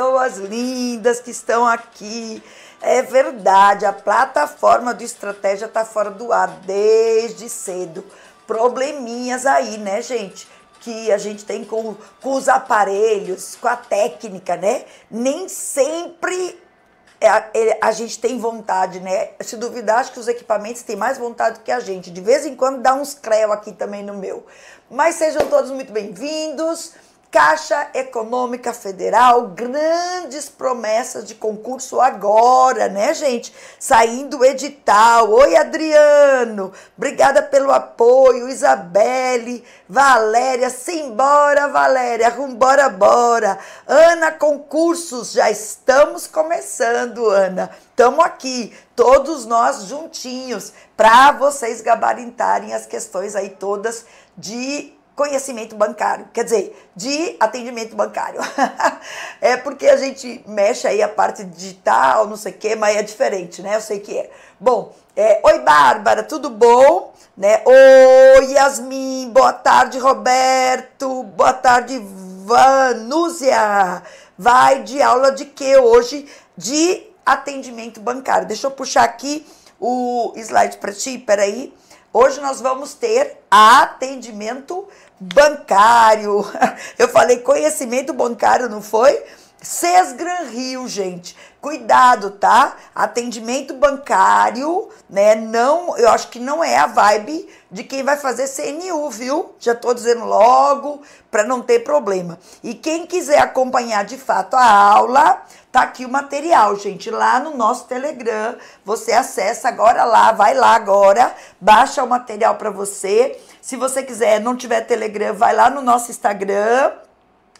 pessoas lindas que estão aqui. É verdade, a plataforma do Estratégia está fora do ar desde cedo. Probleminhas aí, né, gente? Que a gente tem com, com os aparelhos, com a técnica, né? Nem sempre é a, é, a, gente tem vontade, né? Se duvidar, acho que os equipamentos têm mais vontade do que a gente. De vez em quando dá uns creu aqui também no meu. Mas sejam todos muito bem-vindos. Caixa Econômica Federal, grandes promessas de concurso agora, né, gente? Saindo o edital. Oi, Adriano. Obrigada pelo apoio, Isabelle, Valéria, simbora, Valéria, rumbora, bora. Ana, concursos, já estamos começando, Ana. Estamos aqui, todos nós juntinhos, para vocês gabaritarem as questões aí todas de conhecimento bancário, quer dizer, de atendimento bancário. é porque a gente mexe aí a parte digital, não sei o que, mas é diferente, né? Eu sei que é. Bom, é, oi Bárbara, tudo bom? Né? Oi Yasmin, boa tarde Roberto, boa tarde Vanúzia. Vai de aula de que hoje? De atendimento bancário. Deixa eu puxar aqui o slide para ti, peraí. Hoje nós vamos ter atendimento bancário. Eu falei conhecimento bancário, não foi? Sesgran Rio, gente. Cuidado, tá? Atendimento bancário, né? Não, eu acho que não é a vibe de quem vai fazer CNU, viu? Já tô dizendo logo, para não ter problema. E quem quiser acompanhar de fato a aula, tá aqui o material, gente, lá no nosso Telegram. Você acessa agora lá, vai lá agora, baixa o material para você se você quiser, não tiver Telegram, vai lá no nosso Instagram.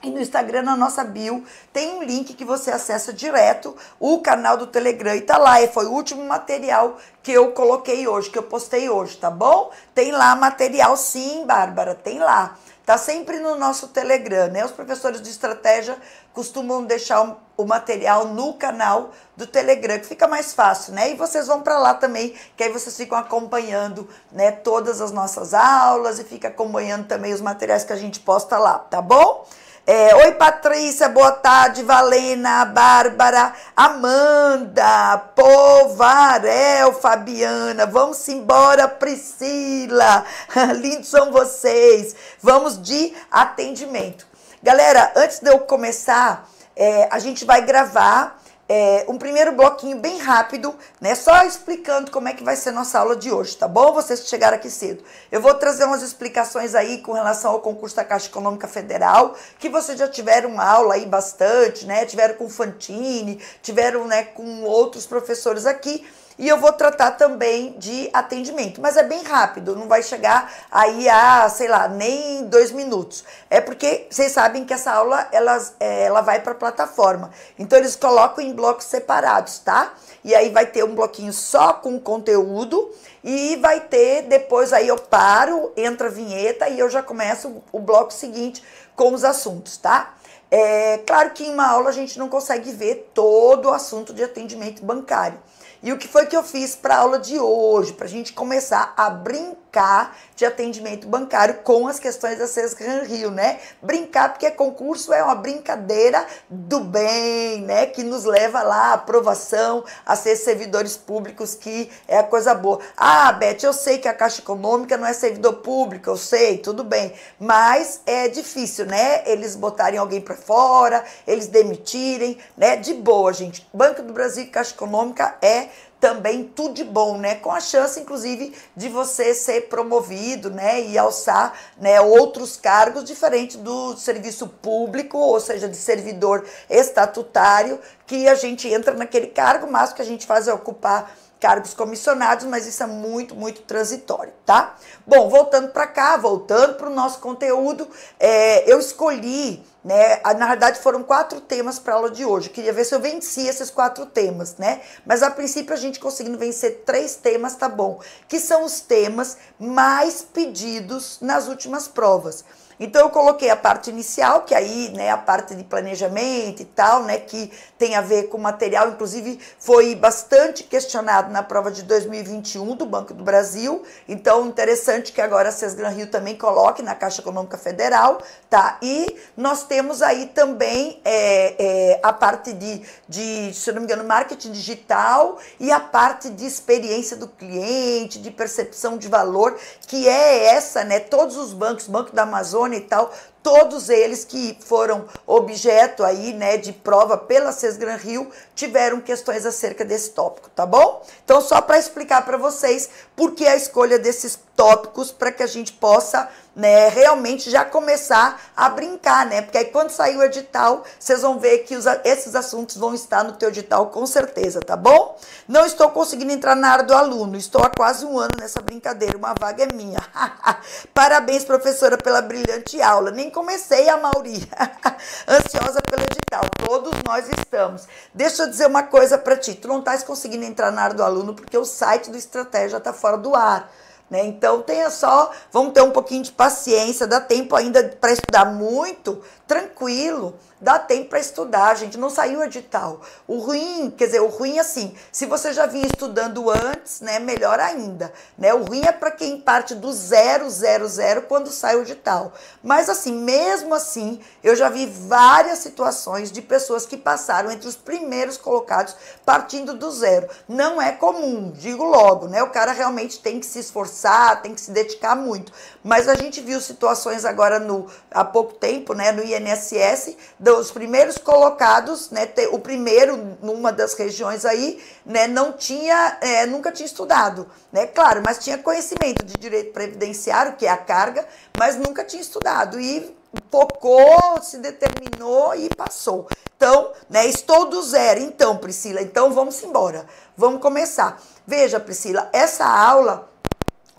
E no Instagram, na nossa bio, tem um link que você acessa direto o canal do Telegram. E tá lá, e foi o último material que eu coloquei hoje, que eu postei hoje, tá bom? Tem lá material sim, Bárbara, tem lá. Tá sempre no nosso Telegram, né? Os professores de estratégia costumam deixar o material no canal do Telegram, que fica mais fácil, né? E vocês vão para lá também, que aí vocês ficam acompanhando, né, todas as nossas aulas e fica acompanhando também os materiais que a gente posta lá, tá bom? É, Oi, Patrícia, boa tarde, Valena, Bárbara, Amanda, Povarel, Fabiana, vamos embora, Priscila, lindos são vocês, vamos de atendimento. Galera, antes de eu começar, é, a gente vai gravar é, um primeiro bloquinho bem rápido, né? Só explicando como é que vai ser nossa aula de hoje, tá bom? Vocês que chegaram aqui cedo. Eu vou trazer umas explicações aí com relação ao concurso da Caixa Econômica Federal, que vocês já tiveram uma aula aí bastante, né? Tiveram com Fantini, tiveram né, com outros professores aqui. E eu vou tratar também de atendimento, mas é bem rápido, não vai chegar aí a, sei lá, nem dois minutos. É porque vocês sabem que essa aula ela, é, ela vai para a plataforma. Então eles colocam em blocos separados, tá? E aí vai ter um bloquinho só com conteúdo e vai ter depois aí eu paro, entra a vinheta e eu já começo o bloco seguinte com os assuntos, tá? É claro que em uma aula a gente não consegue ver todo o assunto de atendimento bancário, e o que foi que eu fiz para a aula de hoje, para a gente começar a brincar? brincar de atendimento bancário com as questões da Gran Rio, né? Brincar porque concurso é uma brincadeira do bem, né? Que nos leva lá à aprovação, a ser servidores públicos, que é a coisa boa. Ah, Beth, eu sei que a Caixa Econômica não é servidor público, eu sei, tudo bem. Mas é difícil, né? Eles botarem alguém para fora, eles demitirem, né? De boa, gente. Banco do Brasil e Caixa Econômica é também tudo de bom, né? Com a chance, inclusive, de você ser promovido, né? E alçar né, outros cargos diferente do serviço público, ou seja, de servidor estatutário, que a gente entra naquele cargo, mas o que a gente faz é ocupar cargos comissionados, mas isso é muito, muito transitório, tá? Bom, voltando para cá, voltando para o nosso conteúdo, é, eu escolhi né? Ah, na verdade, foram quatro temas para a aula de hoje. Eu queria ver se eu venci esses quatro temas, né? Mas a princípio a gente conseguindo vencer três temas, tá bom. Que são os temas mais pedidos nas últimas provas. Então eu coloquei a parte inicial, que aí, né, a parte de planejamento e tal, né, que tem a ver com material, inclusive foi bastante questionado na prova de 2021 do Banco do Brasil. Então interessante que agora a Sesgran Rio também coloque na Caixa Econômica Federal, tá? E nós temos aí também é, é, a parte de, de, se não me engano, marketing digital e a parte de experiência do cliente, de percepção de valor, que é essa, né? Todos os bancos, Banco da Amazônia e tal, todos eles que foram objeto aí, né, de prova pela Sesgran Rio, tiveram questões acerca desse tópico, tá bom? Então só para explicar para vocês por que a escolha desses tópicos para que a gente possa né, realmente já começar a brincar, né? Porque aí quando sair o edital, vocês vão ver que os, esses assuntos vão estar no teu edital com certeza, tá bom? Não estou conseguindo entrar na área do aluno, estou há quase um ano nessa brincadeira, uma vaga é minha. Parabéns, professora, pela brilhante aula. Nem comecei a Mauri. Ansiosa pelo edital, todos nós estamos. Deixa eu dizer uma coisa para ti, tu não estás conseguindo entrar na área do aluno porque o site do Estratégia está fora do ar. Né? Então tenha só, vamos ter um pouquinho de paciência, dá tempo ainda para estudar muito, tranquilo. Dá tempo para estudar, gente. Não saiu edital. O ruim, quer dizer, o ruim é assim, se você já vinha estudando antes, né, melhor ainda, né? O ruim é para quem parte do zero, zero, zero quando sai o edital. Mas assim, mesmo assim, eu já vi várias situações de pessoas que passaram entre os primeiros colocados partindo do zero. Não é comum, digo logo, né? O cara realmente tem que se esforçar, tem que se dedicar muito. Mas a gente viu situações agora no há pouco tempo, né, no INSS, dos então, primeiros colocados, né, o primeiro numa das regiões aí, né, não tinha, é, nunca tinha estudado, né, claro, mas tinha conhecimento de direito previdenciário, que é a carga, mas nunca tinha estudado e focou, se determinou e passou. Então, né, estou do zero. Então, Priscila, então vamos embora. Vamos começar. Veja, Priscila, essa aula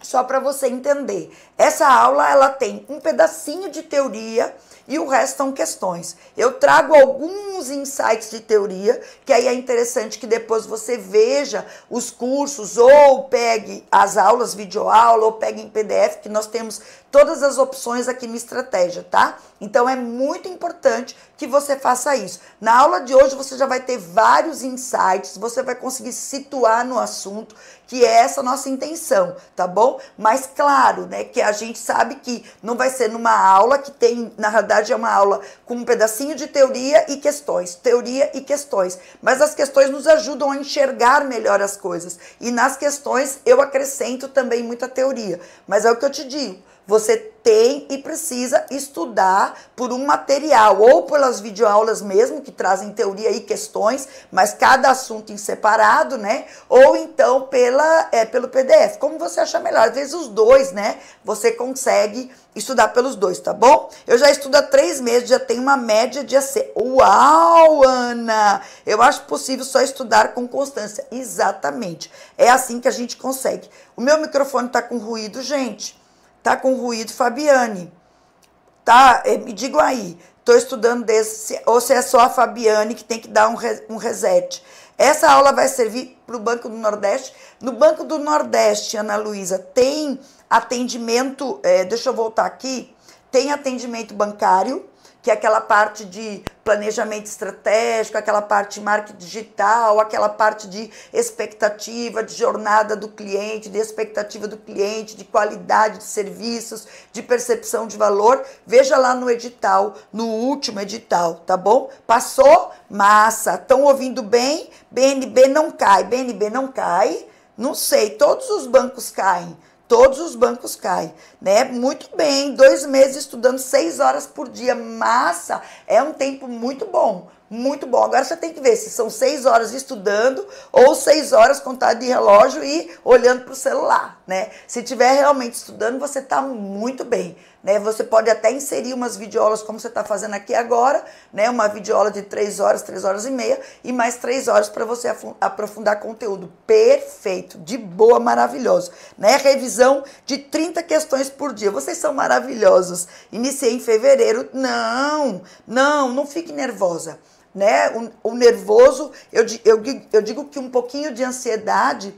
só para você entender. Essa aula ela tem um pedacinho de teoria, e o resto são questões. Eu trago alguns insights de teoria, que aí é interessante que depois você veja os cursos, ou pegue as aulas, videoaula, ou pegue em PDF, que nós temos todas as opções aqui no Estratégia, tá? Então é muito importante que você faça isso. Na aula de hoje você já vai ter vários insights, você vai conseguir situar no assunto que é essa nossa intenção, tá bom? Mas claro, né, que a gente sabe que não vai ser numa aula que tem, na verdade é uma aula com um pedacinho de teoria e questões, teoria e questões, mas as questões nos ajudam a enxergar melhor as coisas. E nas questões eu acrescento também muita teoria, mas é o que eu te digo, você tem e precisa estudar por um material, ou pelas videoaulas mesmo, que trazem teoria e questões, mas cada assunto em separado, né? Ou então pela, é, pelo PDF, como você achar melhor. Às vezes os dois, né? Você consegue estudar pelos dois, tá bom? Eu já estudo há três meses, já tenho uma média de AC. Uau, Ana! Eu acho possível só estudar com constância. Exatamente. É assim que a gente consegue. O meu microfone tá com ruído, gente tá com ruído, Fabiane. Tá, eh, me diga aí, tô estudando desse, ou se é só a Fabiane que tem que dar um, re, um reset. Essa aula vai servir para o Banco do Nordeste. No Banco do Nordeste, Ana Luísa, tem atendimento, é, deixa eu voltar aqui, tem atendimento bancário, que é aquela parte de planejamento estratégico, aquela parte de marketing digital, aquela parte de expectativa, de jornada do cliente, de expectativa do cliente, de qualidade de serviços, de percepção de valor. Veja lá no edital, no último edital, tá bom? Passou? Massa. Estão ouvindo bem? BNB não cai, BNB não cai. Não sei, todos os bancos caem todos os bancos caem, né? Muito bem, dois meses estudando seis horas por dia, massa, é um tempo muito bom, muito bom. Agora você tem que ver se são seis horas estudando ou seis horas contado de relógio e olhando para o celular, né? Se tiver realmente estudando, você está muito bem. Né? Você pode até inserir umas videoaulas como você está fazendo aqui agora, né? uma videoaula de três horas, três horas e meia e mais três horas para você aprofundar conteúdo. Perfeito, de boa, maravilhoso. Né? Revisão de 30 questões por dia. Vocês são maravilhosos. Iniciei em fevereiro. Não, não, não fique nervosa né? O, o nervoso, eu, eu, eu digo que um pouquinho de ansiedade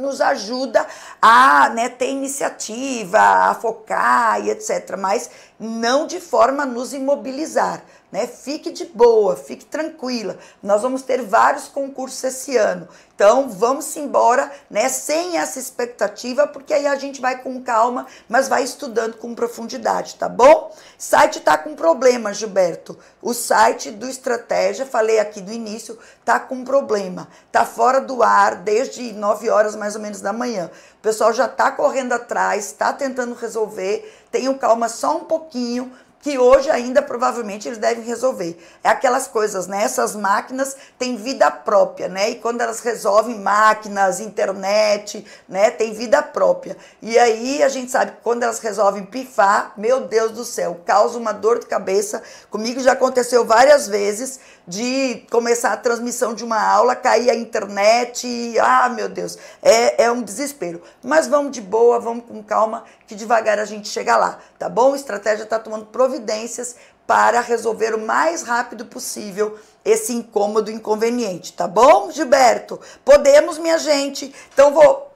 nos ajuda a né, ter iniciativa, a focar e etc. Mas não de forma a nos imobilizar. Né? Fique de boa, fique tranquila. Nós vamos ter vários concursos esse ano. Então vamos embora, né, sem essa expectativa, porque aí a gente vai com calma, mas vai estudando com profundidade, tá bom? Site tá com problema, Gilberto. O site do Estratégia, falei aqui do início, tá com problema. Tá fora do ar desde 9 horas mais ou menos da manhã. O pessoal já tá correndo atrás, tá tentando resolver. Tenham calma só um pouquinho, que hoje ainda provavelmente eles devem resolver. É aquelas coisas, né? Essas máquinas têm vida própria, né? E quando elas resolvem máquinas, internet, né? Tem vida própria. E aí a gente sabe que quando elas resolvem pifar, meu Deus do céu, causa uma dor de cabeça. Comigo já aconteceu várias vezes de começar a transmissão de uma aula, cair a internet, e, ah, meu Deus, é, é um desespero. Mas vamos de boa, vamos com calma, que devagar a gente chega lá, tá bom? A estratégia está tomando providências para resolver o mais rápido possível esse incômodo inconveniente, tá bom, Gilberto? Podemos, minha gente? Então vou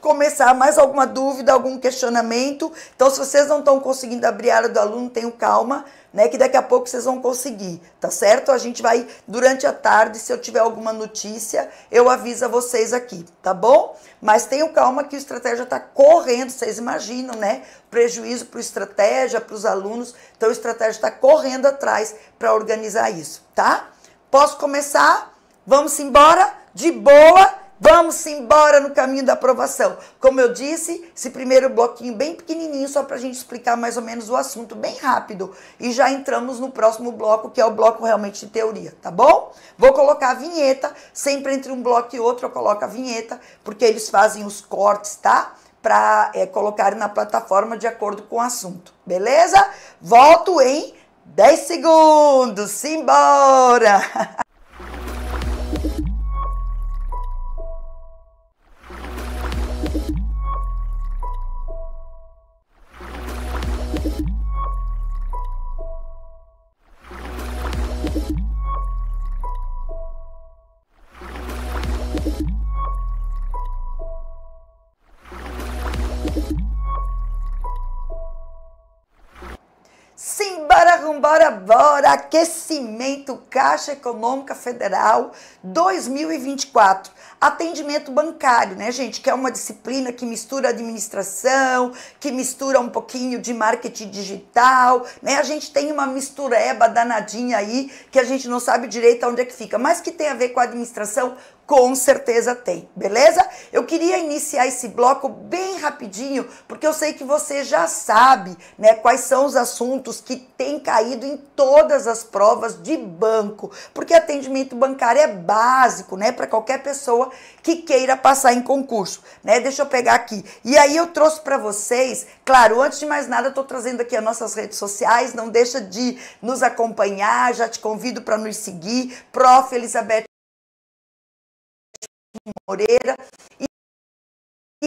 começar mais alguma dúvida, algum questionamento. Então, se vocês não estão conseguindo abrir a área do aluno, tenham calma né? Que daqui a pouco vocês vão conseguir, tá certo? A gente vai durante a tarde, se eu tiver alguma notícia, eu aviso a vocês aqui, tá bom? Mas tenham calma que o estratégia está correndo, vocês imaginam, né? Prejuízo para o estratégia, para os alunos. Então o estratégia está correndo atrás para organizar isso, tá? Posso começar? Vamos embora de boa Vamos embora no caminho da aprovação. Como eu disse, esse primeiro bloquinho bem pequenininho, só para a gente explicar mais ou menos o assunto, bem rápido. E já entramos no próximo bloco, que é o bloco realmente de teoria, tá bom? Vou colocar a vinheta, sempre entre um bloco e outro eu coloco a vinheta, porque eles fazem os cortes, tá? Para é, colocar na plataforma de acordo com o assunto, beleza? Volto em 10 segundos, simbora! Bora, bora, bora! Aquecimento Caixa Econômica Federal 2024. Atendimento bancário, né, gente? Que é uma disciplina que mistura administração, que mistura um pouquinho de marketing digital, né? A gente tem uma mistureba danadinha aí que a gente não sabe direito onde é que fica, mas que tem a ver com a administração com certeza tem, beleza? Eu queria iniciar esse bloco bem rapidinho, porque eu sei que você já sabe, né, quais são os assuntos que têm caído em todas as provas de banco, porque atendimento bancário é básico, né, para qualquer pessoa que queira passar em concurso, né? Deixa eu pegar aqui. E aí eu trouxe para vocês, claro, antes de mais nada, eu tô trazendo aqui as nossas redes sociais, não deixa de nos acompanhar, já te convido para nos seguir, Prof Elizabeth Moreira. E,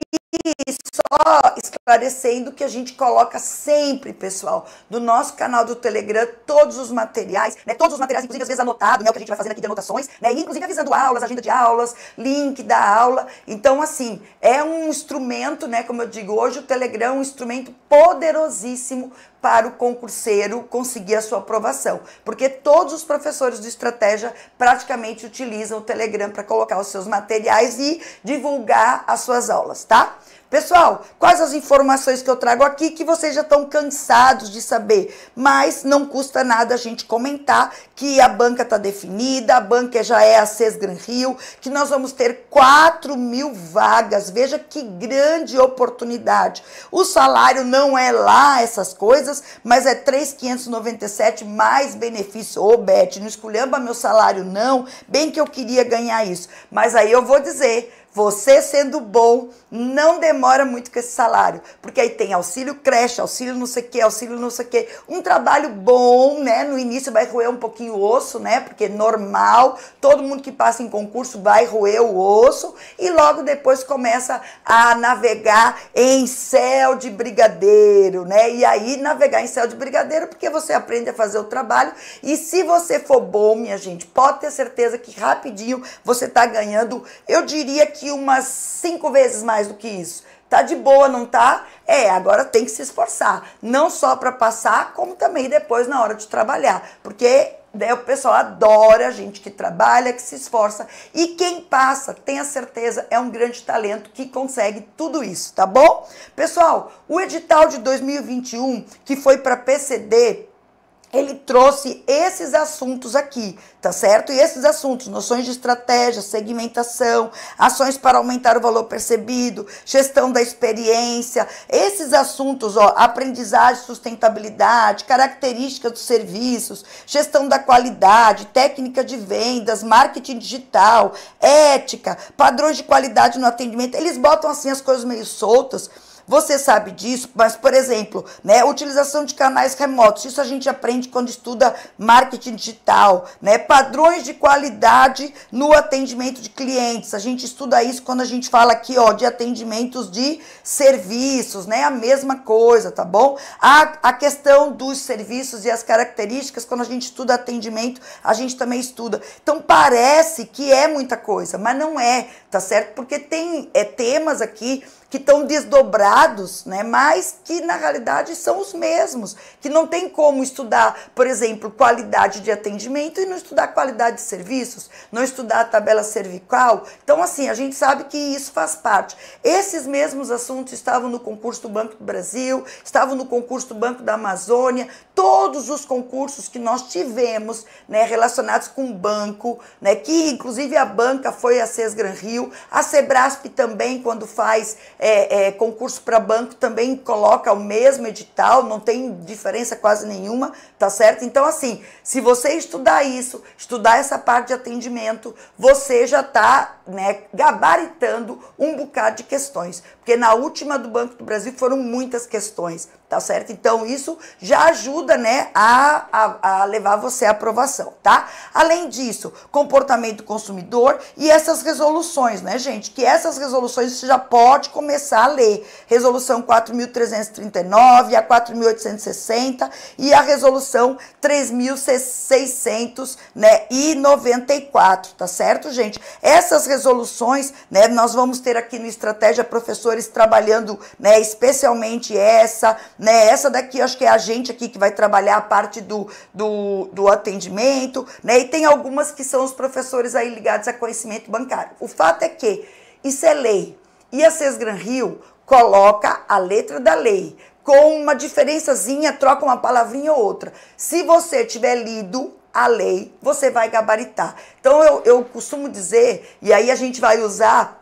e só esclarecendo que a gente coloca sempre, pessoal, no nosso canal do Telegram todos os materiais, né? Todos os materiais, inclusive às vezes anotado, né? O que a gente vai fazendo aqui de anotações, né? inclusive avisando aulas, agenda de aulas, link da aula. Então, assim, é um instrumento, né? Como eu digo hoje, o Telegram é um instrumento poderosíssimo para o concurseiro conseguir a sua aprovação, porque todos os professores de estratégia praticamente utilizam o Telegram para colocar os seus materiais e divulgar as suas aulas, tá? Pessoal, quais as informações que eu trago aqui que vocês já estão cansados de saber, mas não custa nada a gente comentar que a banca está definida, a banca já é a CES Gran Rio, que nós vamos ter 4 mil vagas. Veja que grande oportunidade. O salário não é lá essas coisas, mas é 3,597 mais benefício. Ô, Beth, não esculhamba meu salário, não. Bem que eu queria ganhar isso. Mas aí eu vou dizer você sendo bom, não demora muito com esse salário, porque aí tem auxílio creche, auxílio não sei o que, auxílio não sei o que. Um trabalho bom, né? No início vai roer um pouquinho o osso, né? Porque é normal, todo mundo que passa em concurso vai roer o osso e logo depois começa a navegar em céu de brigadeiro, né? E aí navegar em céu de brigadeiro porque você aprende a fazer o trabalho e se você for bom, minha gente, pode ter certeza que rapidinho você tá ganhando, eu diria que umas cinco vezes mais do que isso. Tá de boa, não tá? É, agora tem que se esforçar. Não só para passar, como também depois na hora de trabalhar. Porque né, o pessoal adora a gente que trabalha, que se esforça. E quem passa, tenha certeza, é um grande talento que consegue tudo isso, tá bom? Pessoal, o edital de 2021, que foi para PCD, ele trouxe esses assuntos aqui, tá certo? E esses assuntos, noções de estratégia, segmentação, ações para aumentar o valor percebido, gestão da experiência, esses assuntos, ó, aprendizagem, sustentabilidade, características dos serviços, gestão da qualidade, técnica de vendas, marketing digital, ética, padrões de qualidade no atendimento. Eles botam assim as coisas meio soltas você sabe disso, mas, por exemplo, né, utilização de canais remotos, isso a gente aprende quando estuda marketing digital, né? Padrões de qualidade no atendimento de clientes. A gente estuda isso quando a gente fala aqui, ó, de atendimentos de serviços, né? A mesma coisa, tá bom? A, a questão dos serviços e as características, quando a gente estuda atendimento, a gente também estuda. Então parece que é muita coisa, mas não é, tá certo? Porque tem é, temas aqui que estão desdobrados, né? mas que na realidade são os mesmos, que não tem como estudar, por exemplo, qualidade de atendimento e não estudar qualidade de serviços, não estudar a tabela cervical. Então, assim, a gente sabe que isso faz parte. Esses mesmos assuntos estavam no concurso do Banco do Brasil, estavam no concurso do Banco da Amazônia, todos os concursos que nós tivemos né, relacionados com banco, né, que inclusive a banca foi a SESGRAN Rio, a Sebrasp também, quando faz é, é, concurso para banco também coloca o mesmo edital, não tem diferença quase nenhuma, tá certo? Então, assim, se você estudar isso, estudar essa parte de atendimento, você já está né, gabaritando um bocado de questões, porque na última do Banco do Brasil foram muitas questões, tá certo? Então isso já ajuda, né, a, a, a levar você à aprovação, tá? Além disso, comportamento do consumidor e essas resoluções, né, gente? Que essas resoluções você já pode começar a ler. Resolução 4.339, a 4.860 e a resolução 3.694, né, tá certo, gente? Essas resoluções resoluções, né? Nós vamos ter aqui no Estratégia professores trabalhando, né, especialmente essa, né? Essa daqui acho que é a gente aqui que vai trabalhar a parte do, do, do atendimento, né? E tem algumas que são os professores aí ligados a conhecimento bancário. O fato é que isso é lei. E a Sesgran Rio coloca a letra da lei com uma diferençazinha, troca uma palavrinha ou outra. Se você tiver lido a lei, você vai gabaritar. Então eu, eu costumo dizer, e aí a gente vai usar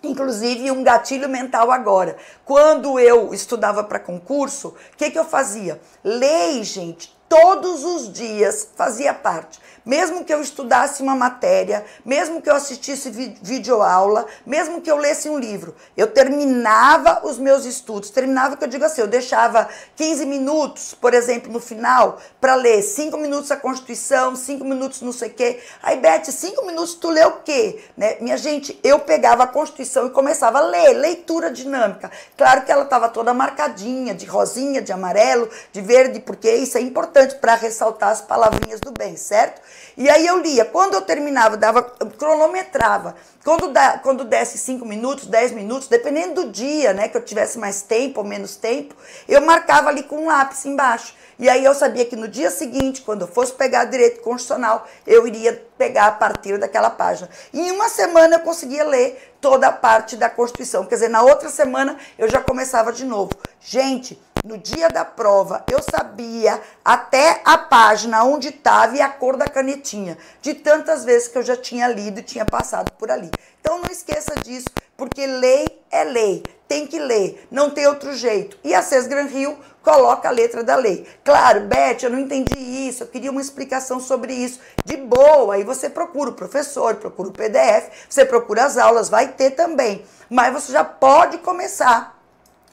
Inclusive um gatilho mental agora. Quando eu estudava para concurso, o que, que eu fazia? Lei, gente, todos os dias fazia parte mesmo que eu estudasse uma matéria, mesmo que eu assistisse videoaula, mesmo que eu lesse um livro, eu terminava os meus estudos, terminava que eu digo assim, eu deixava 15 minutos, por exemplo, no final, para ler 5 minutos a Constituição, 5 minutos não sei o quê. Aí, Beth, 5 minutos tu lê o quê? Né? Minha gente, eu pegava a Constituição e começava a ler, leitura dinâmica. Claro que ela estava toda marcadinha, de rosinha, de amarelo, de verde, porque isso é importante para ressaltar as palavrinhas do bem, certo? E aí eu lia. Quando eu terminava, dava, cronometrava. Quando, da, quando desse 5 minutos, 10 minutos, dependendo do dia, né? Que eu tivesse mais tempo ou menos tempo, eu marcava ali com um lápis embaixo. E aí eu sabia que no dia seguinte, quando eu fosse pegar direito constitucional, eu iria pegar a partir daquela página. Em uma semana eu conseguia ler toda a parte da Constituição. Quer dizer, na outra semana eu já começava de novo. Gente, no dia da prova, eu sabia até a página onde estava e a cor da canetinha, de tantas vezes que eu já tinha lido e tinha passado por ali. Então não esqueça disso, porque lei é lei, tem que ler, não tem outro jeito. E a Cés Gran Rio coloca a letra da lei. Claro, Beth, eu não entendi isso, eu queria uma explicação sobre isso. De boa, aí você procura o professor, procura o PDF, você procura as aulas, vai ter também. Mas você já pode começar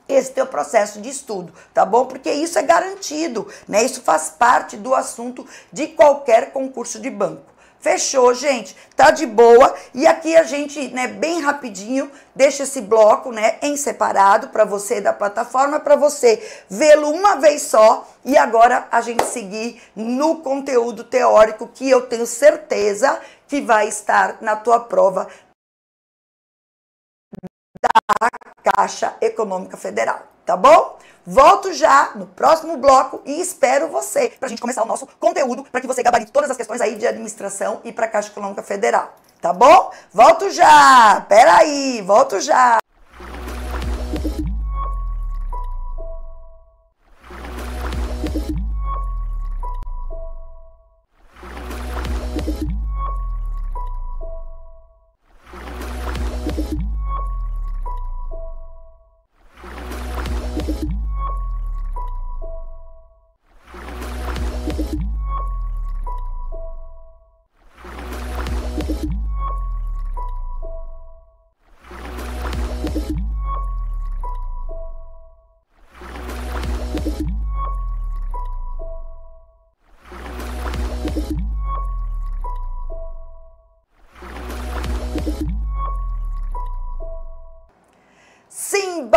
esse teu processo de estudo, tá bom? Porque isso é garantido, né? Isso faz parte do assunto de qualquer concurso de banco. Fechou, gente? Tá de boa. E aqui a gente, né, bem rapidinho, deixa esse bloco, né, em separado para você da plataforma, para você vê-lo uma vez só e agora a gente seguir no conteúdo teórico que eu tenho certeza que vai estar na tua prova da Caixa Econômica Federal, tá bom? Volto já no próximo bloco e espero você para a gente começar o nosso conteúdo para que você gabarite todas as questões aí de administração e para a Caixa Econômica Federal, tá bom? Volto já! Peraí, volto já!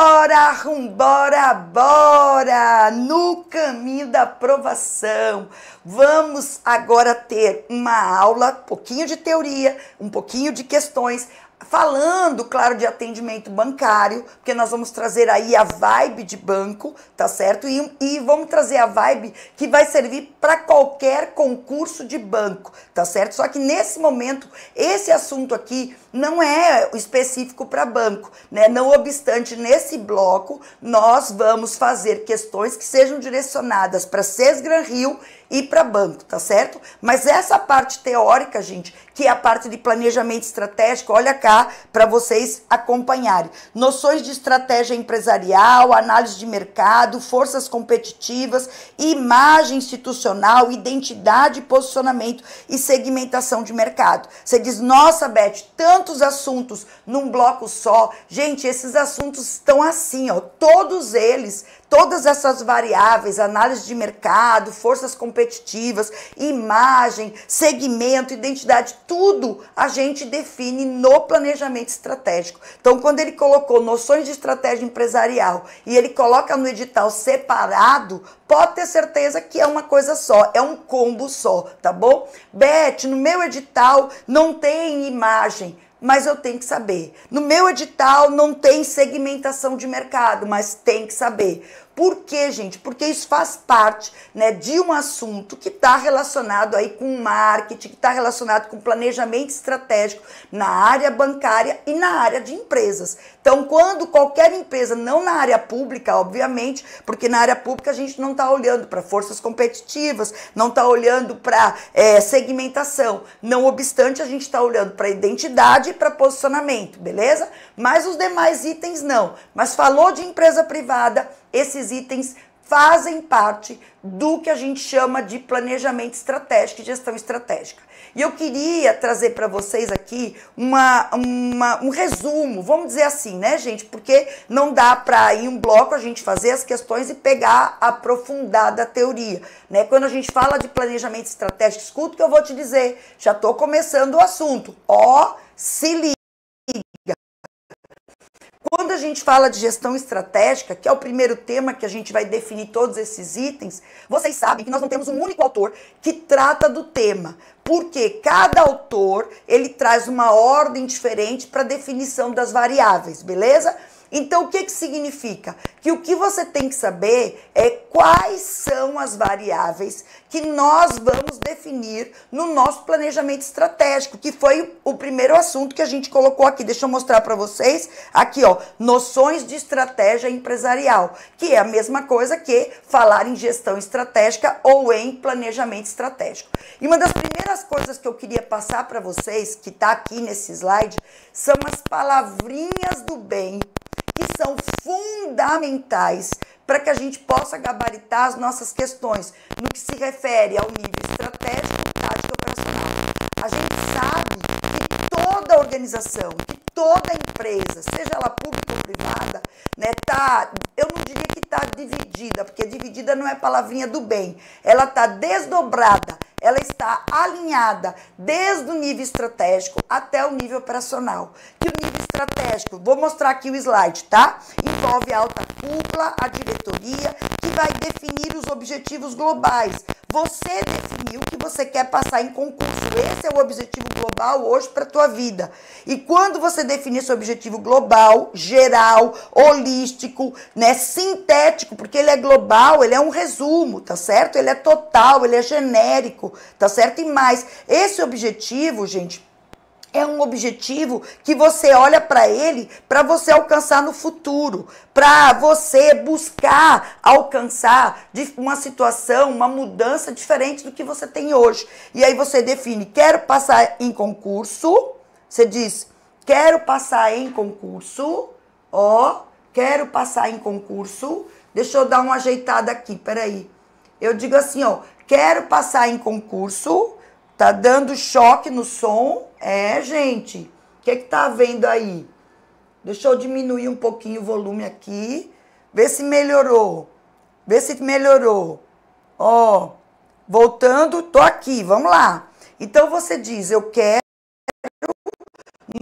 Bora, bora, bora! No caminho da aprovação. Vamos agora ter uma aula, um pouquinho de teoria, um pouquinho de questões, Falando, claro, de atendimento bancário, porque nós vamos trazer aí a vibe de banco, tá certo? E, e vamos trazer a vibe que vai servir para qualquer concurso de banco, tá certo? Só que nesse momento, esse assunto aqui não é específico para banco, né? Não obstante, nesse bloco, nós vamos fazer questões que sejam direcionadas para Sesgran Rio e para banco, tá certo? Mas essa parte teórica, gente, que é a parte de planejamento estratégico, olha cá para vocês acompanharem. Noções de estratégia empresarial, análise de mercado, forças competitivas, imagem institucional, identidade, posicionamento e segmentação de mercado. Você diz: "Nossa, Beth, tantos assuntos num bloco só". Gente, esses assuntos estão assim, ó, todos eles, todas essas variáveis, análise de mercado, forças competitivas, imagem, segmento, identidade tudo a gente define no planejamento estratégico. Então, quando ele colocou noções de estratégia empresarial e ele coloca no edital separado, pode ter certeza que é uma coisa só, é um combo só, tá bom? Beth, no meu edital não tem imagem mas eu tenho que saber. No meu edital não tem segmentação de mercado, mas tem que saber. Por quê, gente? Porque isso faz parte né, de um assunto que está relacionado aí com marketing, que está relacionado com planejamento estratégico na área bancária e na área de empresas. Então, quando qualquer empresa, não na área pública, obviamente, porque na área pública a gente não está olhando para forças competitivas, não está olhando para é, segmentação. Não obstante, a gente está olhando para identidade e para posicionamento, beleza? Mas os demais itens não. Mas falou de empresa privada, esses itens fazem parte do que a gente chama de planejamento estratégico e gestão estratégica. E eu queria trazer para vocês aqui uma, uma, um resumo, vamos dizer assim, né, gente? Porque não dá para ir um bloco a gente fazer as questões e pegar aprofundada a teoria, né? Quando a gente fala de planejamento estratégico, escuta o que eu vou te dizer. Já estou começando o assunto. Ó, oh, se liga. Quando a gente fala de gestão estratégica, que é o primeiro tema que a gente vai definir todos esses itens, vocês sabem que nós não temos um único autor que trata do tema, porque cada autor ele traz uma ordem diferente para definição das variáveis, beleza? Então, o que, que significa? Que o que você tem que saber é quais são as variáveis que nós vamos definir no nosso planejamento estratégico, que foi o primeiro assunto que a gente colocou aqui. Deixa eu mostrar para vocês. Aqui, ó, noções de estratégia empresarial, que é a mesma coisa que falar em gestão estratégica ou em planejamento estratégico. E uma das primeiras coisas que eu queria passar para vocês, que está aqui nesse slide, são as palavrinhas do bem que são fundamentais para que a gente possa gabaritar as nossas questões no que se refere ao nível estratégico, tático e operacional. A gente sabe que toda organização, que toda empresa, seja ela pública ou privada, né, tá, eu não diria que está dividida, porque dividida não é palavrinha do bem, ela está desdobrada ela está alinhada desde o nível estratégico até o nível operacional. Que o nível estratégico, vou mostrar aqui o slide, tá? Envolve a alta cúpula, a diretoria, que vai definir os objetivos globais você definiu que você quer passar em concurso. Esse é o objetivo global hoje para a tua vida. E quando você definir seu objetivo global, geral, holístico, né, sintético, porque ele é global, ele é um resumo, tá certo? Ele é total, ele é genérico, tá certo? E mais, esse objetivo, gente, é um objetivo que você olha para ele para você alcançar no futuro, para você buscar alcançar uma situação, uma mudança diferente do que você tem hoje. E aí você define: quero passar em concurso. Você diz: quero passar em concurso. Ó, quero passar em concurso. Deixa eu dar uma ajeitada aqui, peraí. Eu digo assim: ó, quero passar em concurso Tá dando choque no som? É, gente. O que, é que tá havendo aí? Deixa eu diminuir um pouquinho o volume aqui. Vê se melhorou. Vê se melhorou. Ó, voltando, tô aqui, vamos lá. Então você diz, eu quero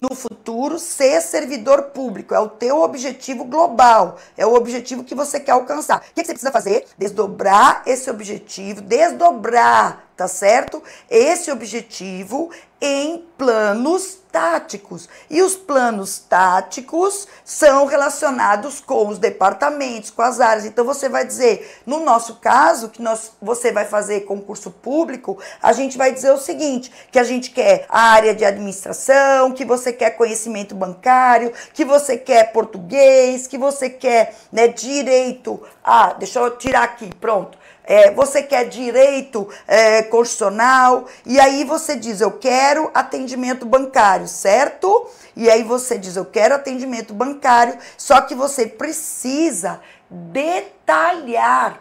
no futuro ser servidor público. É o teu objetivo global, é o objetivo que você quer alcançar. O que é você precisa fazer? Desdobrar esse objetivo, desdobrar tá certo? Esse objetivo em planos táticos. E os planos táticos são relacionados com os departamentos, com as áreas. Então você vai dizer, no nosso caso, que nós, você vai fazer concurso público, a gente vai dizer o seguinte, que a gente quer a área de administração, que você quer conhecimento bancário, que você quer português, que você quer, né, direito. Ah, deixa eu tirar aqui, pronto é, você quer direito é, constitucional, e aí você diz, eu quero atendimento bancário, certo? E aí você diz, eu quero atendimento bancário, só que você precisa detalhar,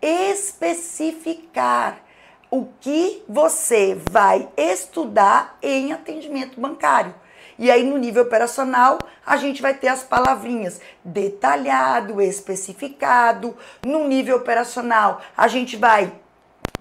especificar o que você vai estudar em atendimento bancário. E aí, no nível operacional, a gente vai ter as palavrinhas detalhado, especificado. No nível operacional, a gente vai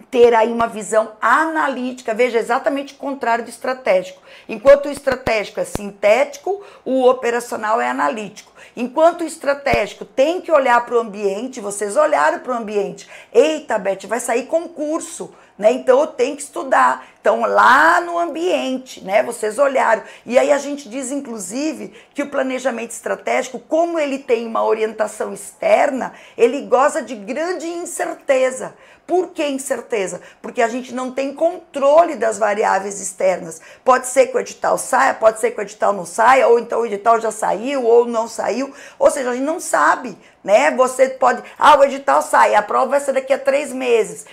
ter aí uma visão analítica, veja exatamente o contrário do estratégico. Enquanto o estratégico é sintético, o operacional é analítico. Enquanto o estratégico tem que olhar para o ambiente, vocês olharam para o ambiente. Eita, Beth, vai sair concurso né? Então eu tenho que estudar. Então lá no ambiente, né? Vocês olharam. E aí a gente diz inclusive que o planejamento estratégico, como ele tem uma orientação externa, ele goza de grande incerteza. Por que incerteza? Porque a gente não tem controle das variáveis externas. Pode ser que o edital saia, pode ser que o edital não saia, ou então o edital já saiu ou não saiu. Ou seja, a gente não sabe, né? Você pode, ah, o edital sai, a prova vai ser daqui a três meses.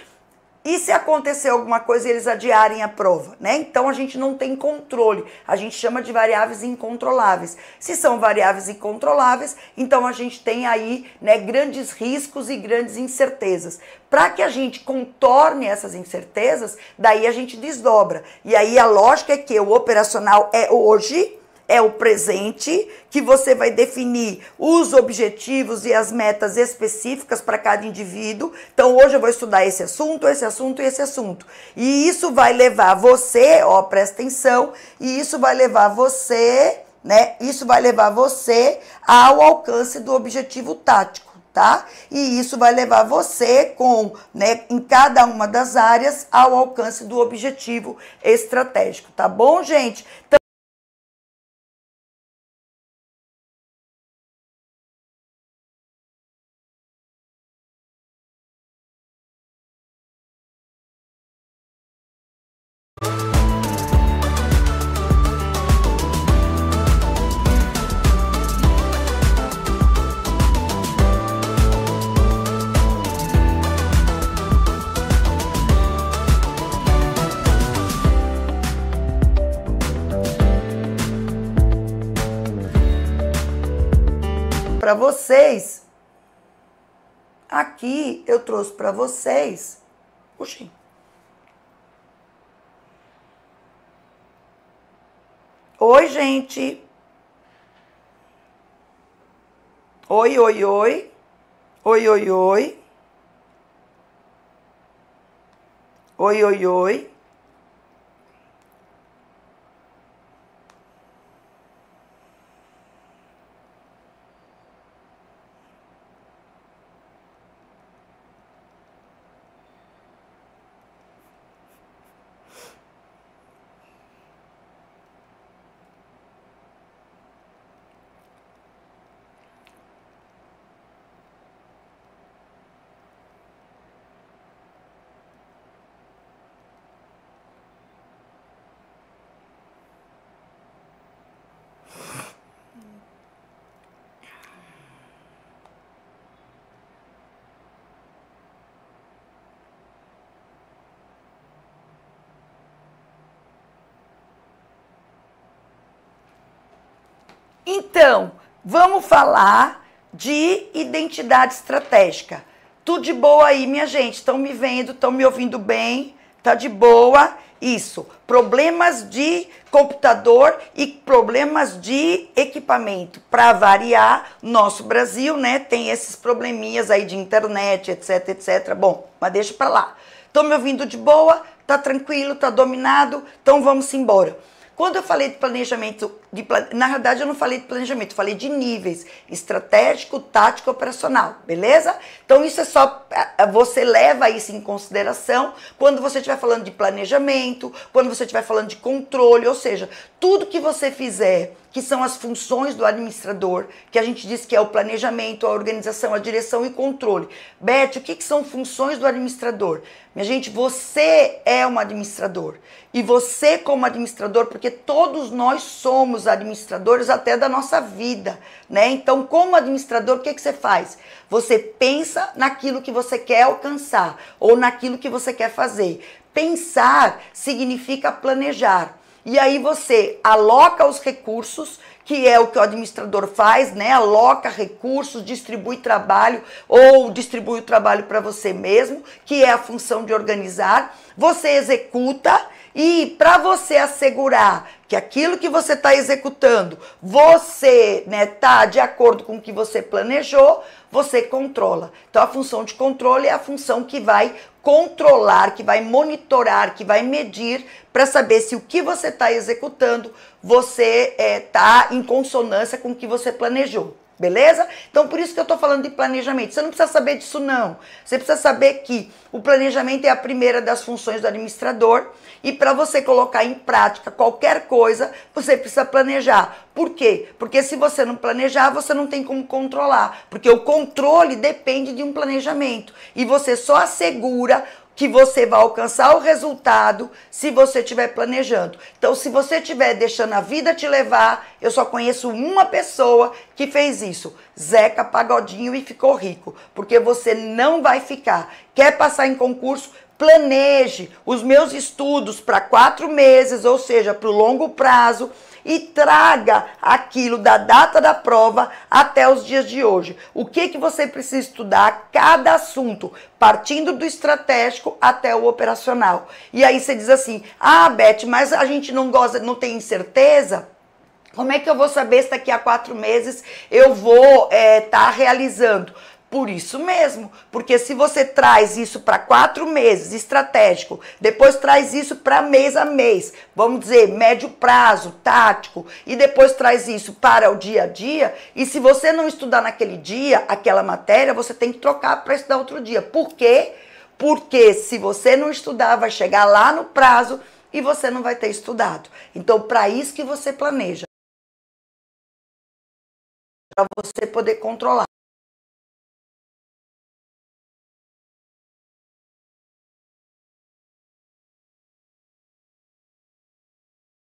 E se acontecer alguma coisa eles adiarem a prova, né? Então a gente não tem controle. A gente chama de variáveis incontroláveis. Se são variáveis incontroláveis, então a gente tem aí, né, grandes riscos e grandes incertezas. Para que a gente contorne essas incertezas, daí a gente desdobra. E aí a lógica é que o operacional é hoje é o presente, que você vai definir os objetivos e as metas específicas para cada indivíduo. Então, hoje eu vou estudar esse assunto, esse assunto e esse assunto. E isso vai levar você, ó, presta atenção, e isso vai levar você, né? Isso vai levar você ao alcance do objetivo tático. Tá? E isso vai levar você com, né, em cada uma das áreas ao alcance do objetivo estratégico, tá bom, gente? Então, para vocês. Aqui eu trouxe para vocês. Oxi. Oi, gente. Oi, oi, oi. Oi, oi, oi. Oi, oi, oi. Então, vamos falar de identidade estratégica. Tudo de boa aí, minha gente. Estão me vendo, estão me ouvindo bem, tá de boa. Isso, problemas de computador e problemas de equipamento. Para variar, nosso Brasil, né, tem esses probleminhas aí de internet, etc, etc. Bom, mas deixa para lá. Estão me ouvindo de boa? Tá tranquilo, tá dominado? Então vamos embora. Quando eu falei de planejamento de, na verdade, eu não falei de planejamento, falei de níveis estratégico, tático, operacional, beleza? Então isso é só é, é, você leva isso em consideração quando você estiver falando de planejamento, quando você estiver falando de controle, ou seja, tudo que você fizer que são as funções do administrador, que a gente diz que é o planejamento, a organização, a direção e controle. Beth, o que, que são funções do administrador? Minha gente, você é um administrador. E você, como administrador, porque todos nós somos somos administradores até da nossa vida, né? Então, como administrador, o que, que você faz? Você pensa naquilo que você quer alcançar ou naquilo que você quer fazer. Pensar significa planejar. E aí você aloca os recursos, que é o que o administrador faz, né? Aloca recursos, distribui trabalho ou distribui o trabalho para você mesmo, que é a função de organizar. Você executa e para você assegurar que aquilo que você está executando, você está né, de acordo com o que você planejou, você controla. Então a função de controle é a função que vai controlar, que vai monitorar, que vai medir para saber se o que você está executando você está eh, é, em consonância com o que você planejou. Beleza? Então por isso que eu estou falando de planejamento. Você não precisa saber disso não. Você precisa saber que o planejamento é a primeira das funções do administrador e para você colocar em prática qualquer coisa, você precisa planejar. Por quê? Porque se você não planejar, você não tem como controlar, porque o controle depende de um planejamento e você só assegura que você vai alcançar o resultado se você estiver planejando. Então, se você estiver deixando a vida te levar, eu só conheço uma pessoa que fez isso, Zeca Pagodinho e ficou rico, porque você não vai ficar. Quer passar em concurso? Planeje os meus estudos para quatro meses, ou seja, para o longo prazo e traga aquilo da data da prova até os dias de hoje. O que, que você precisa estudar cada assunto, partindo do estratégico até o operacional. E aí você diz assim: ah, Beth, mas a gente não gosta, não tem certeza. Como é que eu vou saber se daqui a quatro meses eu vou estar eh, é, tá realizando? Por isso mesmo, porque se você traz isso para quatro meses, estratégico, depois traz isso para mês a mês, vamos dizer, médio prazo, tático, e depois traz isso para o dia a dia, e se você não estudar naquele dia aquela matéria, você tem que trocar para estudar outro dia. Por quê? Porque se você não estudar, vai chegar lá no prazo e você não vai ter estudado. Então, para isso que você planeja, para você poder controlar.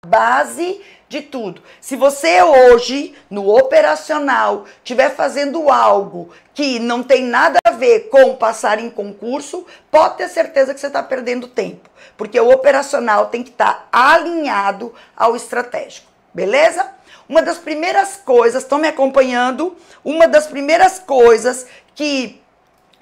base de tudo. Se você hoje, no operacional, estiver fazendo algo que não tem nada a ver com passar em concurso, pode ter certeza que você está perdendo tempo. Porque o operacional tem que estar tá alinhado ao estratégico, beleza? Uma das primeiras coisas, estão me acompanhando? Uma das primeiras coisas que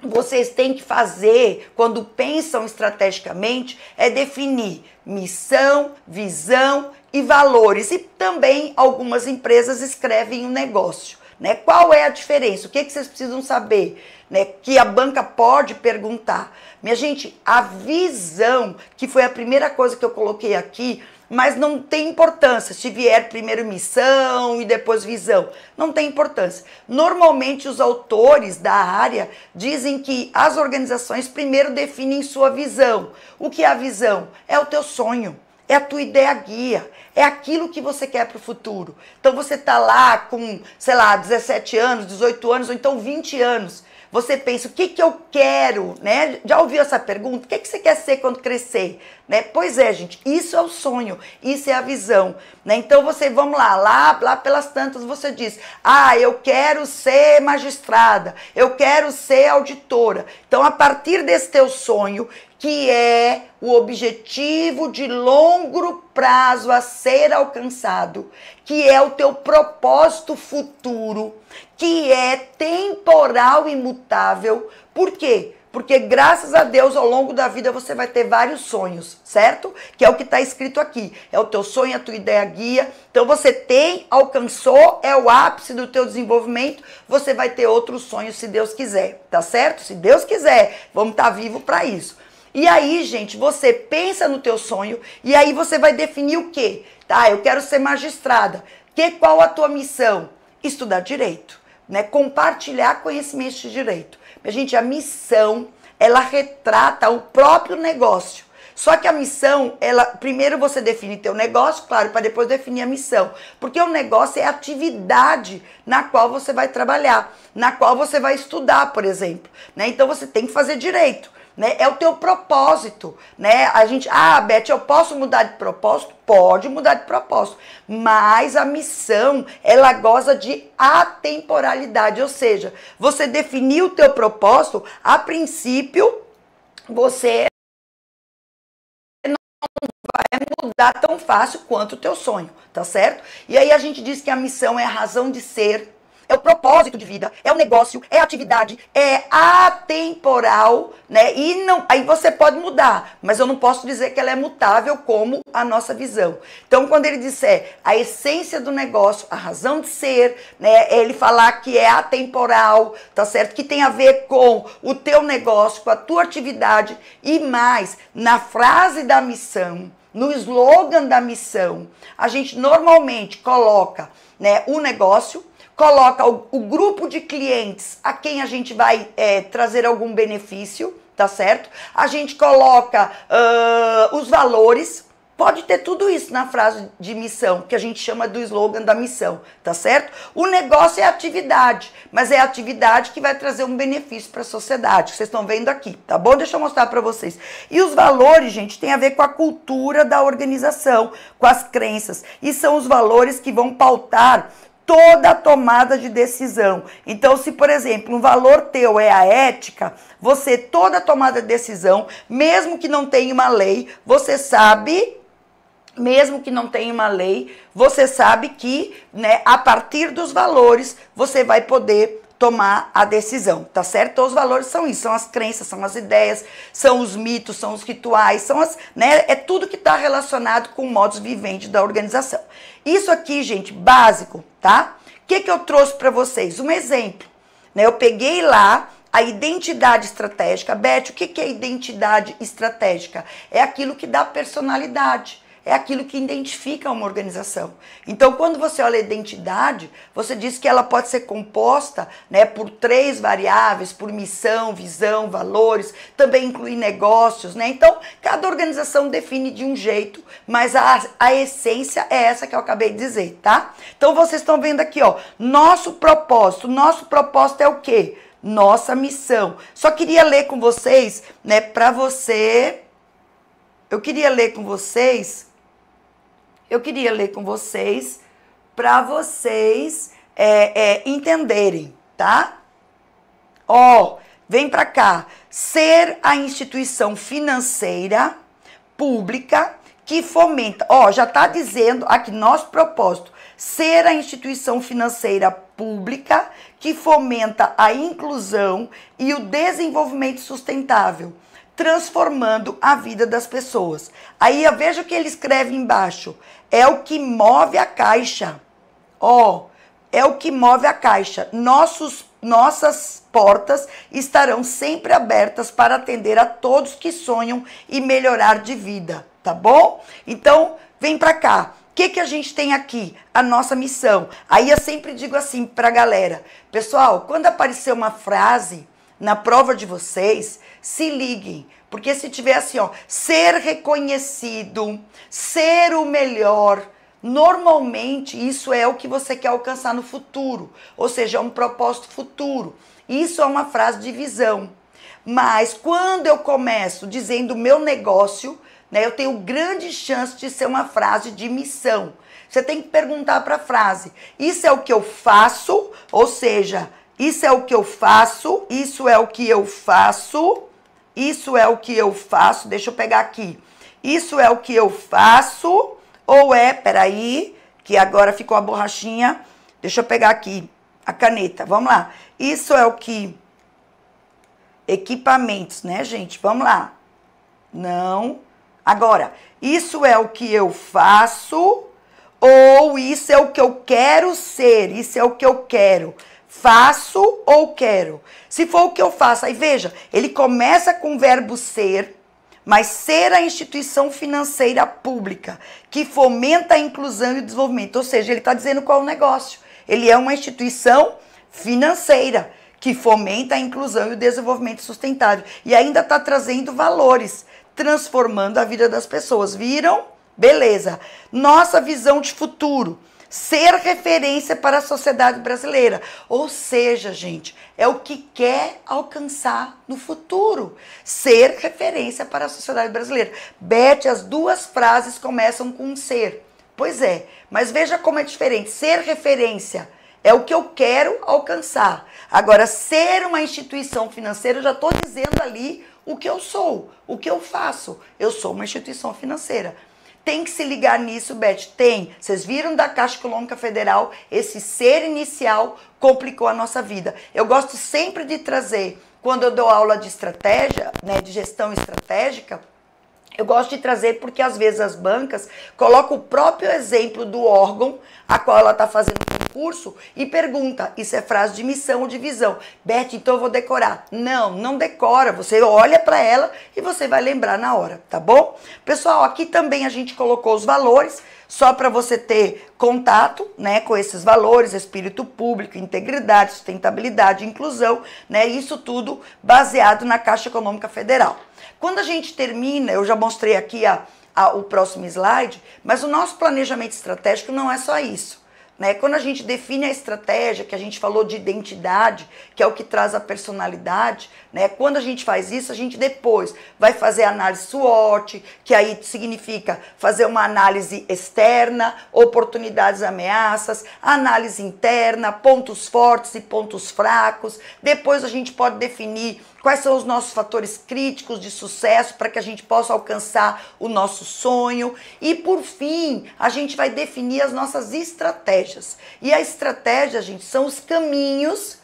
vocês têm que fazer quando pensam estrategicamente é definir missão, visão e valores. E também algumas empresas escrevem um negócio. Né? Qual é a diferença? O que, é que vocês precisam saber? Né? Que a banca pode perguntar. Minha gente, a visão, que foi a primeira coisa que eu coloquei aqui, mas não tem importância se vier primeiro missão e depois visão. Não tem importância. Normalmente, os autores da área dizem que as organizações primeiro definem sua visão. O que é a visão? É o teu sonho. É a tua ideia guia, é aquilo que você quer para o futuro. Então você está lá com, sei lá, 17 anos, 18 anos ou então 20 anos você pensa, o que, que eu quero? Né? Já ouviu essa pergunta? O que, que você quer ser quando crescer? Né? Pois é, gente, isso é o sonho, isso é a visão. Né? Então você, vamos lá, lá, lá pelas tantas você diz, ah, eu quero ser magistrada, eu quero ser auditora. Então a partir desse teu sonho, que é o objetivo de longo prazo a ser alcançado, que é o teu propósito futuro, que é temporal e mutável. Por quê? Porque graças a Deus, ao longo da vida, você vai ter vários sonhos, certo? Que é o que está escrito aqui. É o teu sonho, a tua ideia guia. Então você tem, alcançou, é o ápice do teu desenvolvimento. Você vai ter outros sonhos, se Deus quiser, tá certo? Se Deus quiser, vamos estar tá vivo para isso. E aí, gente, você pensa no teu sonho e aí você vai definir o quê? Tá, eu quero ser magistrada. Que qual a tua missão? Estudar direito, né? Compartilhar conhecimentos de direito. Gente, a missão, ela retrata o próprio negócio. Só que a missão, ela primeiro você define teu negócio, claro, para depois definir a missão. Porque o negócio é a atividade na qual você vai trabalhar, na qual você vai estudar, por exemplo. Né? Então você tem que fazer direito né? É o teu propósito, né? A gente, ah, Beth, eu posso mudar de propósito? Pode mudar de propósito, mas a missão, ela goza de atemporalidade, ou seja, você definiu o teu propósito, a princípio, você vai mudar tão fácil quanto o teu sonho, tá certo? E aí a gente diz que a missão é a razão de ser é o propósito de vida, é o negócio, é a atividade, é atemporal, né? E não, aí você pode mudar, mas eu não posso dizer que ela é mutável como a nossa visão. Então, quando ele disser a essência do negócio, a razão de ser, né? Ele falar que é atemporal, tá certo? Que tem a ver com o teu negócio, com a tua atividade e mais, na frase da missão, no slogan da missão, a gente normalmente coloca, né, o negócio coloca o, o grupo de clientes a quem a gente vai é, trazer algum benefício, tá certo? A gente coloca uh, os valores. Pode ter tudo isso na frase de missão, que a gente chama do slogan da missão, tá certo? O negócio é atividade, mas é atividade que vai trazer um benefício para a sociedade, que vocês estão vendo aqui, tá bom? Deixa eu mostrar para vocês. E os valores, gente, tem a ver com a cultura da organização, com as crenças, e são os valores que vão pautar toda a tomada de decisão. Então, se, por exemplo, um valor teu é a ética, você, toda a tomada de decisão, mesmo que não tenha uma lei, você sabe mesmo que não tenha uma lei, você sabe que, né, a partir dos valores, você vai poder tomar a decisão, tá certo? Então, os valores são isso, são as crenças, são as ideias, são os mitos, são os rituais, são as, né, é tudo que está relacionado com o modus vivendi da organização. Isso aqui, gente, básico, tá? O que, que eu trouxe para vocês? Um exemplo. Né? Eu peguei lá a identidade estratégica. Beth, o que, que é identidade estratégica? É aquilo que dá personalidade é aquilo que identifica uma organização. Então, quando você olha a identidade, você diz que ela pode ser composta né, por três variáveis, por missão, visão, valores, também inclui negócios. Né? Então, cada organização define de um jeito, mas a, a essência é essa que eu acabei de dizer, tá? Então, vocês estão vendo aqui, ó, nosso propósito. Nosso propósito é o quê? Nossa missão. Só queria ler com vocês, né, para você... Eu queria ler com vocês eu queria ler com vocês para vocês é, é, entenderem, tá? Ó, oh, vem para cá. Ser a instituição financeira pública que fomenta. Ó, oh, já está dizendo aqui nosso propósito. Ser a instituição financeira pública que fomenta a inclusão e o desenvolvimento sustentável, transformando a vida das pessoas. Aí veja o que ele escreve embaixo é o que move a caixa. Ó, oh, é o que move a caixa. Nossos, nossas portas estarão sempre abertas para atender a todos que sonham e melhorar de vida, tá bom? Então, vem para cá. O que, que a gente tem aqui? A nossa missão. Aí eu sempre digo assim pra galera: pessoal, quando aparecer uma frase na prova de vocês, se liguem, porque se tiver assim, ó, ser reconhecido, ser o melhor, normalmente isso é o que você quer alcançar no futuro, ou seja, é um propósito futuro. Isso é uma frase de visão. Mas quando eu começo dizendo meu negócio, né, eu tenho grande chance de ser uma frase de missão. Você tem que perguntar para a frase: isso é o que eu faço? Ou seja, isso é o que eu faço, isso é o que eu faço, isso é o que eu faço. Deixa eu pegar aqui. Isso é o que eu faço. Ou é, peraí, que agora ficou a borrachinha. Deixa eu pegar aqui a caneta. Vamos lá. Isso é o que. Equipamentos, né, gente? Vamos lá. Não. Agora, isso é o que eu faço ou isso é o que eu quero ser? Isso é o que eu quero. Faço ou quero? Se for o que eu faço, aí veja, ele começa com o verbo ser, mas ser a instituição financeira pública que fomenta a inclusão e o desenvolvimento. Ou seja, ele está dizendo qual é o negócio. Ele é uma instituição financeira que fomenta a inclusão e o desenvolvimento sustentável. E ainda está trazendo valores, transformando a vida das pessoas. Viram? Beleza. Nossa visão de futuro ser referência para a sociedade brasileira. Ou seja, gente, é o que quer alcançar no futuro, ser referência para a sociedade brasileira. Beth, as duas frases começam com ser. Pois é, mas veja como é diferente. Ser referência é o que eu quero alcançar. Agora, ser uma instituição financeira, eu já estou dizendo ali o que eu sou, o que eu faço. Eu sou uma instituição financeira. Tem que se ligar nisso, Beth. Tem. Vocês viram da Caixa Econômica Federal, esse ser inicial complicou a nossa vida. Eu gosto sempre de trazer, quando eu dou aula de estratégia, né, de gestão estratégica, eu gosto de trazer porque às vezes as bancas colocam o próprio exemplo do órgão a qual ela está fazendo curso e pergunta. Isso é frase de missão ou de visão. Beth, então eu vou decorar. Não, não decora. Você olha para ela e você vai lembrar na hora, tá bom? Pessoal, aqui também a gente colocou os valores, só para você ter contato, né, com esses valores, espírito público, integridade, sustentabilidade, inclusão, né? Isso tudo baseado na Caixa Econômica Federal. Quando a gente termina, eu já mostrei aqui a o próximo slide, mas o nosso planejamento estratégico não é só isso. Né? Quando a gente define a estratégia, que a gente falou de identidade, que é o que traz a personalidade, né? quando a gente faz isso, a gente depois vai fazer análise SWOT, que aí significa fazer uma análise externa, oportunidades ameaças, análise interna, pontos fortes e pontos fracos. Depois a gente pode definir quais são os nossos fatores críticos de sucesso para que a gente possa alcançar o nosso sonho. E por fim, a gente vai definir as nossas estratégias. E a estratégia, gente, são os caminhos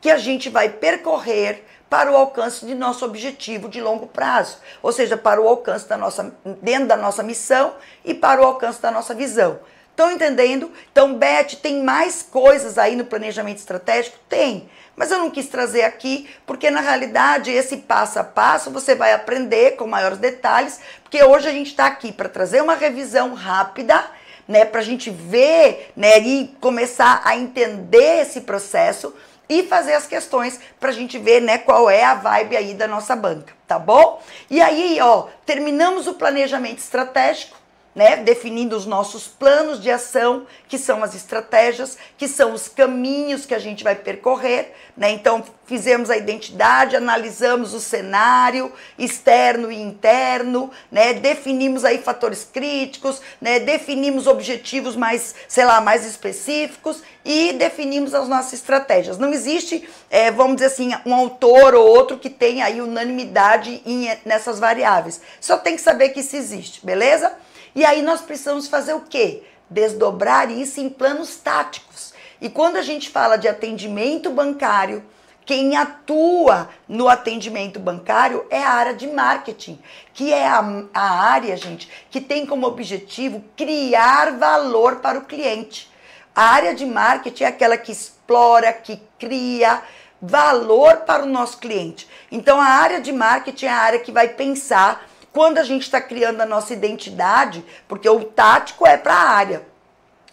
que a gente vai percorrer para o alcance de nosso objetivo de longo prazo, ou seja, para o alcance da nossa dentro da nossa missão e para o alcance da nossa visão. Estão entendendo? Então, Beth, tem mais coisas aí no planejamento estratégico? Tem. Mas eu não quis trazer aqui, porque na realidade esse passo a passo você vai aprender com maiores detalhes, porque hoje a gente está aqui para trazer uma revisão rápida, né, para a gente ver né, e começar a entender esse processo e fazer as questões para a gente ver, né, qual é a vibe aí da nossa banca, tá bom? E aí, ó, terminamos o planejamento estratégico, né, definindo os nossos planos de ação, que são as estratégias, que são os caminhos que a gente vai percorrer, né? Então, fizemos a identidade, analisamos o cenário externo e interno, né? Definimos aí fatores críticos, né? Definimos objetivos mais, sei lá, mais específicos e definimos as nossas estratégias. Não existe, é, vamos dizer assim, um autor ou outro que tenha aí unanimidade em, eh, nessas variáveis. Só tem que saber que isso existe, beleza? E aí nós precisamos fazer o quê? Desdobrar isso em planos táticos. E quando a gente fala de atendimento bancário, quem atua no atendimento bancário é a área de marketing, que é a, a, área, gente, que tem como objetivo criar valor para o cliente. A área de marketing é aquela que explora, que cria valor para o nosso cliente. Então, a área de marketing é a área que vai pensar quando a gente está criando a nossa identidade, porque o tático é para a área,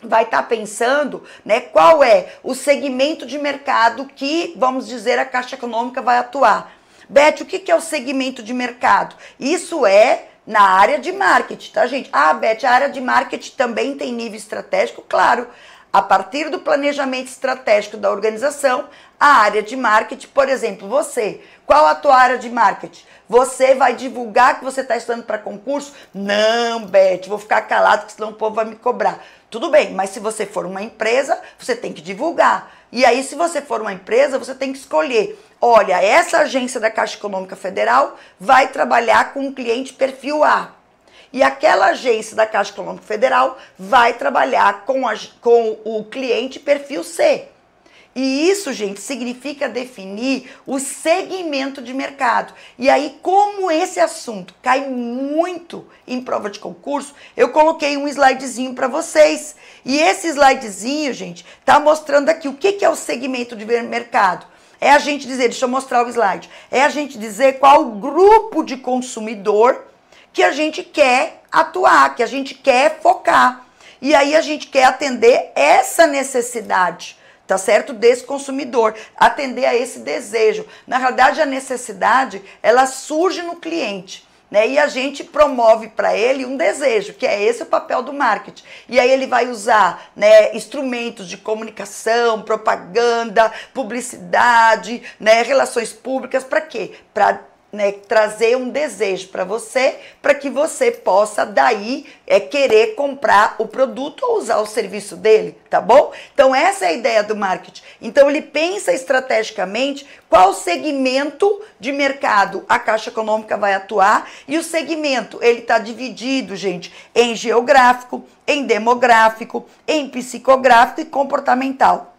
vai estar tá pensando, né, qual é o segmento de mercado que, vamos dizer, a Caixa Econômica vai atuar. Beth, o que, que é o segmento de mercado? Isso é na área de marketing, tá, gente? Ah, Beth, a área de marketing também tem nível estratégico? Claro. A partir do planejamento estratégico da organização, a área de marketing, por exemplo, você, qual a tua área de marketing? Você vai divulgar que você está estudando para concurso? Não, Beth, vou ficar calado, porque senão o povo vai me cobrar. Tudo bem, mas se você for uma empresa, você tem que divulgar. E aí, se você for uma empresa, você tem que escolher. Olha, essa agência da Caixa Econômica Federal vai trabalhar com um cliente perfil A. E aquela agência da Caixa Econômica Federal vai trabalhar com, a, com o cliente perfil C. E isso, gente, significa definir o segmento de mercado. E aí, como esse assunto cai muito em prova de concurso, eu coloquei um slidezinho para vocês. E esse slidezinho, gente, tá mostrando aqui o que, que é o segmento de mercado. É a gente dizer, deixa eu mostrar o slide. É a gente dizer qual grupo de consumidor que a gente quer atuar, que a gente quer focar. E aí a gente quer atender essa necessidade tá certo? Desse consumidor, atender a esse desejo. Na realidade, a necessidade, ela surge no cliente. Né? E a gente promove para ele um desejo, que é esse o papel do marketing. E aí ele vai usar né, instrumentos de comunicação, propaganda, publicidade, né, relações públicas, para quê? Para né, trazer um desejo para você, para que você possa daí é, querer comprar o produto ou usar o serviço dele, tá bom? Então essa é a ideia do marketing. Então ele pensa estrategicamente qual segmento de mercado a Caixa Econômica vai atuar e o segmento ele está dividido, gente, em geográfico, em demográfico, em psicográfico e comportamental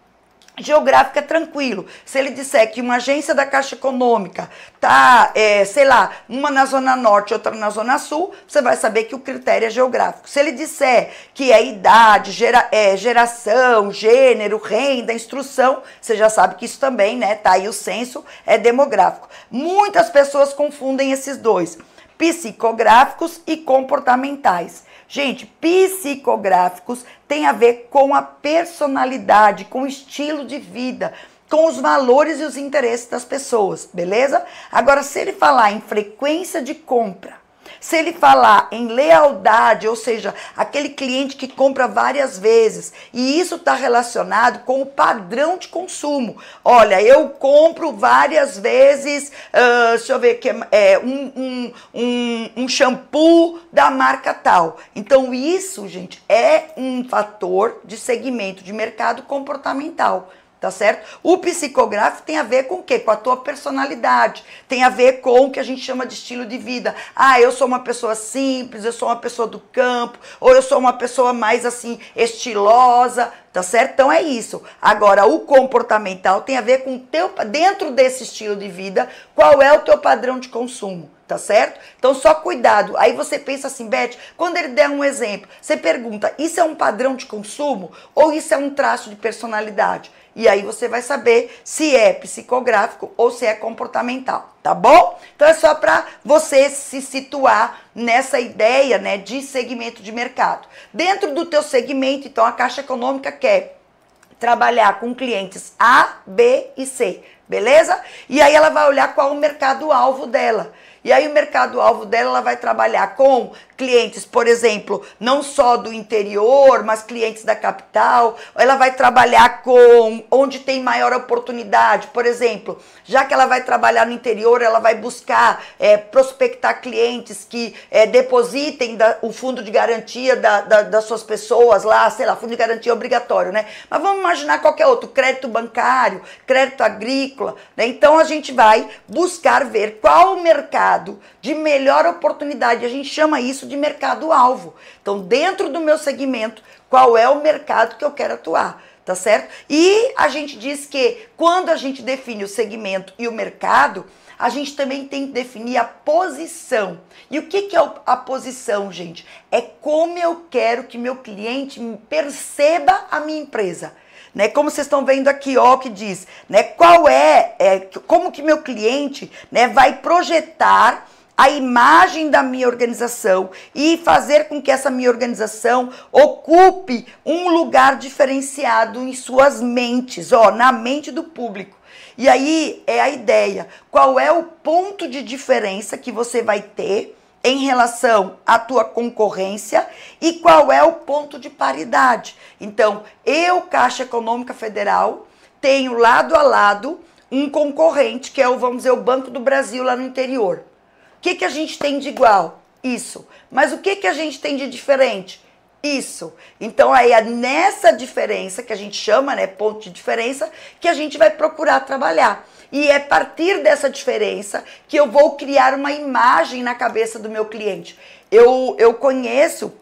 geográfica é tranquilo. Se ele disser que uma agência da Caixa Econômica tá, é, sei lá, uma na zona norte, outra na zona sul, você vai saber que o critério é geográfico. Se ele disser que é idade, gera, é, geração, gênero, renda, instrução, você já sabe que isso também, né? Tá aí o censo é demográfico. Muitas pessoas confundem esses dois, psicográficos e comportamentais. Gente, psicográficos tem a ver com a personalidade, com o estilo de vida, com os valores e os interesses das pessoas, beleza? Agora, se ele falar em frequência de compra, se ele falar em lealdade, ou seja, aquele cliente que compra várias vezes, e isso está relacionado com o padrão de consumo. Olha, eu compro várias vezes, uh, deixa eu ver que é, é um, um, um, um shampoo da marca tal. Então, isso, gente, é um fator de segmento de mercado comportamental tá certo? O psicográfico tem a ver com o quê? Com a tua personalidade, tem a ver com o que a gente chama de estilo de vida. Ah, eu sou uma pessoa simples, eu sou uma pessoa do campo, ou eu sou uma pessoa mais assim estilosa, tá certo? Então é isso. Agora, o comportamental tem a ver com o teu dentro desse estilo de vida, qual é o teu padrão de consumo? tá certo? Então só cuidado. Aí você pensa assim, Beth, quando ele der um exemplo, você pergunta: isso é um padrão de consumo ou isso é um traço de personalidade? E aí você vai saber se é psicográfico ou se é comportamental, tá bom? Então é só para você se situar nessa ideia, né, de segmento de mercado. Dentro do teu segmento, então a Caixa Econômica quer trabalhar com clientes A, B e C, beleza? E aí ela vai olhar qual o mercado alvo dela. E aí o mercado-alvo dela ela vai trabalhar com clientes, por exemplo, não só do interior, mas clientes da capital. Ela vai trabalhar com onde tem maior oportunidade, por exemplo, já que ela vai trabalhar no interior, ela vai buscar é, prospectar clientes que é, depositem da, o fundo de garantia da, da, das suas pessoas lá, sei lá, fundo de garantia obrigatório, né? Mas vamos imaginar qualquer outro, crédito bancário, crédito agrícola, né? Então a gente vai buscar ver qual o mercado de melhor oportunidade, a gente chama isso de mercado-alvo. Então, dentro do meu segmento, qual é o mercado que eu quero atuar? tá certo? E a gente diz que quando a gente define o segmento e o mercado, a gente também tem que definir a posição. E o que, que é a posição, gente? É como eu quero que meu cliente perceba a minha empresa. Né, como vocês estão vendo aqui, ó, que diz, né? Qual é, é como que meu cliente, né, vai projetar a imagem da minha organização e fazer com que essa minha organização ocupe um lugar diferenciado em suas mentes, ó, na mente do público. E aí é a ideia, qual é o ponto de diferença que você vai ter em relação à tua concorrência e qual é o ponto de paridade. Então, eu, Caixa Econômica Federal, tenho lado a lado um concorrente, que é o, vamos dizer, o Banco do Brasil lá no interior. O que, que a gente tem de igual? Isso. Mas o que, que a gente tem de diferente? Isso. Então aí é nessa diferença que a gente chama, né, ponto de diferença, que a gente vai procurar trabalhar. E é a partir dessa diferença que eu vou criar uma imagem na cabeça do meu cliente. Eu, eu conheço,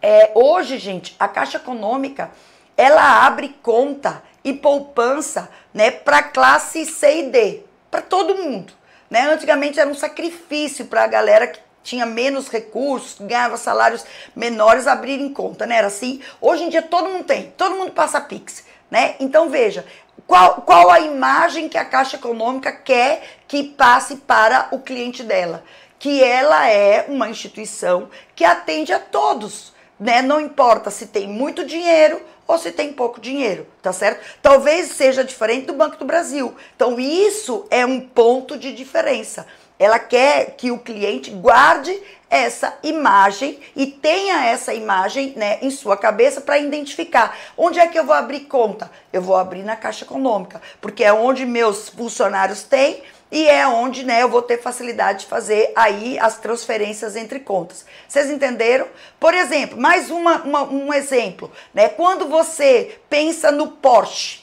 é, hoje, gente, a Caixa Econômica, ela abre conta e poupança, né, para classe C e D, para todo mundo. Né? Antigamente era um sacrifício para a galera que tinha menos recursos, ganhava salários menores, abrirem conta, né? Era assim. Hoje em dia todo mundo tem, todo mundo passa Pix, né? Então veja, qual, qual a imagem que a Caixa Econômica quer que passe para o cliente dela? Que ela é uma instituição que atende a todos, né? Não importa se tem muito dinheiro ou se tem pouco dinheiro, tá certo? Talvez seja diferente do Banco do Brasil. Então, isso é um ponto de diferença. Ela quer que o cliente guarde essa imagem e tenha essa imagem né, em sua cabeça para identificar onde é que eu vou abrir conta. Eu vou abrir na Caixa Econômica, porque é onde meus funcionários têm e é onde né, eu vou ter facilidade de fazer aí as transferências entre contas. Vocês entenderam? Por exemplo, mais uma, uma, um exemplo. Né? Quando você pensa no Porsche,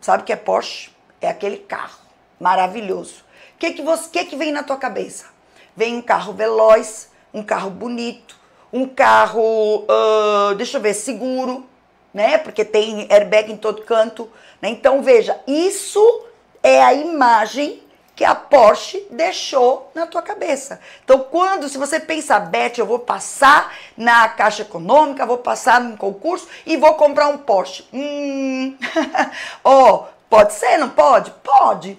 sabe o que é Porsche? É aquele carro maravilhoso. O que, que, você, que, que vem na tua cabeça? Vem um carro veloz, um carro bonito, um carro, uh, deixa eu ver, seguro, né? Porque tem airbag em todo canto. Né? Então, veja, isso é a imagem que a Porsche deixou na tua cabeça. Então, quando, se você pensar, Beth, eu vou passar na Caixa Econômica, vou passar no concurso e vou comprar um Porsche. Hum, oh, pode ser, não pode? Pode.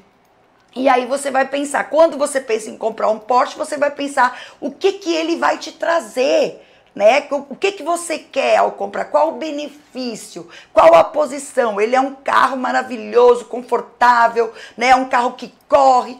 E aí você vai pensar, quando você pensa em comprar um Porsche, você vai pensar o que que ele vai te trazer né? O que, que você quer ao comprar? Qual o benefício? Qual a posição? Ele é um carro maravilhoso, confortável, né? é um carro que corre.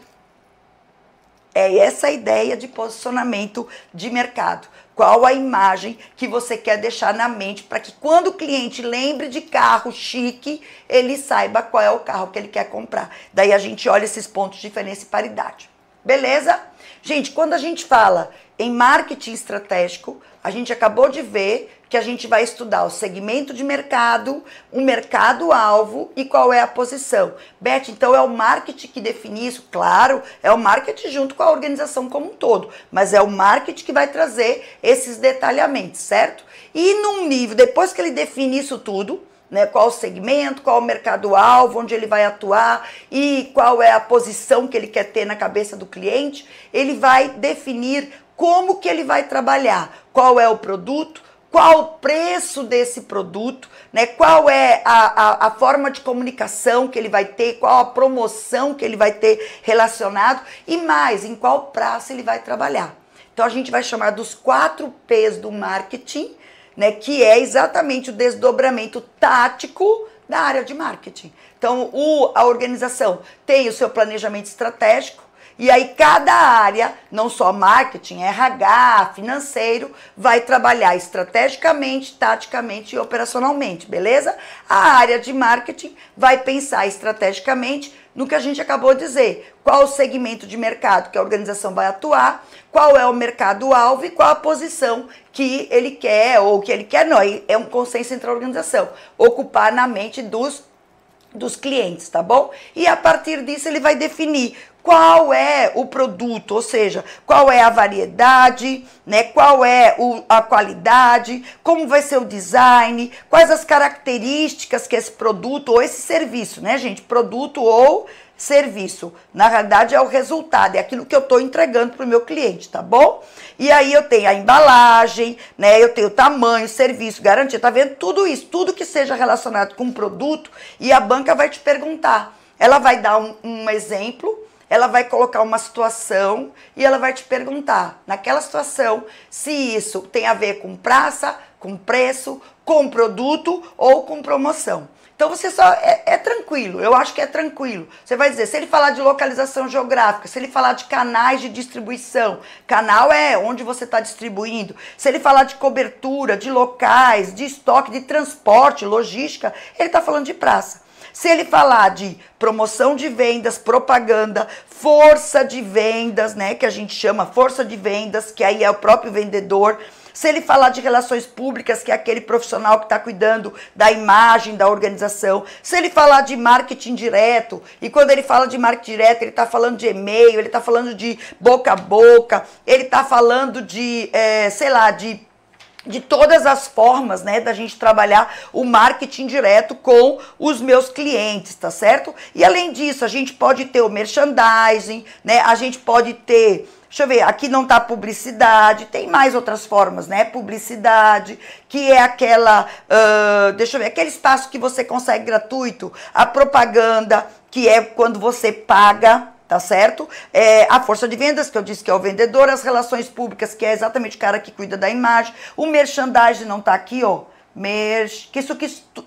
É essa a ideia de posicionamento de mercado. Qual a imagem que você quer deixar na mente para que quando o cliente lembre de carro chique, ele saiba qual é o carro que ele quer comprar. Daí a gente olha esses pontos de diferença e paridade. Beleza? Gente, quando a gente fala em marketing estratégico, a gente acabou de ver que a gente vai estudar o segmento de mercado, o mercado-alvo e qual é a posição. Beth, então é o marketing que define isso? Claro, é o marketing junto com a organização como um todo, mas é o marketing que vai trazer esses detalhamentos, certo? E num nível, depois que ele define isso tudo, né, qual o segmento, qual o mercado-alvo, onde ele vai atuar e qual é a posição que ele quer ter na cabeça do cliente, ele vai definir como que ele vai trabalhar, qual é o produto, qual o preço desse produto, né? qual é a, a, a, forma de comunicação que ele vai ter, qual a promoção que ele vai ter relacionado e mais, em qual prazo ele vai trabalhar. Então a gente vai chamar dos quatro P's do marketing, né? que é exatamente o desdobramento tático da área de marketing. Então o, a organização tem o seu planejamento estratégico, e aí cada área, não só marketing, RH, financeiro, vai trabalhar estrategicamente, taticamente e operacionalmente, beleza? A área de marketing vai pensar estrategicamente no que a gente acabou de dizer, qual o segmento de mercado que a organização vai atuar, qual é o mercado alvo e qual a posição que ele quer ou que ele quer não, é um consenso entre a organização, ocupar na mente dos dos clientes, tá bom? E a partir disso ele vai definir qual é o produto, ou seja, qual é a variedade, né? Qual é o, a qualidade, como vai ser o design, quais as características que esse produto ou esse serviço, né, gente? Produto ou serviço. Na realidade é o resultado, é aquilo que eu estou entregando para o meu cliente, tá bom? E aí eu tenho a embalagem, né? Eu tenho o tamanho, serviço, garantia, tá vendo? Tudo isso, tudo que seja relacionado com o produto e a banca vai te perguntar. Ela vai dar um, um exemplo ela vai colocar uma situação e ela vai te perguntar, naquela situação, se isso tem a ver com praça, com preço, com produto ou com promoção. Então você só é, é, tranquilo, eu acho que é tranquilo. Você vai dizer, se ele falar de localização geográfica, se ele falar de canais de distribuição, canal é onde você está distribuindo, se ele falar de cobertura, de locais, de estoque, de transporte, logística, ele está falando de praça. Se ele falar de promoção de vendas, propaganda, força de vendas, né, que a gente chama força de vendas, que aí é o próprio vendedor, se ele falar de relações públicas, que é aquele profissional que está cuidando da imagem da organização, se ele falar de marketing direto, e quando ele fala de marketing direto, ele está falando de e-mail, ele está falando de boca a boca, ele está falando de, é, sei lá, de de todas as formas, né, da gente trabalhar o marketing direto com os meus clientes, tá certo? E além disso, a gente pode ter o merchandising, né? A gente pode ter Deixa eu ver, aqui não tá publicidade, tem mais outras formas, né? Publicidade, que é aquela, uh, deixa eu ver, aquele espaço que você consegue gratuito, a propaganda, que é quando você paga, tá certo? É, a força de vendas, que eu disse que é o vendedor, as relações públicas, que é exatamente o cara que cuida da imagem, o merchandising não tá aqui, ó. Merch, que isso,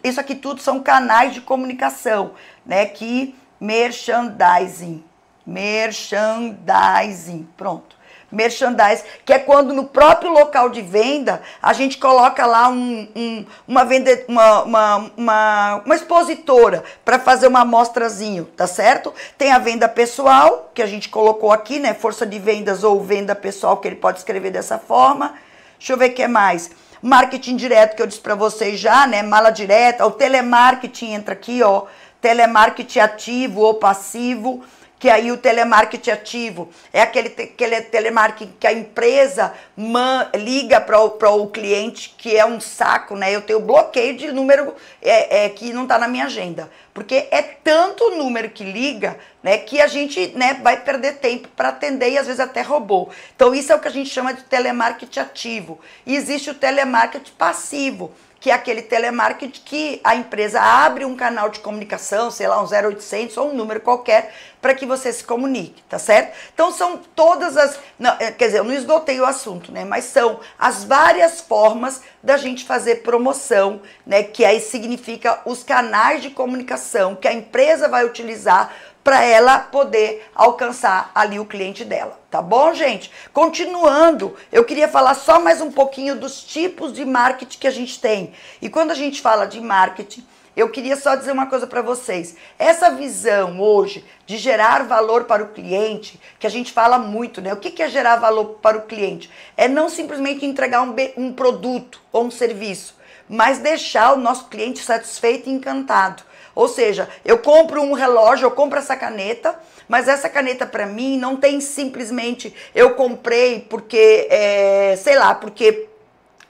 isso aqui tudo são canais de comunicação, né? Que merchandising, merchandising, pronto merchandise, que é quando no próprio local de venda a gente coloca lá um, um uma, vende, uma, uma, uma, uma expositora para fazer uma amostrazinho, tá certo? Tem a venda pessoal, que a gente colocou aqui, né? Força de vendas ou venda pessoal, que ele pode escrever dessa forma. Deixa eu ver o que mais marketing direto que eu disse para vocês já, né? Mala direta, o telemarketing entra aqui, ó. Telemarketing ativo ou passivo, que aí o telemarketing ativo é aquele, te, aquele telemarketing que a empresa man, liga para o cliente, que é um saco, né? Eu tenho bloqueio de número é, é que não está na minha agenda. Porque é tanto número que liga, né, que a gente né, vai perder tempo para atender e às vezes até roubou. Então, isso é o que a gente chama de telemarketing ativo. E existe o telemarketing passivo que é aquele telemarketing que a empresa abre um canal de comunicação, sei lá, um 0800 ou um número qualquer, para que você se comunique, tá certo? Então são todas as. Não, é, quer dizer, eu não esgotei o assunto, né? Mas são as várias formas da gente fazer promoção, né? Que aí significa os canais de comunicação que a empresa vai utilizar para ela poder alcançar ali o cliente dela, tá bom, gente? Continuando, eu queria falar só mais um pouquinho dos tipos de marketing que a gente tem. E quando a gente fala de marketing, eu queria só dizer uma coisa para vocês. Essa visão hoje de gerar valor para o cliente, que a gente fala muito, né? O que é gerar valor para o cliente? É não simplesmente entregar um, um produto ou um serviço, mas deixar o nosso cliente satisfeito e encantado. Ou seja, eu compro um relógio, eu compro essa caneta, mas essa caneta para mim não tem simplesmente eu comprei porque, é, sei lá, porque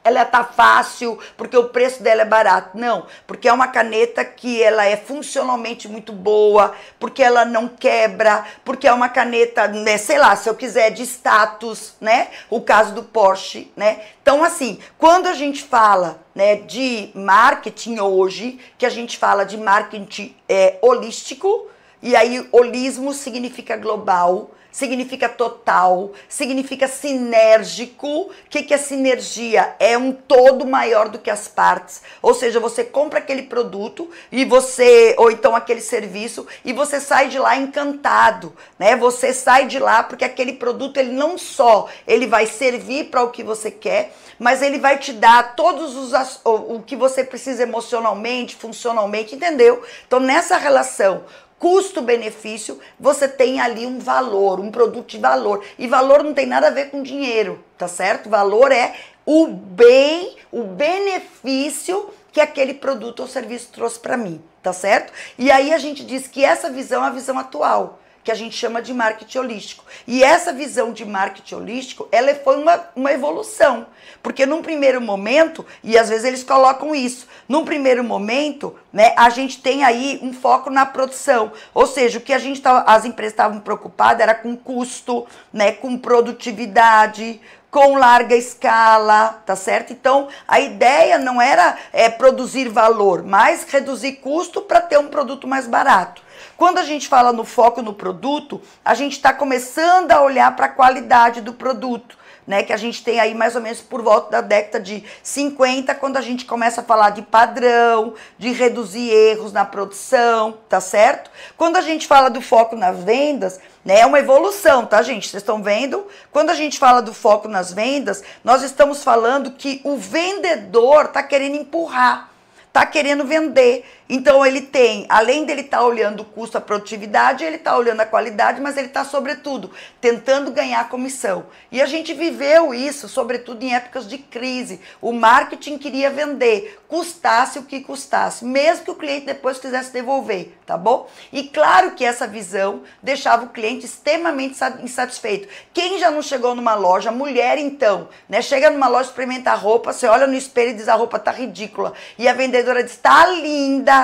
ela tá fácil porque o preço dela é barato. Não, porque é uma caneta que ela é funcionalmente muito boa, porque ela não quebra, porque é uma caneta, né, sei lá, se eu quiser de status, né? O caso do Porsche, né? Então assim, quando a gente fala né, de marketing hoje, que a gente fala de marketing é, holístico, e aí holismo significa global, significa total, significa sinérgico. O que, que é sinergia? É um todo maior do que as partes. Ou seja, você compra aquele produto e você, ou então aquele serviço, e você sai de lá encantado, né? Você sai de lá porque aquele produto ele não só ele vai servir para o que você quer, mas ele vai te dar todos os o que você precisa emocionalmente, funcionalmente, entendeu? Então nessa relação custo-benefício, você tem ali um valor, um produto de valor. E valor não tem nada a ver com dinheiro, tá certo? Valor é o bem, o benefício que aquele produto ou serviço trouxe para mim, tá certo? E aí a gente diz que essa visão é a visão atual que a gente chama de marketing holístico. E essa visão de marketing holístico, ela é, foi uma, uma evolução. Porque num primeiro momento, e às vezes eles colocam isso, num primeiro momento, né, a gente tem aí um foco na produção. Ou seja, o que a gente tava, as empresas estavam preocupadas era com custo, né, com produtividade, com larga escala, tá certo? Então, a ideia não era é, produzir valor, mas reduzir custo para ter um produto mais barato. Quando a gente fala no foco no produto, a gente está começando a olhar para a qualidade do produto. Né, que a gente tem aí mais ou menos por volta da década de 50, quando a gente começa a falar de padrão, de reduzir erros na produção, tá certo? Quando a gente fala do foco nas vendas, né, é uma evolução, tá, gente? Vocês estão vendo? Quando a gente fala do foco nas vendas, nós estamos falando que o vendedor tá querendo empurrar, tá querendo vender. Então ele tem, além dele estar tá olhando o custo, a produtividade, ele está olhando a qualidade, mas ele está, sobretudo, tentando ganhar comissão. E a gente viveu isso, sobretudo em épocas de crise. O marketing queria vender, custasse o que custasse, mesmo que o cliente depois quisesse devolver, tá bom? E claro que essa visão deixava o cliente extremamente insatisfeito. Quem já não chegou numa loja, mulher então, né? Chega numa loja, experimenta a roupa, você olha no espelho e diz a roupa tá ridícula. E a vendedora diz, tá linda!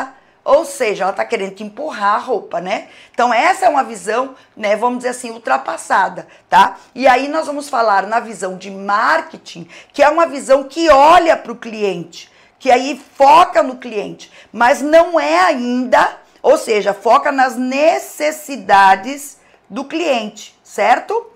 Ou seja, ela está querendo te empurrar a roupa, né? Então, essa é uma visão, né, vamos dizer assim, ultrapassada, tá? E aí nós vamos falar na visão de marketing, que é uma visão que olha para o cliente, que aí foca no cliente, mas não é ainda, ou seja, foca nas necessidades do cliente, certo?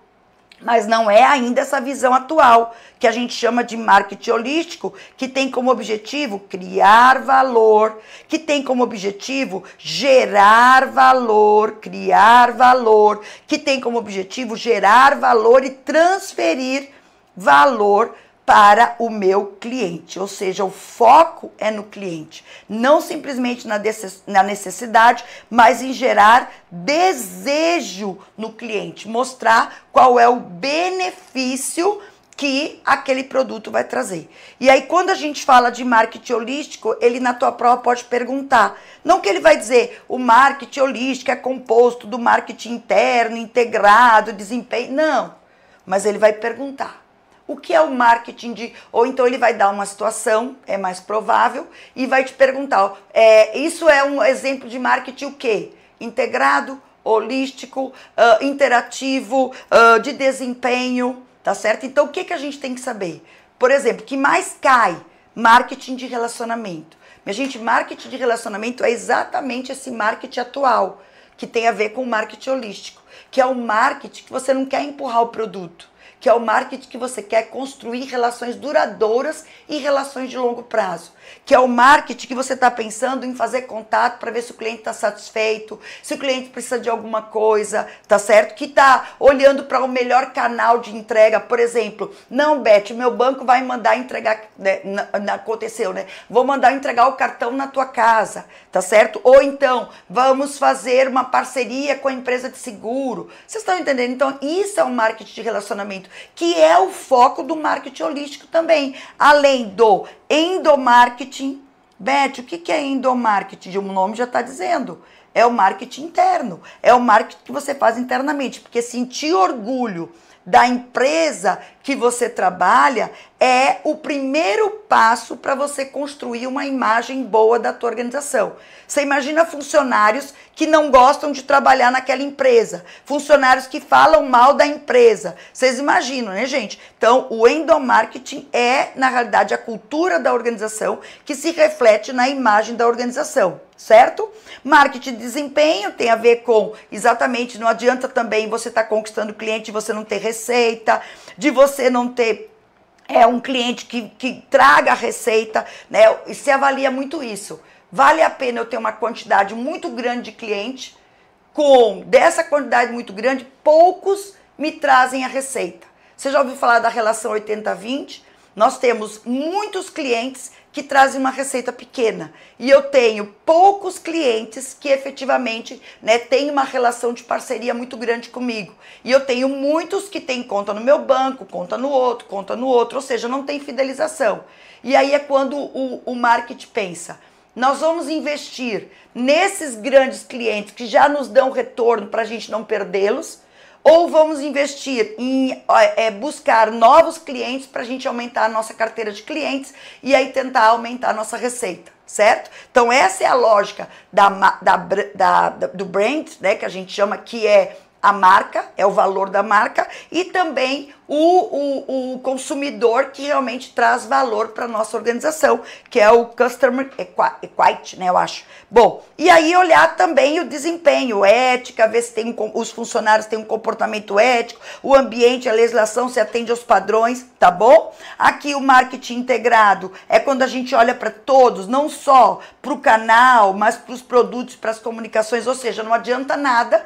Mas não é ainda essa visão atual, que a gente chama de marketing holístico, que tem como objetivo criar valor, que tem como objetivo gerar valor, criar valor, que tem como objetivo gerar valor e transferir valor para o meu cliente. Ou seja, o foco é no cliente, não simplesmente na necessidade, mas em gerar desejo no cliente, mostrar qual é o benefício que aquele produto vai trazer. E aí, quando a gente fala de marketing holístico, ele na tua prova pode perguntar. Não que ele vai dizer o marketing holístico é composto do marketing interno, integrado, desempenho. Não. Mas ele vai perguntar o que é o marketing de. Ou então ele vai dar uma situação, é mais provável, e vai te perguntar: é, isso é um exemplo de marketing o quê? Integrado, holístico, uh, interativo, uh, de desempenho, tá certo? Então o que, que a gente tem que saber? Por exemplo, que mais cai? Marketing de relacionamento. Minha gente, marketing de relacionamento é exatamente esse marketing atual, que tem a ver com o marketing holístico, que é o marketing que você não quer empurrar o produto que é o marketing que você quer construir relações duradouras e relações de longo prazo que é o marketing que você está pensando em fazer contato para ver se o cliente está satisfeito, se o cliente precisa de alguma coisa, tá certo? Que está olhando para o melhor canal de entrega, por exemplo, não, Beth, meu banco vai mandar entregar, né, aconteceu, né? Vou mandar entregar o cartão na tua casa, tá certo? Ou então, vamos fazer uma parceria com a empresa de seguro. Vocês estão entendendo? Então, isso é um marketing de relacionamento, que é o foco do marketing holístico também, além do endomarketing marketing Beth, o que é endomarketing? O nome já está dizendo. É o marketing interno. É o marketing que você faz internamente. Porque sentir orgulho da empresa que você trabalha é o primeiro passo para você construir uma imagem boa da tua organização. Você imagina funcionários que não gostam de trabalhar naquela empresa, funcionários que falam mal da empresa. Vocês imaginam, né, gente? Então, o endomarketing é, na realidade, a cultura da organização que se reflete na imagem da organização certo? Marketing de desempenho tem a ver com exatamente, não adianta também você estar tá conquistando cliente e você não ter receita, de você você não ter é, um cliente que, que traga a receita, né? E se avalia muito isso. Vale a pena eu ter uma quantidade muito grande de cliente, com dessa quantidade muito grande, poucos me trazem a receita. Você já ouviu falar da relação 80-20? Nós temos muitos clientes que trazem uma receita pequena. E eu tenho poucos clientes que efetivamente né, têm uma relação de parceria muito grande comigo. E eu tenho muitos que têm conta no meu banco, conta no outro, conta no outro, ou seja, não tem fidelização. E aí é quando o, o marketing pensa. Nós vamos investir nesses grandes clientes que já nos dão retorno para a gente não perdê-los ou vamos investir em é, buscar novos clientes para a gente aumentar a nossa carteira de clientes e aí tentar aumentar a nossa receita, certo? Então essa é a lógica da, da, da, da do brand, né, que a gente chama que é a marca, é o valor da marca, e também o, o, o consumidor que realmente traz valor para nossa organização, que é o Customer Equite, né, eu acho. Bom, e aí olhar também o desempenho, ética, ver se tem um, os funcionários têm um comportamento ético, o ambiente, a legislação se atende aos padrões, tá bom? Aqui o marketing integrado é quando a gente olha para todos, não só para o canal, mas para os produtos, para as comunicações, ou seja, não adianta nada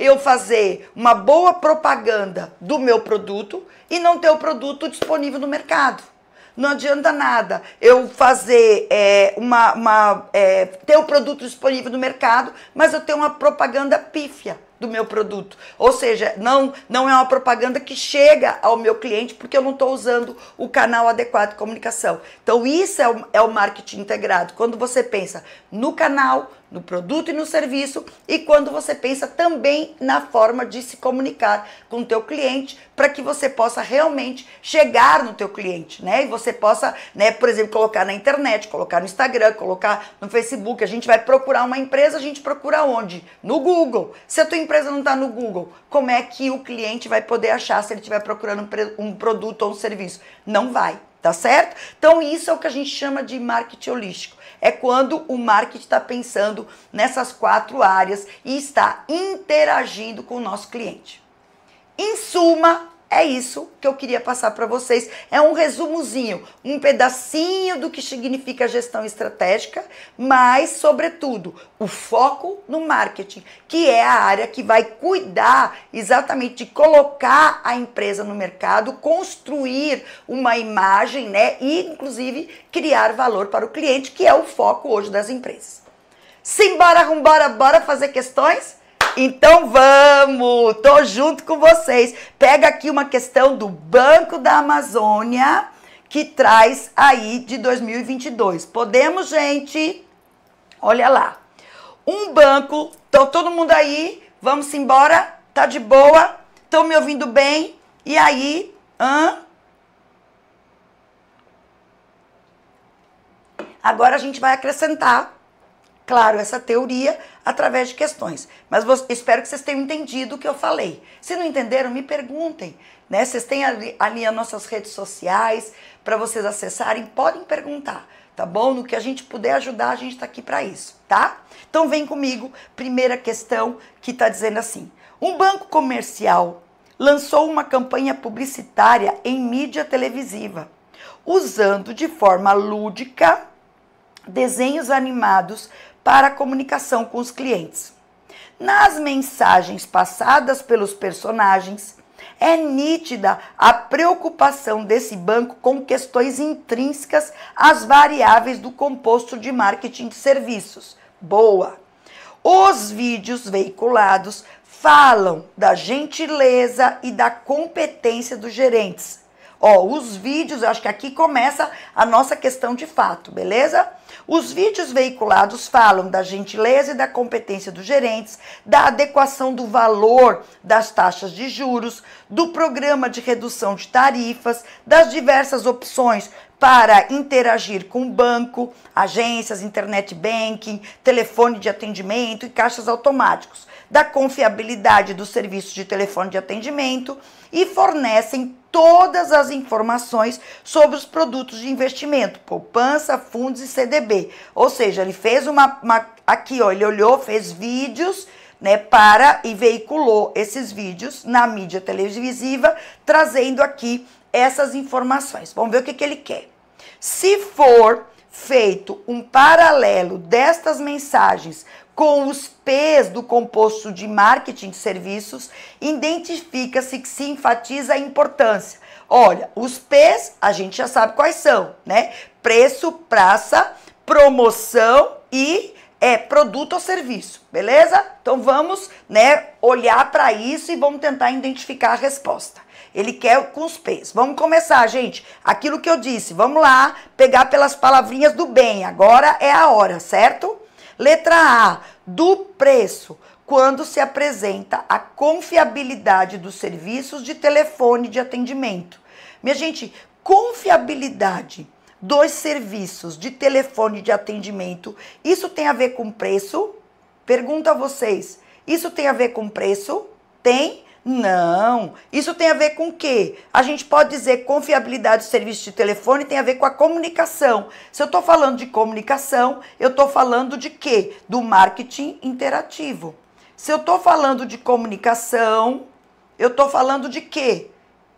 eu fazer uma boa propaganda do meu produto e não ter o produto disponível no mercado. Não adianta nada eu fazer é, uma, uma é, ter o produto disponível no mercado, mas eu ter uma propaganda pífia do meu produto. Ou seja, não, não é uma propaganda que chega ao meu cliente porque eu não estou usando o canal adequado de comunicação. Então, isso é o, é o marketing integrado. Quando você pensa no canal, no produto e no serviço e quando você pensa também na forma de se comunicar com o teu cliente para que você possa realmente chegar no teu cliente, né? E você possa, né, por exemplo, colocar na internet, colocar no Instagram, colocar no Facebook. A gente vai procurar uma empresa, a gente procura onde? No Google. Se a tua empresa não está no Google, como é que o cliente vai poder achar se ele estiver procurando um produto ou um serviço? Não vai tá certo? Então isso é o que a gente chama de marketing holístico é quando o marketing está pensando nessas quatro áreas e está interagindo com o nosso cliente. Em suma, é isso que eu queria passar para vocês. É um resumozinho, um pedacinho do que significa gestão estratégica, mas, sobretudo, o foco no marketing, que é a área que vai cuidar exatamente de colocar a empresa no mercado, construir uma imagem, né? E, inclusive, criar valor para o cliente, que é o foco hoje das empresas. Simbora, rumbora, bora fazer questões? Então vamos, tô junto com vocês. Pega aqui uma questão do Banco da Amazônia que traz aí de 2022. Podemos, gente? Olha lá. Um banco, Tô todo mundo aí, vamos embora? Tá de boa? Estão me ouvindo bem? E aí? Hã? Agora a gente vai acrescentar claro, essa teoria através de questões. Mas vou, espero que vocês tenham entendido o que eu falei. Se não entenderam, me perguntem. Né? Vocês têm ali, ali as nossas redes sociais para vocês acessarem, podem perguntar, tá bom? No que a gente puder ajudar, a gente está aqui para isso, tá? Então vem comigo, primeira questão que está dizendo assim: um banco comercial lançou uma campanha publicitária em mídia televisiva, usando de forma lúdica desenhos animados para a comunicação com os clientes. Nas mensagens passadas pelos personagens, é nítida a preocupação desse banco com questões intrínsecas às variáveis do composto de marketing de serviços. Boa! Os vídeos veiculados falam da gentileza e da competência dos gerentes, Ó, os vídeos, eu acho que aqui começa a nossa questão de fato, beleza? Os vídeos veiculados falam da gentileza e da competência dos gerentes, da adequação do valor das taxas de juros, do programa de redução de tarifas, das diversas opções para interagir com banco, agências, internet banking, telefone de atendimento e caixas automáticos, da confiabilidade dos serviços de telefone de atendimento e fornecem todas as informações sobre os produtos de investimento, poupança, fundos e CDB. Ou seja, ele fez uma, uma aqui, ó, ele olhou, fez vídeos, né, para e veiculou esses vídeos na mídia televisiva, trazendo aqui essas informações. Vamos ver o que, que ele quer. Se for feito um paralelo destas mensagens com os P's do composto de marketing de serviços, identifica-se que se enfatiza a importância. Olha, os P's a gente já sabe quais são, né? Preço, praça, promoção e é produto ou serviço, beleza? Então vamos, né, olhar para isso e vamos tentar identificar a resposta. Ele quer com os P's. Vamos começar, gente. Aquilo que eu disse, vamos lá pegar pelas palavrinhas do bem. Agora é a hora, certo? Letra A, do preço, quando se apresenta a confiabilidade dos serviços de telefone de atendimento. Minha gente, confiabilidade dos serviços de telefone de atendimento, isso tem a ver com preço? Pergunto a vocês, isso tem a ver com preço? Tem? Não. Isso tem a ver com o quê? A gente pode dizer confiabilidade do serviço de telefone tem a ver com a comunicação. Se eu estou falando de comunicação, eu estou falando de quê? Do marketing interativo. Se eu estou falando de comunicação, eu estou falando de quê?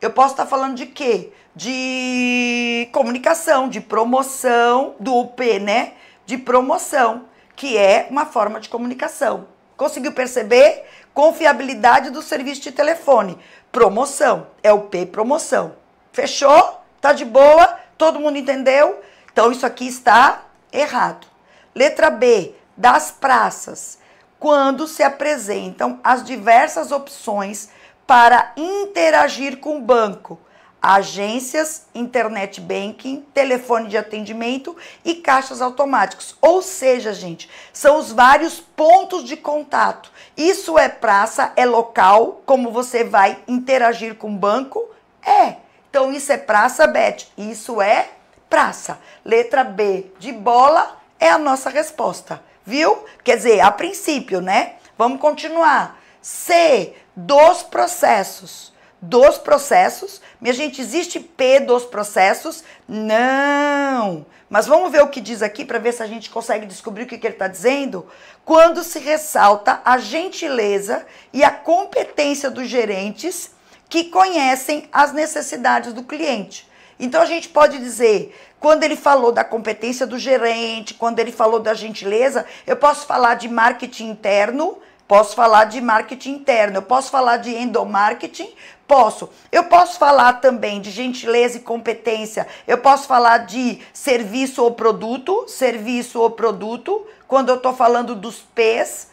Eu posso estar tá falando de quê? De comunicação, de promoção, do P, né? De promoção, que é uma forma de comunicação. Conseguiu perceber? Confiabilidade do serviço de telefone. Promoção. É o P promoção. Fechou? Tá de boa? Todo mundo entendeu? Então isso aqui está errado. Letra B, das praças. Quando se apresentam as diversas opções para interagir com o banco agências, internet banking, telefone de atendimento e caixas automáticos. Ou seja, gente, são os vários pontos de contato. Isso é praça, é local, como você vai interagir com o banco? É. Então isso é praça, Beth. Isso é praça. Letra B de bola é a nossa resposta, viu? Quer dizer, a princípio, né? Vamos continuar. C, dos processos dos processos. Minha gente, existe P dos processos? Não! Mas vamos ver o que diz aqui para ver se a gente consegue descobrir o que, que ele está dizendo. Quando se ressalta a gentileza e a competência dos gerentes que conhecem as necessidades do cliente. Então a gente pode dizer, quando ele falou da competência do gerente, quando ele falou da gentileza, eu posso falar de marketing interno, posso falar de marketing interno, eu posso falar de endomarketing, Posso. Eu posso falar também de gentileza e competência. Eu posso falar de serviço ou produto, serviço ou produto, quando eu estou falando dos P's.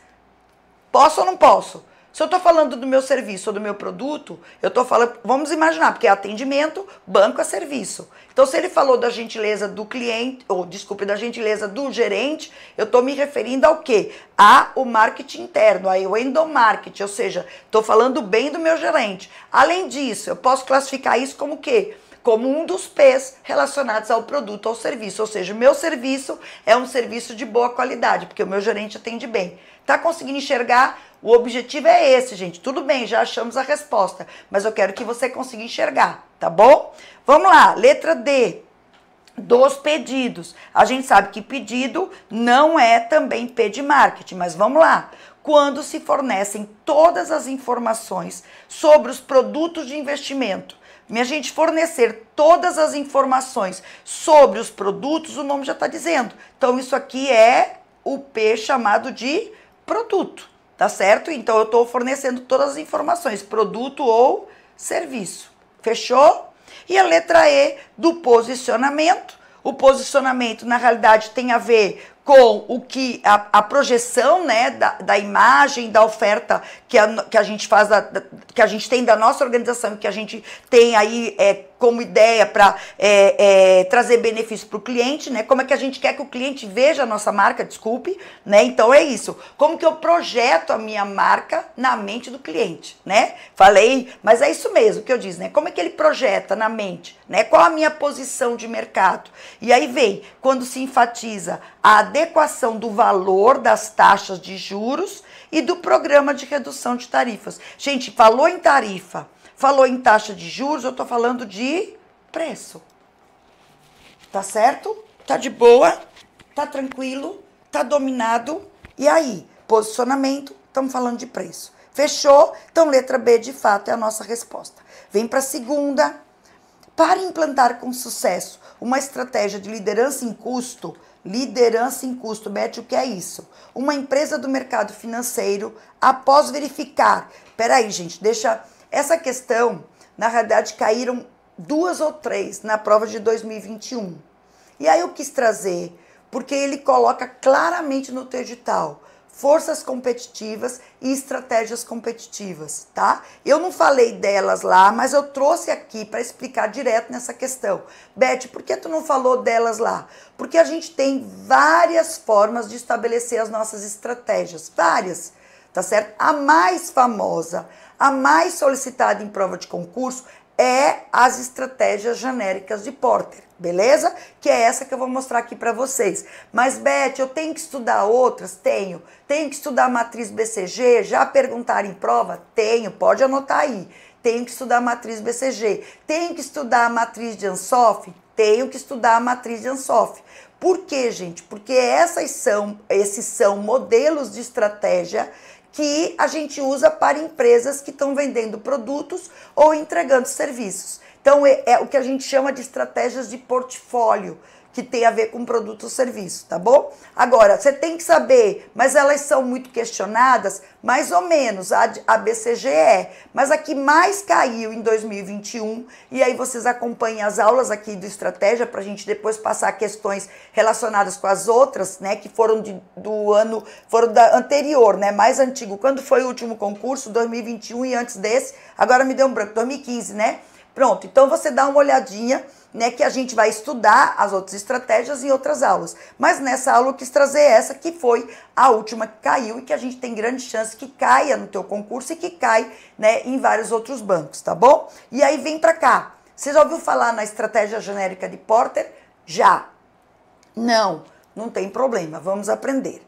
Posso ou não posso? Se eu estou falando do meu serviço ou do meu produto, eu estou falando. Vamos imaginar, porque é atendimento, banco é serviço. Então, se ele falou da gentileza do cliente, ou desculpe, da gentileza do gerente, eu estou me referindo ao quê? A o marketing interno, aí o endomarketing, ou seja, estou falando bem do meu gerente. Além disso, eu posso classificar isso como o quê? como um dos P's relacionados ao produto ou serviço. Ou seja, meu serviço é um serviço de boa qualidade, porque o meu gerente atende bem. Tá conseguindo enxergar o objetivo é esse, gente. Tudo bem, já achamos a resposta, mas eu quero que você consiga enxergar, tá bom? Vamos lá, letra D dos pedidos. A gente sabe que pedido não é também P de marketing, mas vamos lá. Quando se fornecem todas as informações sobre os produtos de investimento. Minha gente, fornecer todas as informações sobre os produtos, o nome já está dizendo. Então, isso aqui é o P chamado de produto tá certo? Então eu estou fornecendo todas as informações, produto ou serviço. Fechou? E a letra E do posicionamento. O posicionamento, na realidade, tem a ver com o que a, a projeção né, da, da, imagem, da oferta que a, que a gente faz, da, da, que a gente tem da nossa organização, que a gente tem aí é, como ideia para é, é, trazer benefício para o cliente, né? Como é que a gente quer que o cliente veja a nossa marca, desculpe, né? Então é isso. Como que eu projeto a minha marca na mente do cliente, né? Falei, mas é isso mesmo que eu disse, né? Como é que ele projeta na mente, né? Qual a minha posição de mercado? E aí vem, quando se enfatiza a adequação do valor das taxas de juros e do programa de redução de tarifas. Gente, falou em tarifa, falou em taxa de juros, eu estou falando de preço. Tá certo? Tá de boa? Tá tranquilo? Tá dominado? E aí, posicionamento, estamos falando de preço. Fechou? Então, letra B de fato é a nossa resposta. Vem para a segunda. Para implantar com sucesso uma estratégia de liderança em custo, Liderança em custo médio, o que é isso? Uma empresa do mercado financeiro, após verificar. Peraí, gente, deixa. Essa questão, na realidade, caíram duas ou três na prova de 2021. E aí eu quis trazer, porque ele coloca claramente no teu edital forças competitivas e estratégias competitivas, tá? Eu não falei delas lá, mas eu trouxe aqui para explicar direto nessa questão. Beth, por que tu não falou delas lá? Porque a gente tem várias formas de estabelecer as nossas estratégias, várias, tá certo? A mais famosa, a mais solicitada em prova de concurso é as estratégias genéricas de Porter, beleza? Que é essa que eu vou mostrar aqui para vocês. Mas Beth, eu tenho que estudar outras? Tenho. Tenho que estudar a matriz BCG? Já perguntaram em prova? Tenho, pode anotar aí. Tenho que estudar a matriz BCG. Tenho que estudar a matriz de Ansoff? Tenho que estudar a matriz de Ansoff. Por quê, gente? Porque essas são, esses são modelos de estratégia que a gente usa para empresas que estão vendendo produtos ou entregando serviços. Então, é, é o que a gente chama de estratégias de portfólio que tem a ver com produto ou serviço, tá bom? Agora, você tem que saber, mas elas são muito questionadas, mais ou menos, a, a BCGE, mas a que mais caiu em 2021, e aí vocês acompanhem as aulas aqui do Estratégia para a gente depois passar questões relacionadas com as outras, né, que foram de, do ano, foram da anterior, né, mais antigo. Quando foi o último concurso, 2021 e antes desse, agora me deu um branco, 2015, né? Pronto, então você dá uma olhadinha né, que a gente vai estudar as outras estratégias em outras aulas. Mas nessa aula eu quis trazer essa que foi a última que caiu e que a gente tem grande chance que caia no teu concurso e que cai, né, em vários outros bancos, tá bom? E aí vem para cá. Você já ouviu falar na estratégia genérica de Porter? Já. Não, não tem problema, vamos aprender.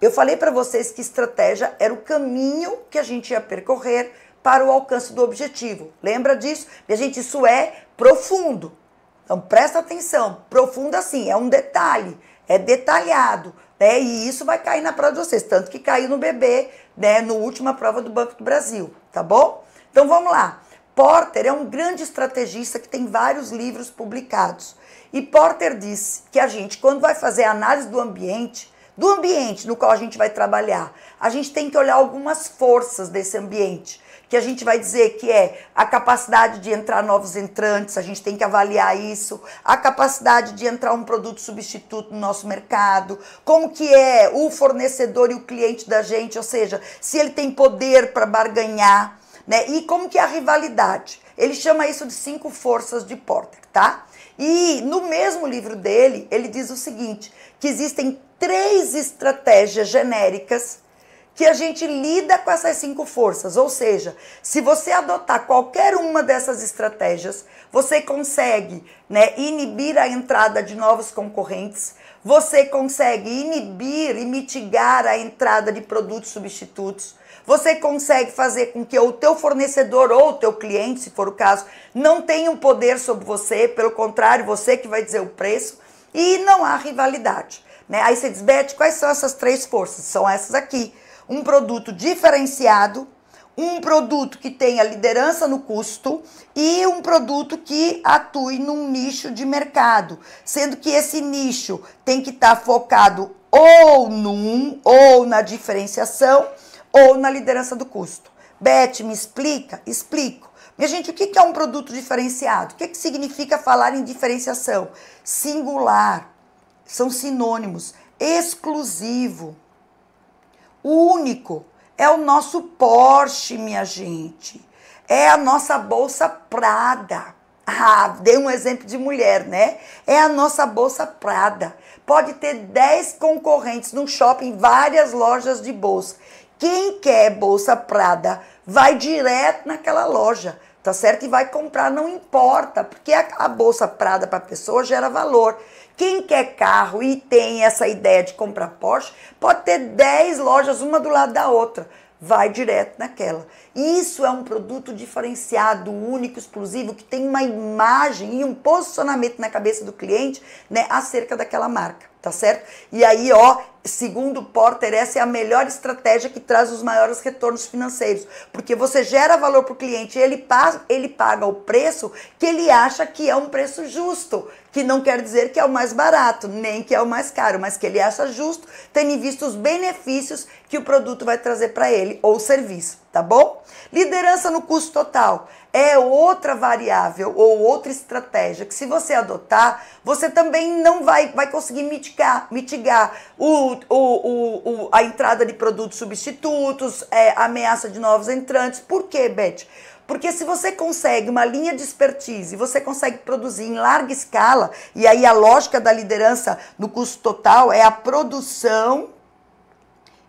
Eu falei para vocês que estratégia era o caminho que a gente ia percorrer para o alcance do objetivo. Lembra disso? Minha gente, isso é profundo. Então presta atenção, profunda assim, é um detalhe, é detalhado, né? E isso vai cair na prova de vocês, tanto que caiu no bebê, né, no última prova do Banco do Brasil, tá bom? Então vamos lá. Porter é um grande estrategista que tem vários livros publicados. E Porter disse que a gente, quando vai fazer a análise do ambiente, do ambiente no qual a gente vai trabalhar, a gente tem que olhar algumas forças desse ambiente que a gente vai dizer que é a capacidade de entrar novos entrantes, a gente tem que avaliar isso, a capacidade de entrar um produto substituto no nosso mercado, como que é o fornecedor e o cliente da gente, ou seja, se ele tem poder para barganhar, né? E como que é a rivalidade. Ele chama isso de cinco forças de Porter, tá? E no mesmo livro dele, ele diz o seguinte, que existem três estratégias genéricas que a gente lida com essas cinco forças. Ou seja, se você adotar qualquer uma dessas estratégias, você consegue né, inibir a entrada de novos concorrentes, você consegue inibir e mitigar a entrada de produtos substitutos. Você consegue fazer com que o teu fornecedor ou o teu cliente, se for o caso, não tenha um poder sobre você, pelo contrário, você que vai dizer o preço, e não há rivalidade. Né? Aí você diz, Beth, quais são essas três forças? São essas aqui um produto diferenciado, um produto que tenha liderança no custo e um produto que atue num nicho de mercado, sendo que esse nicho tem que estar tá focado ou num ou na diferenciação ou na liderança do custo. Beth, me explica? Explico. Minha gente, o que é um produto diferenciado? O que, é que significa falar em diferenciação? Singular, são sinônimos, exclusivo o único é o nosso Porsche, minha gente. É a nossa bolsa Prada. Ah, dei um exemplo de mulher, né? É a nossa bolsa Prada. Pode ter 10 concorrentes no shopping, várias lojas de bolsa. Quem quer bolsa Prada vai direto naquela loja, tá certo? E vai comprar, não importa, porque a, a bolsa Prada para a pessoa gera valor. Quem quer carro e tem essa ideia de comprar Porsche, pode ter 10 lojas, uma do lado da outra. Vai direto naquela. Isso é um produto diferenciado, único, exclusivo, que tem uma imagem e um posicionamento na cabeça do cliente né, acerca daquela marca tá certo? E aí, ó, segundo o Porter, essa é a melhor estratégia que traz os maiores retornos financeiros, porque você gera valor para o cliente, ele paga, ele paga o preço que ele acha que é um preço justo, que não quer dizer que é o mais barato, nem que é o mais caro, mas que ele acha justo, tendo em vista os benefícios que o produto vai trazer para ele ou serviço, tá bom? Liderança no custo total é outra variável ou outra estratégia que, se você adotar, você também não vai, vai conseguir mitigar, mitigar o, o, o, a entrada de produtos substitutos, é, a ameaça de novos entrantes. Por quê, Beth? Porque se você consegue uma linha de expertise, você consegue produzir em larga escala, e aí a lógica da liderança no custo total é a produção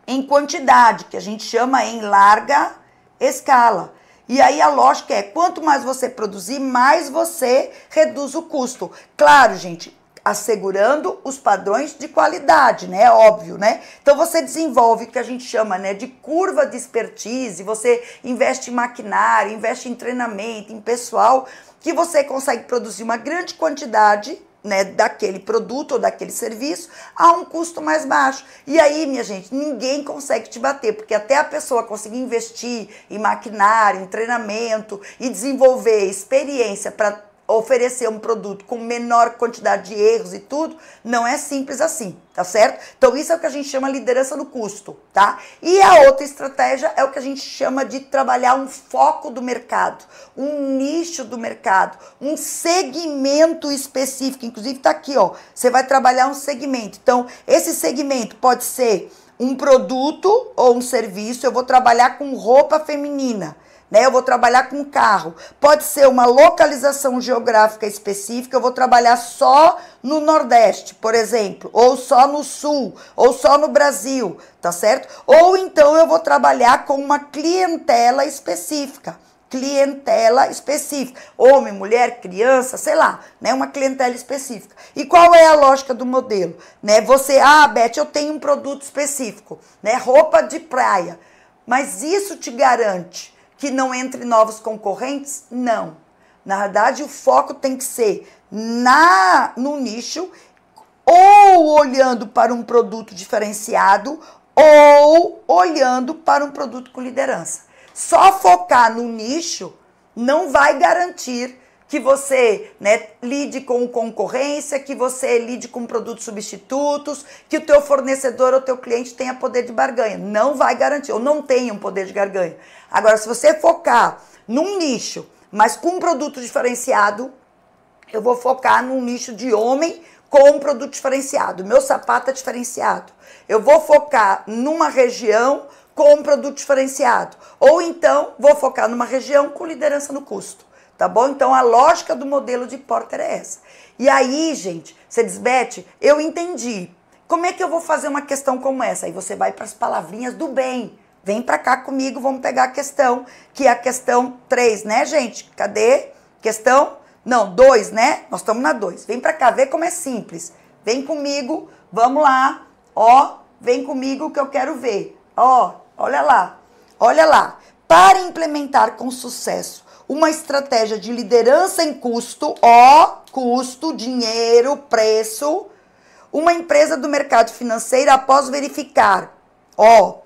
em quantidade, que a gente chama em larga escala. E aí a lógica é: quanto mais você produzir, mais você reduz o custo. Claro, gente, assegurando os padrões de qualidade, né? É óbvio, né? Então você desenvolve o que a gente chama, né, de curva de expertise, você investe em maquinário, investe em treinamento, em pessoal, que você consegue produzir uma grande quantidade né, daquele produto ou daquele serviço a um custo mais baixo. E aí, minha gente, ninguém consegue te bater, porque até a pessoa conseguir investir em maquinário, em treinamento e desenvolver experiência para oferecer um produto com menor quantidade de erros e tudo, não é simples assim, tá certo? Então isso é o que a gente chama liderança no custo, tá? E a outra estratégia é o que a gente chama de trabalhar um foco do mercado, um nicho do mercado, um segmento específico, inclusive tá aqui, ó. Você vai trabalhar um segmento. Então, esse segmento pode ser um produto ou um serviço, eu vou trabalhar com roupa feminina né? Eu vou trabalhar com carro. Pode ser uma localização geográfica específica, eu vou trabalhar só no Nordeste, por exemplo, ou só no Sul, ou só no Brasil, tá certo? Ou então eu vou trabalhar com uma clientela específica. Clientela específica, homem, mulher, criança, sei lá, né? Uma clientela específica. E qual é a lógica do modelo, né? Você, ah, Beth, eu tenho um produto específico, né? Roupa de praia. Mas isso te garante que não entre novos concorrentes? Não. Na verdade, o foco tem que ser na no nicho ou olhando para um produto diferenciado ou olhando para um produto com liderança. Só focar no nicho não vai garantir que você né, lide com concorrência, que você lide com produtos substitutos, que o teu fornecedor ou teu cliente tenha poder de barganha. Não vai garantir, ou não tenha um poder de barganha. Agora, se você focar num nicho, mas com um produto diferenciado, eu vou focar num nicho de homem com um produto diferenciado. Meu sapato é diferenciado. Eu vou focar numa região com um produto diferenciado. Ou então, vou focar numa região com liderança no custo. Tá bom? Então a lógica do modelo de Porter é essa. E aí, gente, você diz, Beth, eu entendi. Como é que eu vou fazer uma questão como essa? Aí você vai para as palavrinhas do bem. Vem para cá comigo, vamos pegar a questão, que é a questão 3, né, gente? Cadê? Questão? Não, 2, né? Nós estamos na 2. Vem para cá, vê como é simples. Vem comigo, vamos lá. Ó, vem comigo que eu quero ver. Ó, olha lá. Olha lá. Para implementar com sucesso uma estratégia de liderança em custo, ó, custo, dinheiro, preço. Uma empresa do mercado financeiro, após verificar, ó, o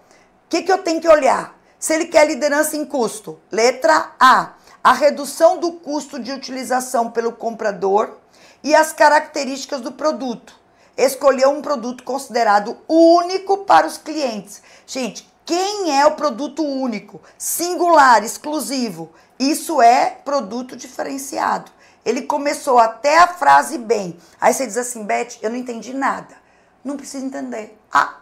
que, que eu tenho que olhar? Se ele quer liderança em custo, letra A, a redução do custo de utilização pelo comprador e as características do produto. Escolher um produto considerado único para os clientes. Gente, quem é o produto único, singular, exclusivo? Isso é produto diferenciado. Ele começou até a frase bem. Aí você diz assim, Beth, eu não entendi nada. Não precisa entender. Ah,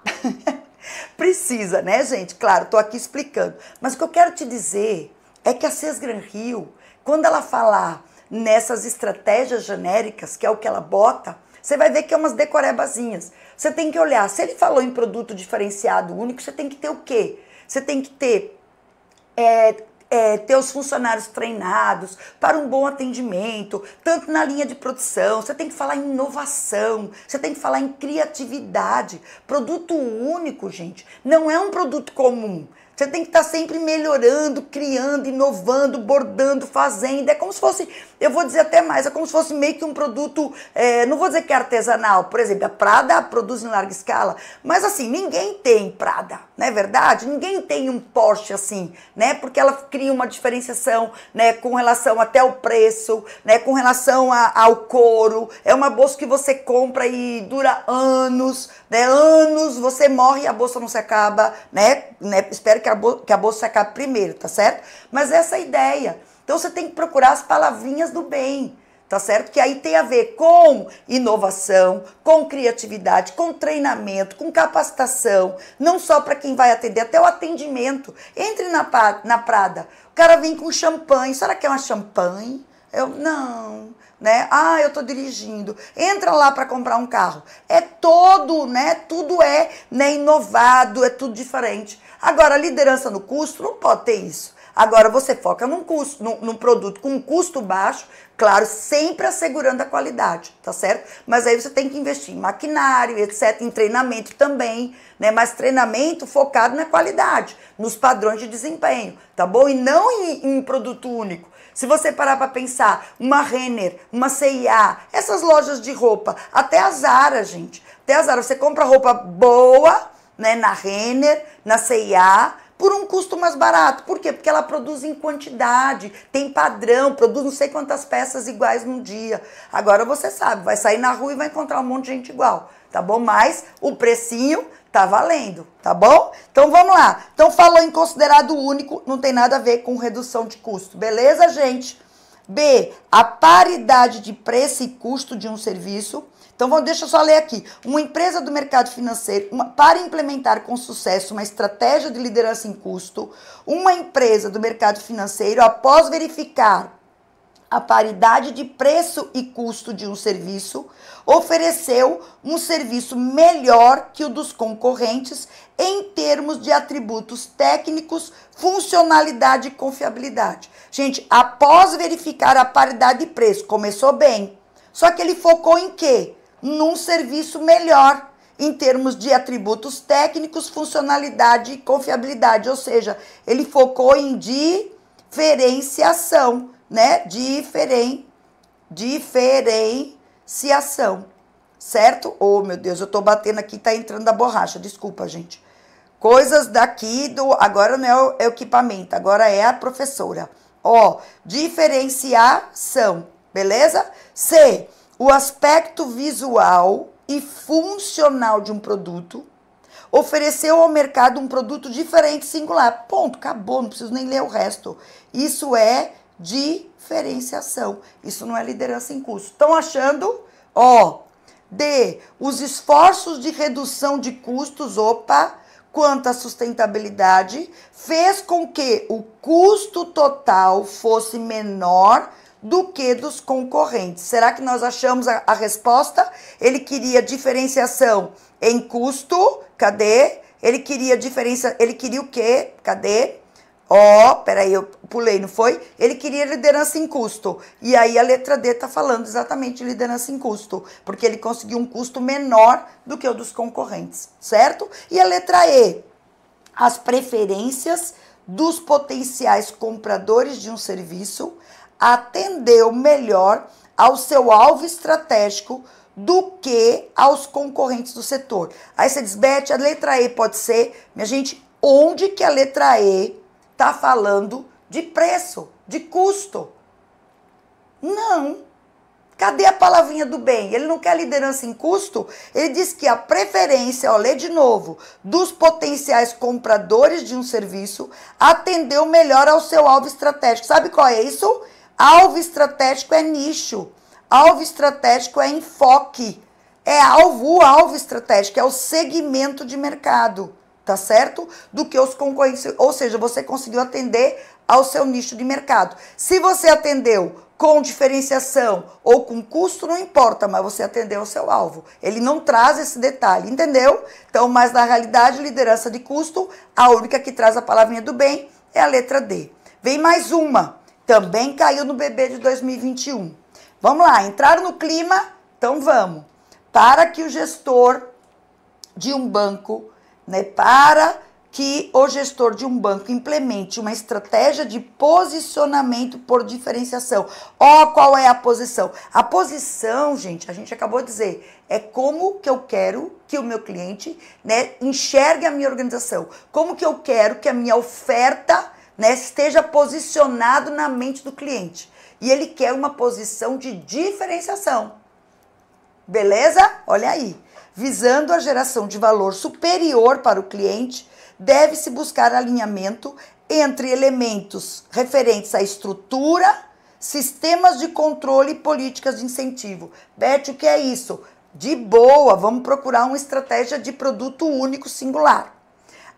precisa, né, gente? Claro, estou aqui explicando. Mas o que eu quero te dizer é que a Cês Gran Rio, quando ela falar nessas estratégias genéricas, que é o que ela bota, você vai ver que é umas decorebazinhas. Você tem que olhar, se ele falou em produto diferenciado único, você tem que ter o quê? Você tem que ter é, é, ter os funcionários treinados para um bom atendimento, tanto na linha de produção, você tem que falar em inovação, você tem que falar em criatividade. Produto único, gente, não é um produto comum. Você tem que estar tá sempre melhorando, criando, inovando, bordando, fazendo. É como se fosse, eu vou dizer até mais, é como se fosse meio que um produto, é, não vou dizer que é artesanal. Por exemplo, a Prada produz em larga escala, mas assim, ninguém tem Prada, não é verdade? Ninguém tem um Porsche assim, né? Porque ela cria uma diferenciação, né, com relação até ao preço, né, com relação a, ao couro. É uma bolsa que você compra e dura anos, né? Anos, você morre e a bolsa não se acaba, né? né? Espero que que a, bolsa acabe primeiro, tá certo? Mas essa é a ideia. Então você tem que procurar as palavrinhas do bem, tá certo? Que aí tem a ver com inovação, com criatividade, com treinamento, com capacitação, não só para quem vai atender, até o atendimento. Entre na, na Prada, o cara vem com champanhe, será que é uma champanhe? Eu, não, né? Ah, eu estou dirigindo. Entra lá para comprar um carro. É todo, né? Tudo é né, inovado, é tudo diferente. Agora, liderança no custo não pode ter isso. Agora você foca num custo, num, num, produto com um custo baixo, claro, sempre assegurando a qualidade, tá certo? Mas aí você tem que investir em maquinário, etc, em treinamento também, né? Mas treinamento focado na qualidade, nos padrões de desempenho, tá bom? E não em, em produto único. Se você parar para pensar, uma Renner, uma CIA, essas lojas de roupa, até a Zara, gente, até a Zara, você compra roupa boa, né, na Renner, na CIA, por um custo mais barato. Por quê? Porque ela produz em quantidade, tem padrão, produz não sei quantas peças iguais num dia. Agora você sabe, vai sair na rua e vai encontrar um monte de gente igual, tá bom? Mas o precinho tá valendo, tá bom? Então vamos lá. Então falou em considerado único, não tem nada a ver com redução de custo, beleza, gente? B, a paridade de preço e custo de um serviço então, vou, deixa eu só ler aqui. Uma empresa do mercado financeiro, uma, para implementar com sucesso uma estratégia de liderança em custo, uma empresa do mercado financeiro, após verificar a paridade de preço e custo de um serviço, ofereceu um serviço melhor que o dos concorrentes em termos de atributos técnicos, funcionalidade e confiabilidade. Gente, após verificar a paridade de preço, começou bem. Só que ele focou em quê? num serviço melhor em termos de atributos técnicos, funcionalidade e confiabilidade, ou seja, ele focou em diferenciação, né? Diferen, diferenciação, certo? Oh, meu Deus, eu tô batendo aqui, tá entrando a borracha, desculpa, gente. Coisas daqui do. Agora não é o é equipamento, agora é a professora. Ó, diferenciação, beleza? C o aspecto visual e funcional de um produto, ofereceu ao mercado um produto diferente, singular. Ponto, acabou, não preciso nem ler o resto. Isso é diferenciação. Isso não é liderança em curso. Estão achando? Ó, D, os esforços de redução de custos, opa, quanto à sustentabilidade, fez com que o custo total fosse menor do que dos concorrentes. Será que nós achamos a, a resposta? Ele queria diferenciação em custo, cadê? Ele queria diferença, ele queria o quê? Cadê? Ó, oh, peraí, eu pulei, não foi? Ele queria liderança em custo. E aí a letra D tá falando exatamente liderança em custo, porque ele conseguiu um custo menor do que o dos concorrentes, certo? E a letra E, as preferências dos potenciais compradores de um serviço, atendeu melhor ao seu alvo estratégico do que aos concorrentes do setor. Aí você diz, Beth, a letra E pode ser, minha gente, onde que a letra E está falando de preço, de custo? Não. Cadê a palavrinha do bem? Ele não quer liderança em custo? Ele diz que a preferência, ó, lê de novo, dos potenciais compradores de um serviço atendeu melhor ao seu alvo estratégico. Sabe qual é isso? Isso Alvo estratégico é nicho, alvo estratégico é enfoque, é alvo, o alvo estratégico, é o segmento de mercado, tá certo? Do que os concorrentes, ou seja, você conseguiu atender ao seu nicho de mercado. Se você atendeu com diferenciação ou com custo, não importa, mas você atendeu ao seu alvo. Ele não traz esse detalhe, entendeu? Então, mas na realidade, liderança de custo, a única que traz a palavrinha do bem é a letra D. Vem mais uma também caiu no bebê de 2021. Vamos lá, entraram no clima? Então vamos. Para que o gestor de um banco, né, para que o gestor de um banco implemente uma estratégia de posicionamento por diferenciação. Ó, oh, qual é a posição? A posição, gente, a gente acabou de dizer, é como que eu quero que o meu cliente, né, enxergue a minha organização. Como que eu quero que a minha oferta né, esteja posicionado na mente do cliente. E ele quer uma posição de diferenciação. Beleza? Olha aí. Visando a geração de valor superior para o cliente, deve-se buscar alinhamento entre elementos referentes à estrutura, sistemas de controle e políticas de incentivo. Beth, o que é isso? De boa, vamos procurar uma estratégia de produto único singular.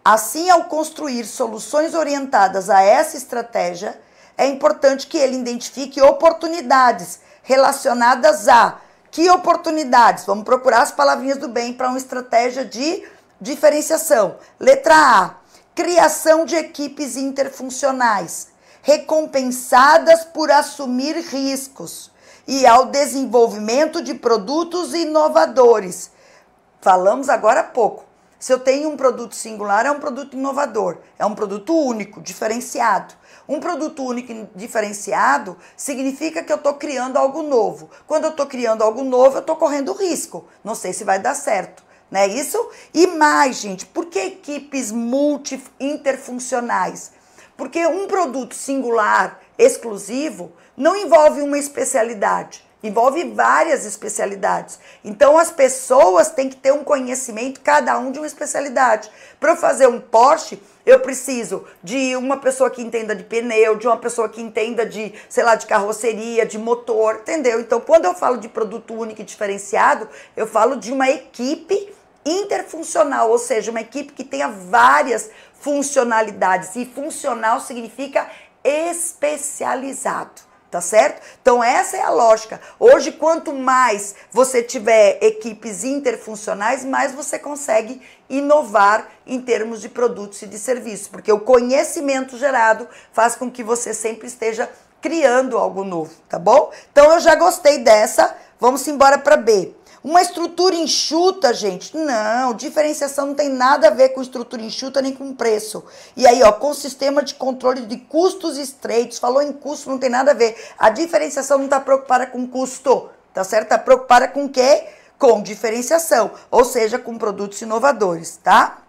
Assim, ao construir soluções orientadas a essa estratégia, é importante que ele identifique oportunidades relacionadas a que oportunidades? Vamos procurar as palavrinhas do bem para uma estratégia de diferenciação. Letra A: criação de equipes interfuncionais, recompensadas por assumir riscos e ao desenvolvimento de produtos inovadores. Falamos agora há pouco se eu tenho um produto singular, é um produto inovador, é um produto único, diferenciado. Um produto único e diferenciado significa que eu estou criando algo novo. Quando eu estou criando algo novo, eu estou correndo risco. Não sei se vai dar certo. Não é isso? E mais, gente, por que equipes multi interfuncionais? Porque um produto singular, exclusivo, não envolve uma especialidade. Envolve várias especialidades. Então as pessoas têm que ter um conhecimento, cada um de uma especialidade. Para eu fazer um Porsche, eu preciso de uma pessoa que entenda de pneu, de uma pessoa que entenda de, sei lá, de carroceria, de motor, entendeu? Então, quando eu falo de produto único e diferenciado, eu falo de uma equipe interfuncional, ou seja, uma equipe que tenha várias funcionalidades. E funcional significa especializado tá certo? Então essa é a lógica. Hoje, quanto mais você tiver equipes interfuncionais, mais você consegue inovar em termos de produtos e de serviços, porque o conhecimento gerado faz com que você sempre esteja criando algo novo, tá bom? Então eu já gostei dessa. Vamos embora para B. Uma estrutura enxuta, gente, não, diferenciação não tem nada a ver com estrutura enxuta nem com preço. E aí, ó, com sistema de controle de custos estreitos, falou em custo, não tem nada a ver. A diferenciação não está preocupada com custo, tá certo? Está preocupada com o quê? Com diferenciação, ou seja, com produtos inovadores, tá?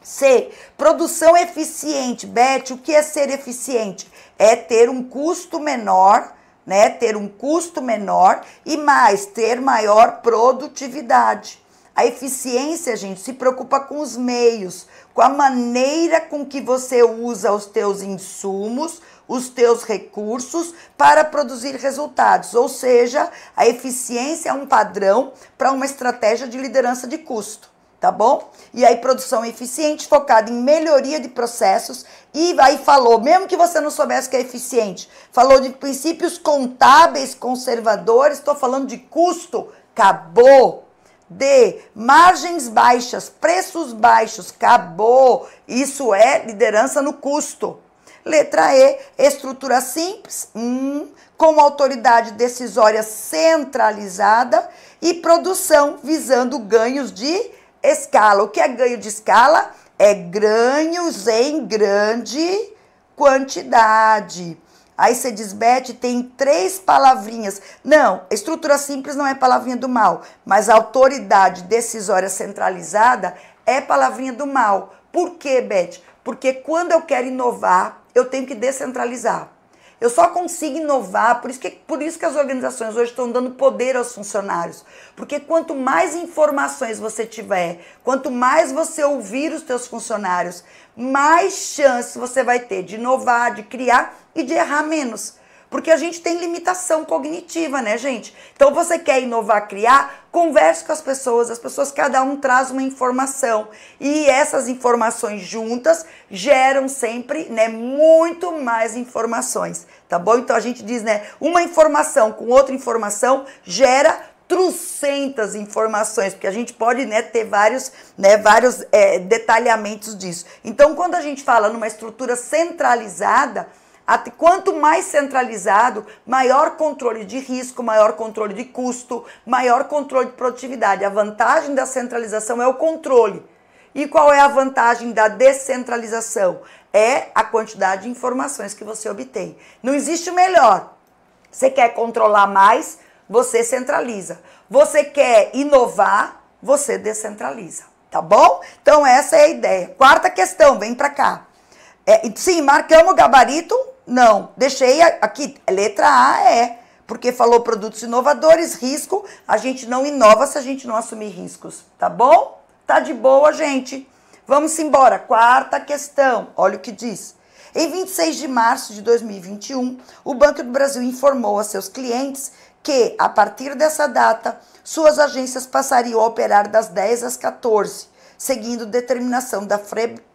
C. Produção eficiente. Beth, o que é ser eficiente? É ter um custo menor né? Ter um custo menor e mais ter maior produtividade. A eficiência, gente, se preocupa com os meios, com a maneira com que você usa os teus insumos, os teus recursos para produzir resultados. Ou seja, a eficiência é um padrão para uma estratégia de liderança de custo tá bom? E aí, produção eficiente, focada em melhoria de processos. E aí falou, mesmo que você não soubesse que é eficiente, falou de princípios contábeis, conservadores, estou falando de custo, acabou. D, margens baixas, preços baixos, acabou. Isso é liderança no custo. Letra E, estrutura simples, hum, com autoridade decisória centralizada e produção visando ganhos de escala. O que é ganho de escala? É ganhos em grande quantidade. Aí você diz, Beth, tem três palavrinhas. Não, estrutura simples não é palavrinha do mal, mas autoridade decisória centralizada é palavrinha do mal. Por quê, Beth? Porque quando eu quero inovar, eu tenho que descentralizar. Eu só consigo inovar, por isso que, por isso que as organizações hoje estão dando poder aos funcionários. Porque quanto mais informações você tiver, quanto mais você ouvir os seus funcionários, mais chance você vai ter de inovar, de criar e de errar menos. Porque a gente tem limitação cognitiva, né, gente? Então você quer inovar, criar, converse com as pessoas, as pessoas cada um traz uma informação e essas informações juntas geram sempre, né, muito mais informações, tá bom? Então a gente diz, né, uma informação com outra informação gera trucentas informações, porque a gente pode né, ter vários, né, vários é, detalhamentos disso. Então, quando a gente fala numa estrutura centralizada, quanto mais centralizado, maior controle de risco, maior controle de custo, maior controle de produtividade. A vantagem da centralização é o controle e qual é a vantagem da descentralização? É a quantidade de informações que você obtém. Não existe o melhor. Você quer controlar mais? Você centraliza. Você quer inovar? Você descentraliza. Tá bom? Então, essa é a ideia. Quarta questão, vem para cá. É, sim, marcamos o gabarito? Não. Deixei aqui, letra A é porque falou produtos inovadores, risco, a gente não inova se a gente não assumir riscos, tá bom? Tá de boa, gente. Vamos embora. Quarta questão. Olha o que diz. Em 26 de março de 2021, o Banco do Brasil informou a seus clientes que, a partir dessa data, suas agências passariam a operar das 10 às 14, seguindo determinação da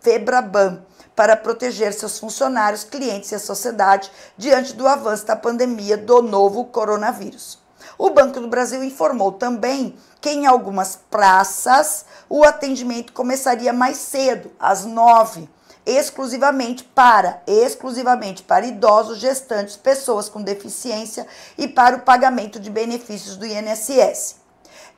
Febraban para proteger seus funcionários, clientes e a sociedade diante do avanço da pandemia do novo coronavírus. O Banco do Brasil informou também que em algumas praças o atendimento começaria mais cedo, às nove exclusivamente para exclusivamente para idosos, gestantes, pessoas com deficiência e para o pagamento de benefícios do INSS.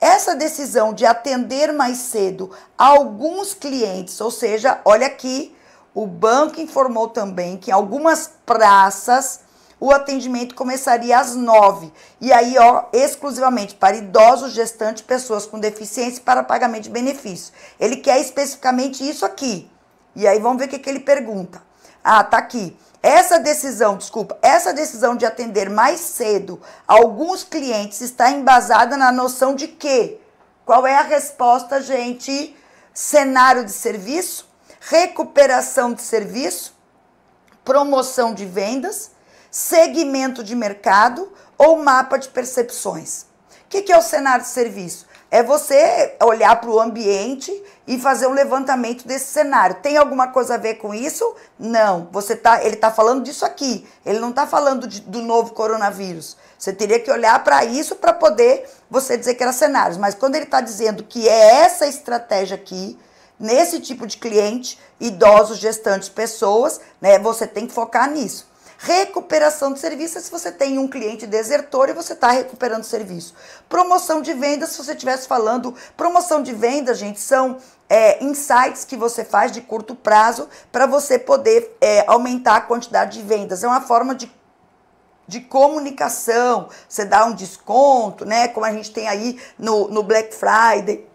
Essa decisão de atender mais cedo alguns clientes, ou seja, olha aqui, o banco informou também que em algumas praças o atendimento começaria às 9. E aí, ó, exclusivamente para idosos, gestantes, pessoas com deficiência para pagamento de benefício. Ele quer especificamente isso aqui. E aí vamos ver o que, que ele pergunta. Ah, tá aqui. Essa decisão, desculpa, essa decisão de atender mais cedo alguns clientes está embasada na noção de quê? Qual é a resposta, gente? Cenário de serviço, recuperação de serviço, promoção de vendas, segmento de mercado ou mapa de percepções. O que, que é o cenário de serviço? É você olhar para o ambiente e fazer um levantamento desse cenário. Tem alguma coisa a ver com isso? Não. Você tá, ele está falando disso aqui. Ele não está falando de, do novo coronavírus. Você teria que olhar para isso para poder você dizer que era cenários. Mas quando ele está dizendo que é essa estratégia aqui, nesse tipo de cliente, idosos, gestantes, pessoas, né, você tem que focar nisso. Recuperação de serviço é se você tem um cliente desertor e você está recuperando serviço. Promoção de vendas, se você estivesse falando, promoção de vendas, gente, são é, insights que você faz de curto prazo para você poder é, aumentar a quantidade de vendas. É uma forma de de comunicação, você dá um desconto, né? Como a gente tem aí no, no Black Friday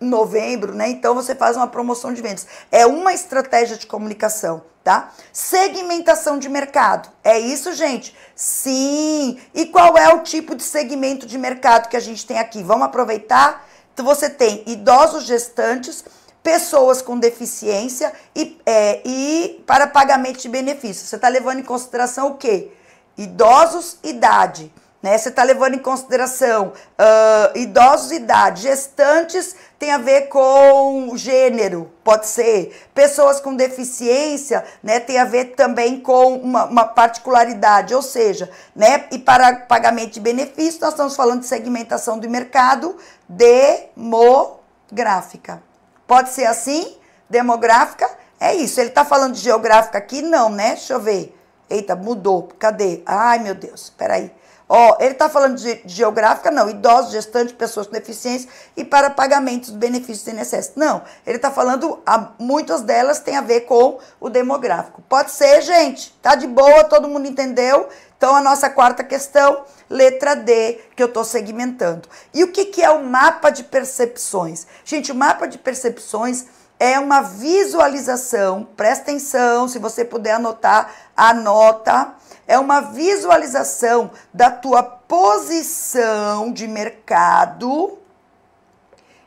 novembro, né? Então você faz uma promoção de vendas. É uma estratégia de comunicação, tá? Segmentação de mercado. É isso, gente? Sim. E qual é o tipo de segmento de mercado que a gente tem aqui? Vamos aproveitar? Então, você tem idosos gestantes, pessoas com deficiência e, é, e para pagamento de benefícios. Você está levando em consideração o quê? Idosos, idade. Né? Você está levando em consideração uh, idosos, idade, gestantes, tem a ver com gênero, pode ser. Pessoas com deficiência, né, tem a ver também com uma, uma particularidade, ou seja, né, e para pagamento de benefícios, nós estamos falando de segmentação do mercado demográfica. Pode ser assim? Demográfica? É isso. Ele está falando de geográfica aqui? Não, né? Deixa eu ver. Eita, mudou. Cadê? Ai, meu Deus. Peraí. Ó, ele está falando de, de, geográfica, não, idosos, gestantes, pessoas com deficiência e para pagamentos do benefício do INSS. Não, ele está falando, a, muitas delas têm a ver com o demográfico. Pode ser, gente, tá de boa, todo mundo entendeu? Então, a nossa quarta questão, letra D, que eu estou segmentando. E o que, que é o mapa de percepções? Gente, o mapa de percepções é uma visualização, presta atenção, se você puder anotar, anota é uma visualização da tua posição de mercado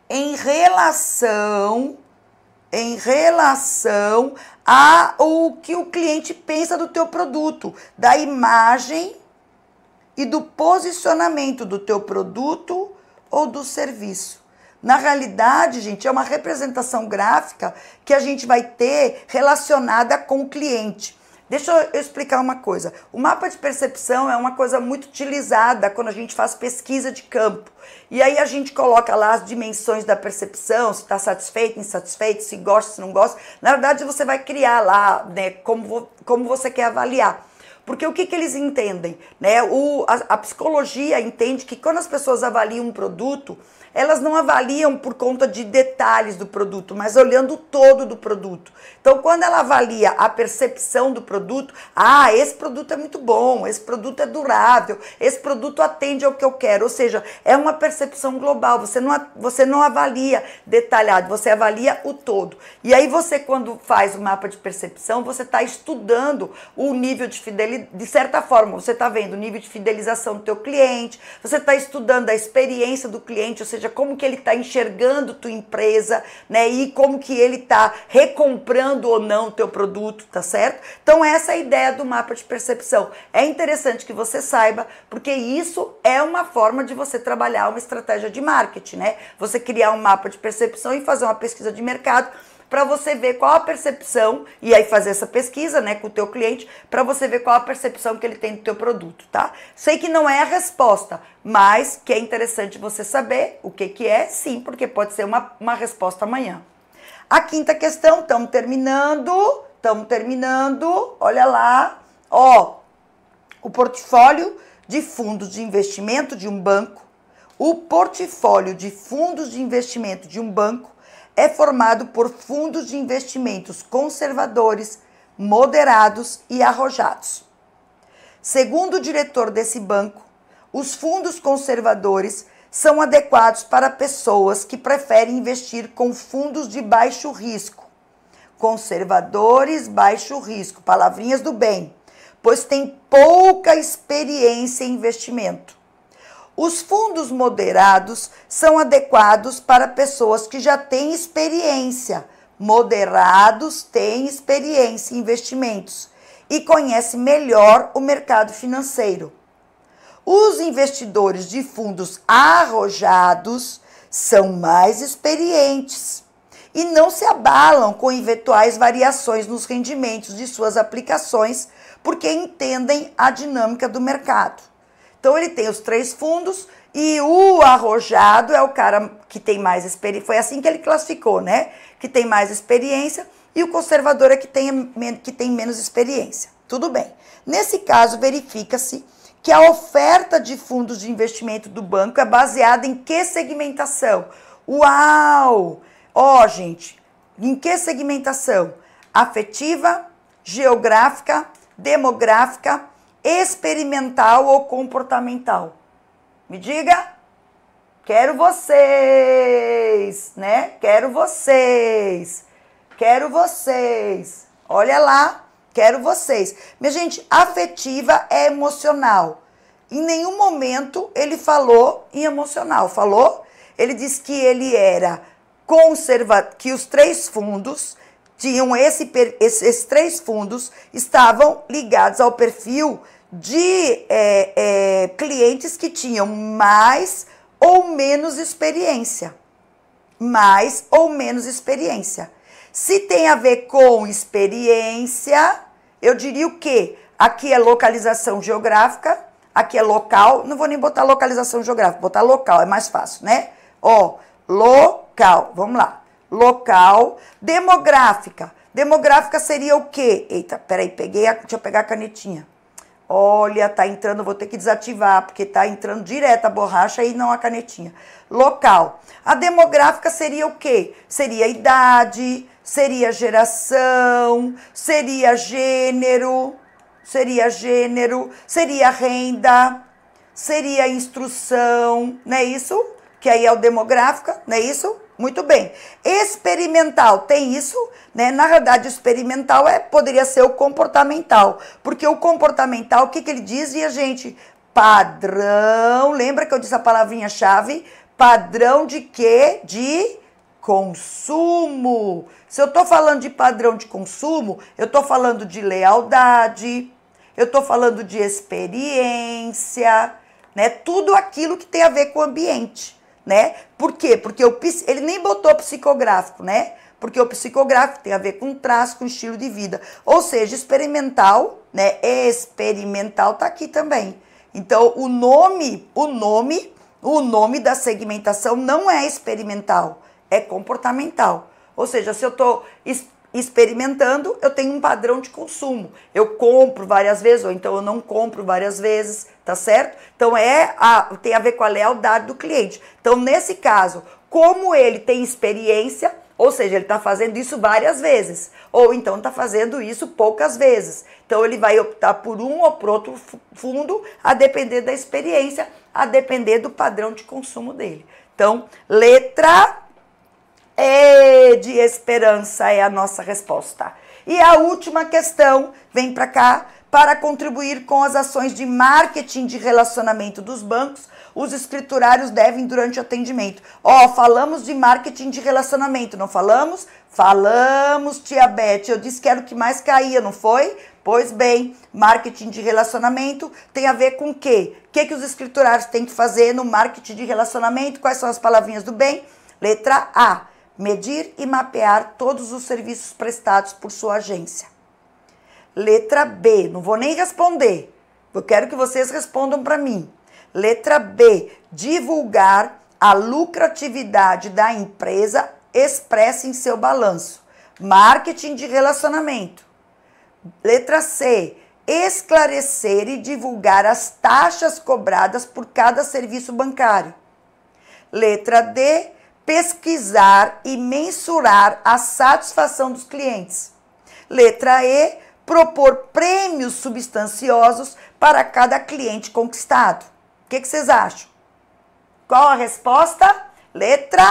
em relação em relação a o que o cliente pensa do teu produto, da imagem e do posicionamento do teu produto ou do serviço. Na realidade, gente, é uma representação gráfica que a gente vai ter relacionada com o cliente. Deixa eu explicar uma coisa. O mapa de percepção é uma coisa muito utilizada quando a gente faz pesquisa de campo. E aí a gente coloca lá as dimensões da percepção, se está satisfeito, insatisfeito, se gosta, se não gosta. Na verdade, você vai criar lá né, como, como você quer avaliar. Porque o que, que eles entendem? Né? O, a, a psicologia entende que quando as pessoas avaliam um produto, elas não avaliam por conta de detalhes do produto, mas olhando o todo do produto. Então, quando ela avalia a percepção do produto, ah, esse produto é muito bom, esse produto é durável, esse produto atende ao que eu quero. Ou seja, é uma percepção global. Você não, você não avalia detalhado, você avalia o todo. E aí, você, quando faz o mapa de percepção, você está estudando o nível de fidelidade. De certa forma, você está vendo o nível de fidelização do teu cliente, você está estudando a experiência do cliente, ou seja, seja, como que ele está enxergando tua empresa, né? E como que ele está recomprando ou não o teu produto, tá certo? Então essa é a ideia do mapa de percepção. É interessante que você saiba, porque isso é uma forma de você trabalhar uma estratégia de marketing, né? Você criar um mapa de percepção e fazer uma pesquisa de mercado para você ver qual a percepção e aí fazer essa pesquisa, né, com o teu cliente, para você ver qual a percepção que ele tem do teu produto, tá? Sei que não é a resposta, mas que é interessante você saber o que que é, sim, porque pode ser uma, uma resposta amanhã. A quinta questão, estamos terminando, estamos terminando, olha lá, ó, o portfólio de fundos de investimento de um banco, o portfólio de fundos de investimento de um banco é formado por fundos de investimentos conservadores, moderados e arrojados. Segundo o diretor desse banco, os fundos conservadores são adequados para pessoas que preferem investir com fundos de baixo risco. Conservadores, baixo risco, palavrinhas do bem, pois têm pouca experiência em investimento. Os fundos moderados são adequados para pessoas que já têm experiência. Moderados têm experiência em investimentos e conhecem melhor o mercado financeiro. Os investidores de fundos arrojados são mais experientes e não se abalam com eventuais variações nos rendimentos de suas aplicações, porque entendem a dinâmica do mercado. Então ele tem os três fundos e o arrojado é o cara que tem mais experiência. Foi assim que ele classificou, né? Que tem mais experiência e o conservador é que tem, que tem menos experiência. Tudo bem. Nesse caso, verifica-se que a oferta de fundos de investimento do banco é baseada em que segmentação? Uau! Ó, oh, gente, em que segmentação? Afetiva, geográfica, demográfica experimental ou comportamental? Me diga. Quero vocês, né? Quero vocês. Quero vocês. Olha lá, quero vocês. Minha gente, afetiva é emocional. Em nenhum momento ele falou em emocional, falou? Ele disse que ele era conserva que os três fundos tinham esse, esses três fundos estavam ligados ao perfil de é, é, clientes que tinham mais ou menos experiência. Mais ou menos experiência. Se tem a ver com experiência, eu diria o quê? Aqui é localização geográfica, aqui é local. Não vou nem botar localização geográfica, botar local, é mais fácil, né? Ó, local, vamos lá. Local, demográfica. Demográfica seria o quê? Eita, peraí, peguei a, deixa eu pegar a canetinha. Olha, tá entrando, vou ter que desativar, porque tá entrando direto a borracha e não a canetinha. Local. A demográfica seria o quê? Seria idade, seria geração, seria gênero, seria gênero, seria renda, seria instrução, não é isso? Que aí é o demográfica, não é isso? Muito bem. Experimental tem isso, né? Na verdade, experimental é poderia ser o comportamental, porque o comportamental, o que, que ele diz e a gente padrão. Lembra que eu disse a palavrinha chave? Padrão de quê? De consumo. Se eu estou falando de padrão de consumo, eu estou falando de lealdade, eu estou falando de experiência, né? Tudo aquilo que tem a ver com o ambiente né? Por quê? Porque o, ele nem botou psicográfico, né? Porque o psicográfico tem a ver com traço, com estilo de vida. Ou seja, experimental, né? Experimental tá aqui também. Então, o nome, o nome, o nome da segmentação não é experimental, é comportamental. Ou seja, se eu estou experimentando, eu tenho um padrão de consumo. Eu compro várias vezes, ou então eu não compro várias vezes, tá certo? Então é a, tem a ver com a lealdade do cliente. Então, nesse caso, como ele tem experiência, ou seja, ele está fazendo isso várias vezes, ou então está fazendo isso poucas vezes. Então ele vai optar por um ou por outro fundo, a depender da experiência, a depender do padrão de consumo dele. Então, letra e de esperança é a nossa resposta. E a última questão vem para cá para contribuir com as ações de marketing de relacionamento dos bancos, os escriturários devem durante o atendimento. Ó, oh, falamos de marketing de relacionamento, não falamos? Falamos, tia Beth. Eu disse que era o que mais caía, não foi? Pois bem, marketing de relacionamento tem a ver com o quê? O que, que os escriturários têm que fazer no marketing de relacionamento? Quais são as palavrinhas do bem? Letra A medir e mapear todos os serviços prestados por sua agência. Letra B, não vou nem responder. Eu quero que vocês respondam para mim. Letra B, divulgar a lucratividade da empresa expressa em seu balanço. Marketing de relacionamento. Letra C, esclarecer e divulgar as taxas cobradas por cada serviço bancário. Letra D, pesquisar e mensurar a satisfação dos clientes. Letra E, propor prêmios substanciosos para cada cliente conquistado. O que, que vocês acham? Qual a resposta? Letra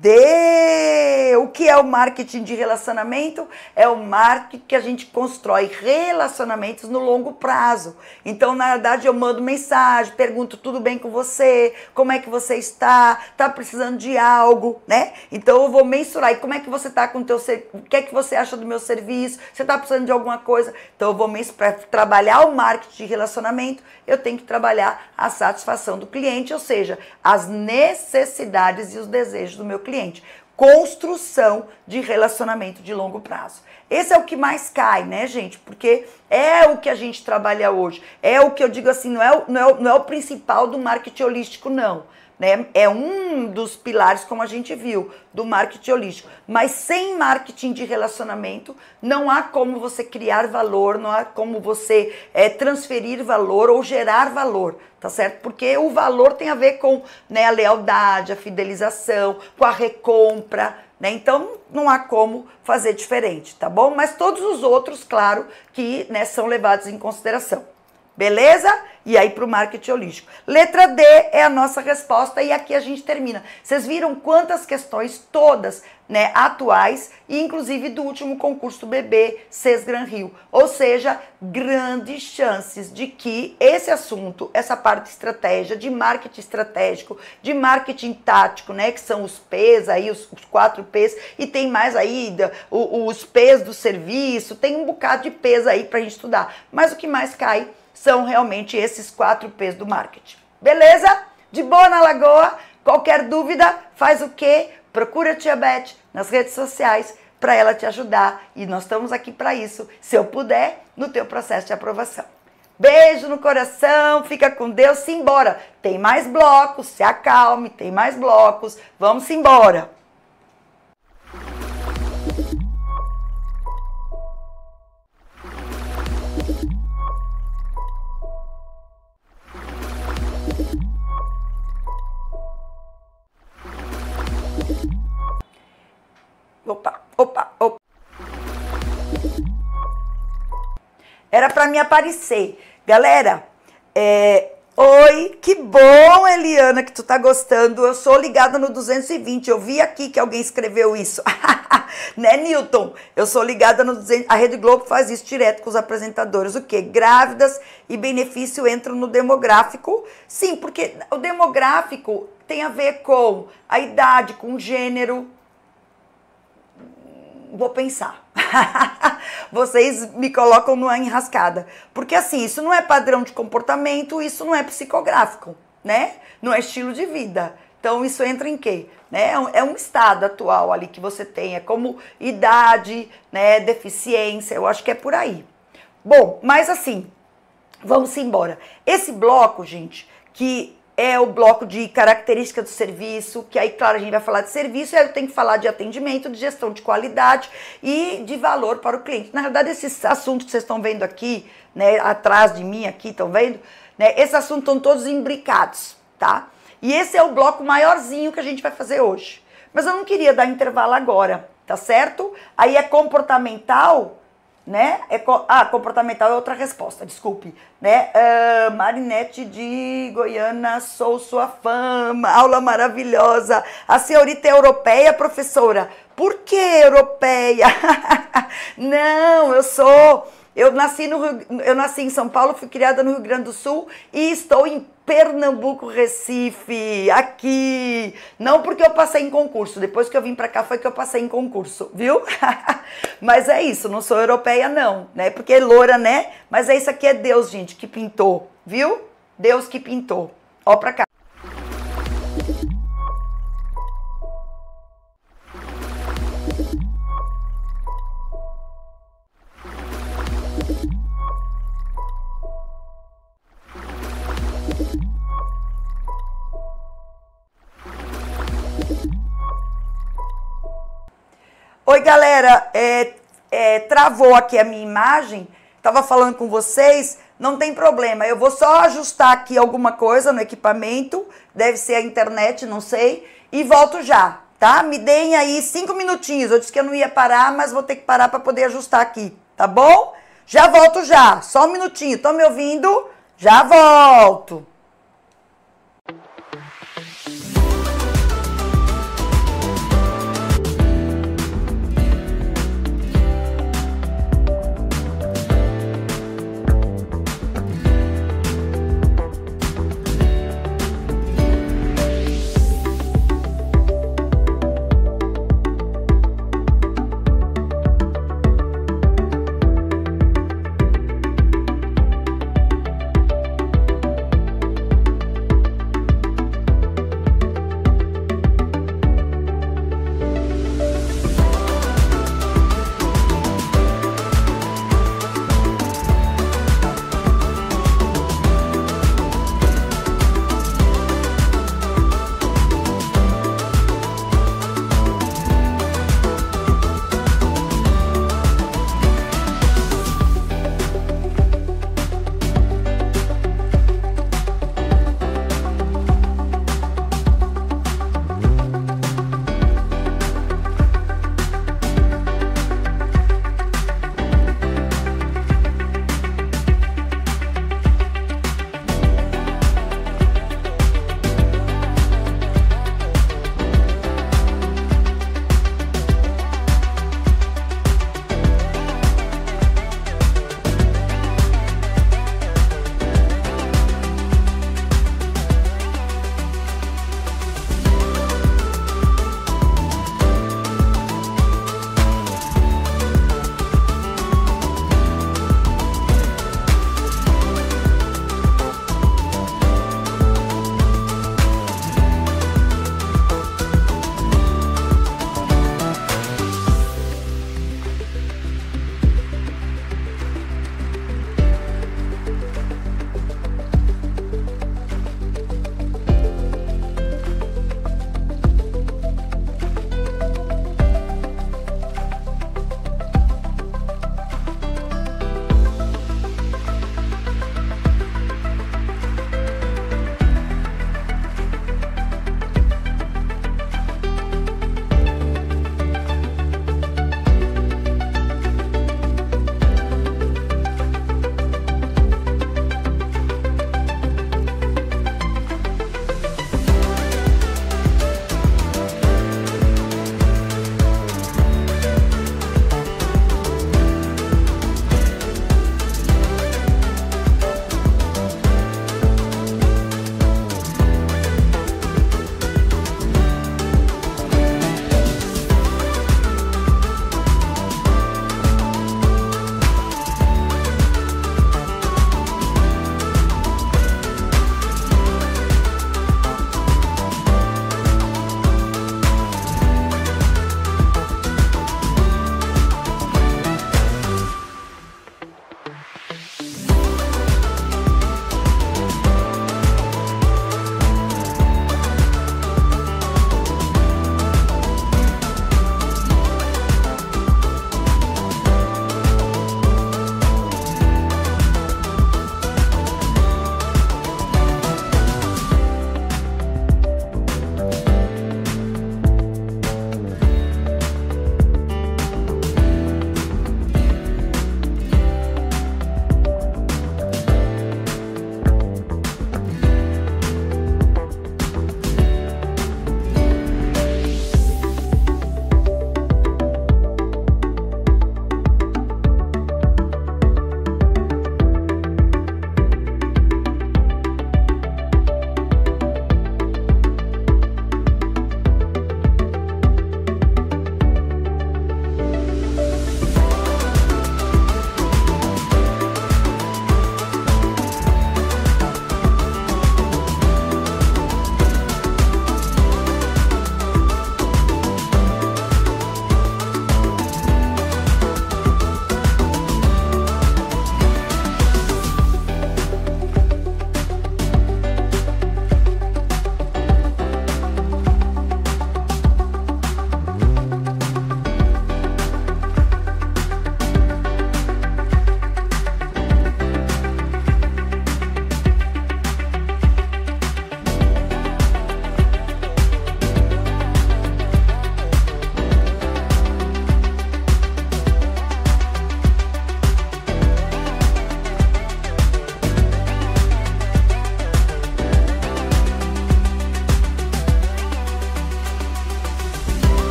de o que é o marketing de relacionamento? É o marketing que a gente constrói relacionamentos no longo prazo. Então, na verdade, eu mando mensagem, pergunto tudo bem com você, como é que você está, tá precisando de algo, né? Então eu vou mensurar e como é que você tá com o teu ser... o que é que você acha do meu serviço? Você tá precisando de alguma coisa? Então eu vou para trabalhar o marketing de relacionamento, eu tenho que trabalhar a satisfação do cliente, ou seja, as necessidades e os desejos do meu meu cliente. Construção de relacionamento de longo prazo. Esse é o que mais cai, né, gente? Porque é o que a gente trabalha hoje. É o que eu digo assim, não é, não é, não é o principal do marketing holístico, não. Né? É um dos pilares, como a gente viu, do marketing holístico. Mas sem marketing de relacionamento, não há como você criar valor, não há como você é, transferir valor ou gerar valor, tá certo? Porque o valor tem a ver com né, a lealdade, a fidelização, com a recompra, né? Então não há como fazer diferente, tá bom? Mas todos os outros, claro, que né, são levados em consideração. Beleza? E aí para o marketing holístico. Letra D é a nossa resposta e aqui a gente termina. Vocês viram quantas questões todas, né, atuais, inclusive do último concurso do BB SES Gran Rio. Ou seja, grandes chances de que esse assunto, essa parte de estratégia, de marketing estratégico, de marketing tático, né, que são os P's aí, os, os quatro P's, e tem mais aí da, os P's do serviço, tem um bocado de P's aí para a gente estudar. Mas o que mais cai são realmente esses quatro P's do marketing. Beleza? De boa na Lagoa? Qualquer dúvida, faz o quê? Procura a Tia Beth nas redes sociais para ela te ajudar e nós estamos aqui para isso, se eu puder, no teu processo de aprovação. Beijo no coração, fica com Deus, simbora. Tem mais blocos, se acalme, tem mais blocos. Vamos embora. opa, opa, opa. Era para me aparecer. Galera, é, Oi, que bom, Eliana, que tu tá gostando. Eu sou ligada no 220. Eu vi aqui que alguém escreveu isso. né, Newton? Eu sou ligada no 200. A Rede Globo faz isso direto com os apresentadores. O quê? Grávidas e benefício entram no demográfico. Sim, porque o demográfico tem a ver com a idade, com o gênero, vou pensar. Vocês me colocam numa enrascada. Porque assim, isso não é padrão de comportamento, isso não é psicográfico, né? Não é estilo de vida. Então isso entra em quê? Né? É um é estado atual ali que você tem, é como idade, né? deficiência, eu acho que é por aí. Bom, mas assim, vamos embora. Esse bloco, gente, que é o bloco de característica do serviço, que aí, claro, a gente vai falar de serviço, aí eu tenho que falar de atendimento, de gestão de qualidade e de valor para o cliente. Na verdade, esses assuntos que vocês estão vendo aqui, né, atrás de mim aqui, estão vendo? Né, esses assuntos estão todos imbricados, tá? E esse é o bloco maiorzinho que a gente vai fazer hoje. Mas eu não queria dar intervalo agora, tá certo? Aí é comportamental, né? É co ah, comportamental é outra resposta, desculpe. Né? Uh, Marinette de Goiânia, sou sua fama, aula maravilhosa. A senhorita é europeia, professora? Por que europeia? Não, eu sou eu nasci, no Rio, eu nasci em São Paulo, fui criada no Rio Grande do Sul e estou em Pernambuco, Recife, aqui. Não porque eu passei em concurso, depois que eu vim para cá foi que eu passei em concurso, viu? Mas é isso, não sou europeia não, né? Porque é loura, né? Mas é isso aqui é Deus, gente, que pintou, viu? Deus que pintou. Ó para cá. Oi, galera, é, é, travou aqui a minha imagem, estava falando com vocês, não tem problema, eu vou só ajustar aqui alguma coisa no equipamento, deve ser a internet, não sei, e volto já, tá? Me deem aí cinco minutinhos, eu disse que eu não ia parar, mas vou ter que parar para poder ajustar aqui, tá bom? Já volto já, só um minutinho, estão me ouvindo? Já volto!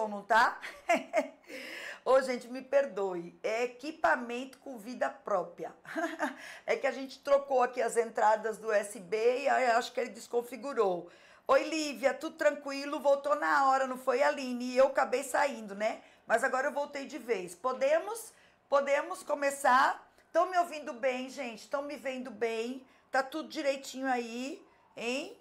sono, tá? Ô, gente, me perdoe. É equipamento com vida própria. é que a gente trocou aqui as entradas do USB e acho que ele desconfigurou. Oi, Lívia, tudo tranquilo? Voltou na hora, não foi, Aline? E eu acabei saindo, né? Mas agora eu voltei de vez. Podemos? Podemos começar? Estão me ouvindo bem, gente? Estão me vendo bem? Tá tudo direitinho aí? Hein?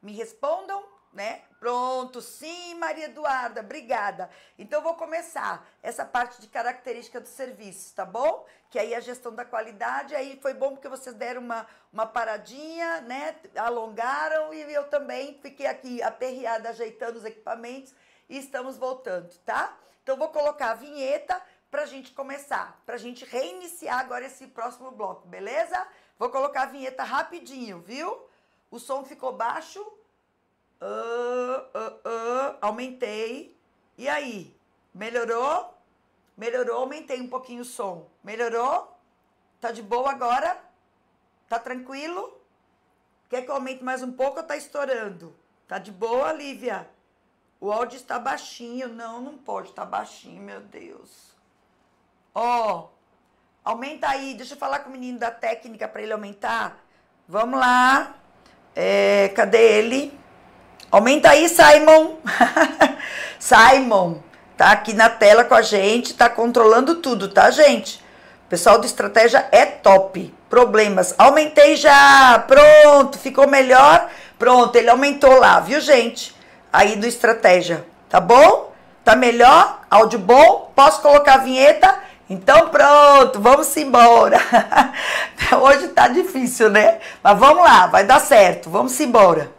Me respondam? né? Pronto, sim, Maria Eduarda, obrigada. Então vou começar essa parte de característica dos serviços, tá bom? Que aí a gestão da qualidade, aí foi bom porque vocês deram uma, uma paradinha, né? Alongaram e eu também fiquei aqui aperreada ajeitando os equipamentos e estamos voltando, tá? Então vou colocar a vinheta para a gente começar, para a gente reiniciar agora esse próximo bloco, beleza? Vou colocar a vinheta rapidinho, viu? O som ficou baixo, Uh, uh, uh, aumentei. E aí? Melhorou? Melhorou, aumentei um pouquinho o som. Melhorou? Tá de boa agora? Tá tranquilo? Quer que eu aumente mais um pouco ou tá estourando? Tá de boa, Lívia? O áudio está baixinho. Não, não pode estar tá baixinho, meu Deus. Ó, aumenta aí. Deixa eu falar com o menino da técnica para ele aumentar. Vamos lá. É, cadê ele? Aumenta aí, Simon. Simon tá aqui na tela com a gente, tá controlando tudo, tá, gente? O pessoal do estratégia é top. Problemas. Aumentei já. Pronto, ficou melhor. Pronto, ele aumentou lá, viu, gente? Aí do estratégia, tá bom? Tá melhor? Áudio bom? Posso colocar a vinheta? Então pronto, vamos embora. Hoje tá difícil, né? Mas vamos lá, vai dar certo. Vamos embora.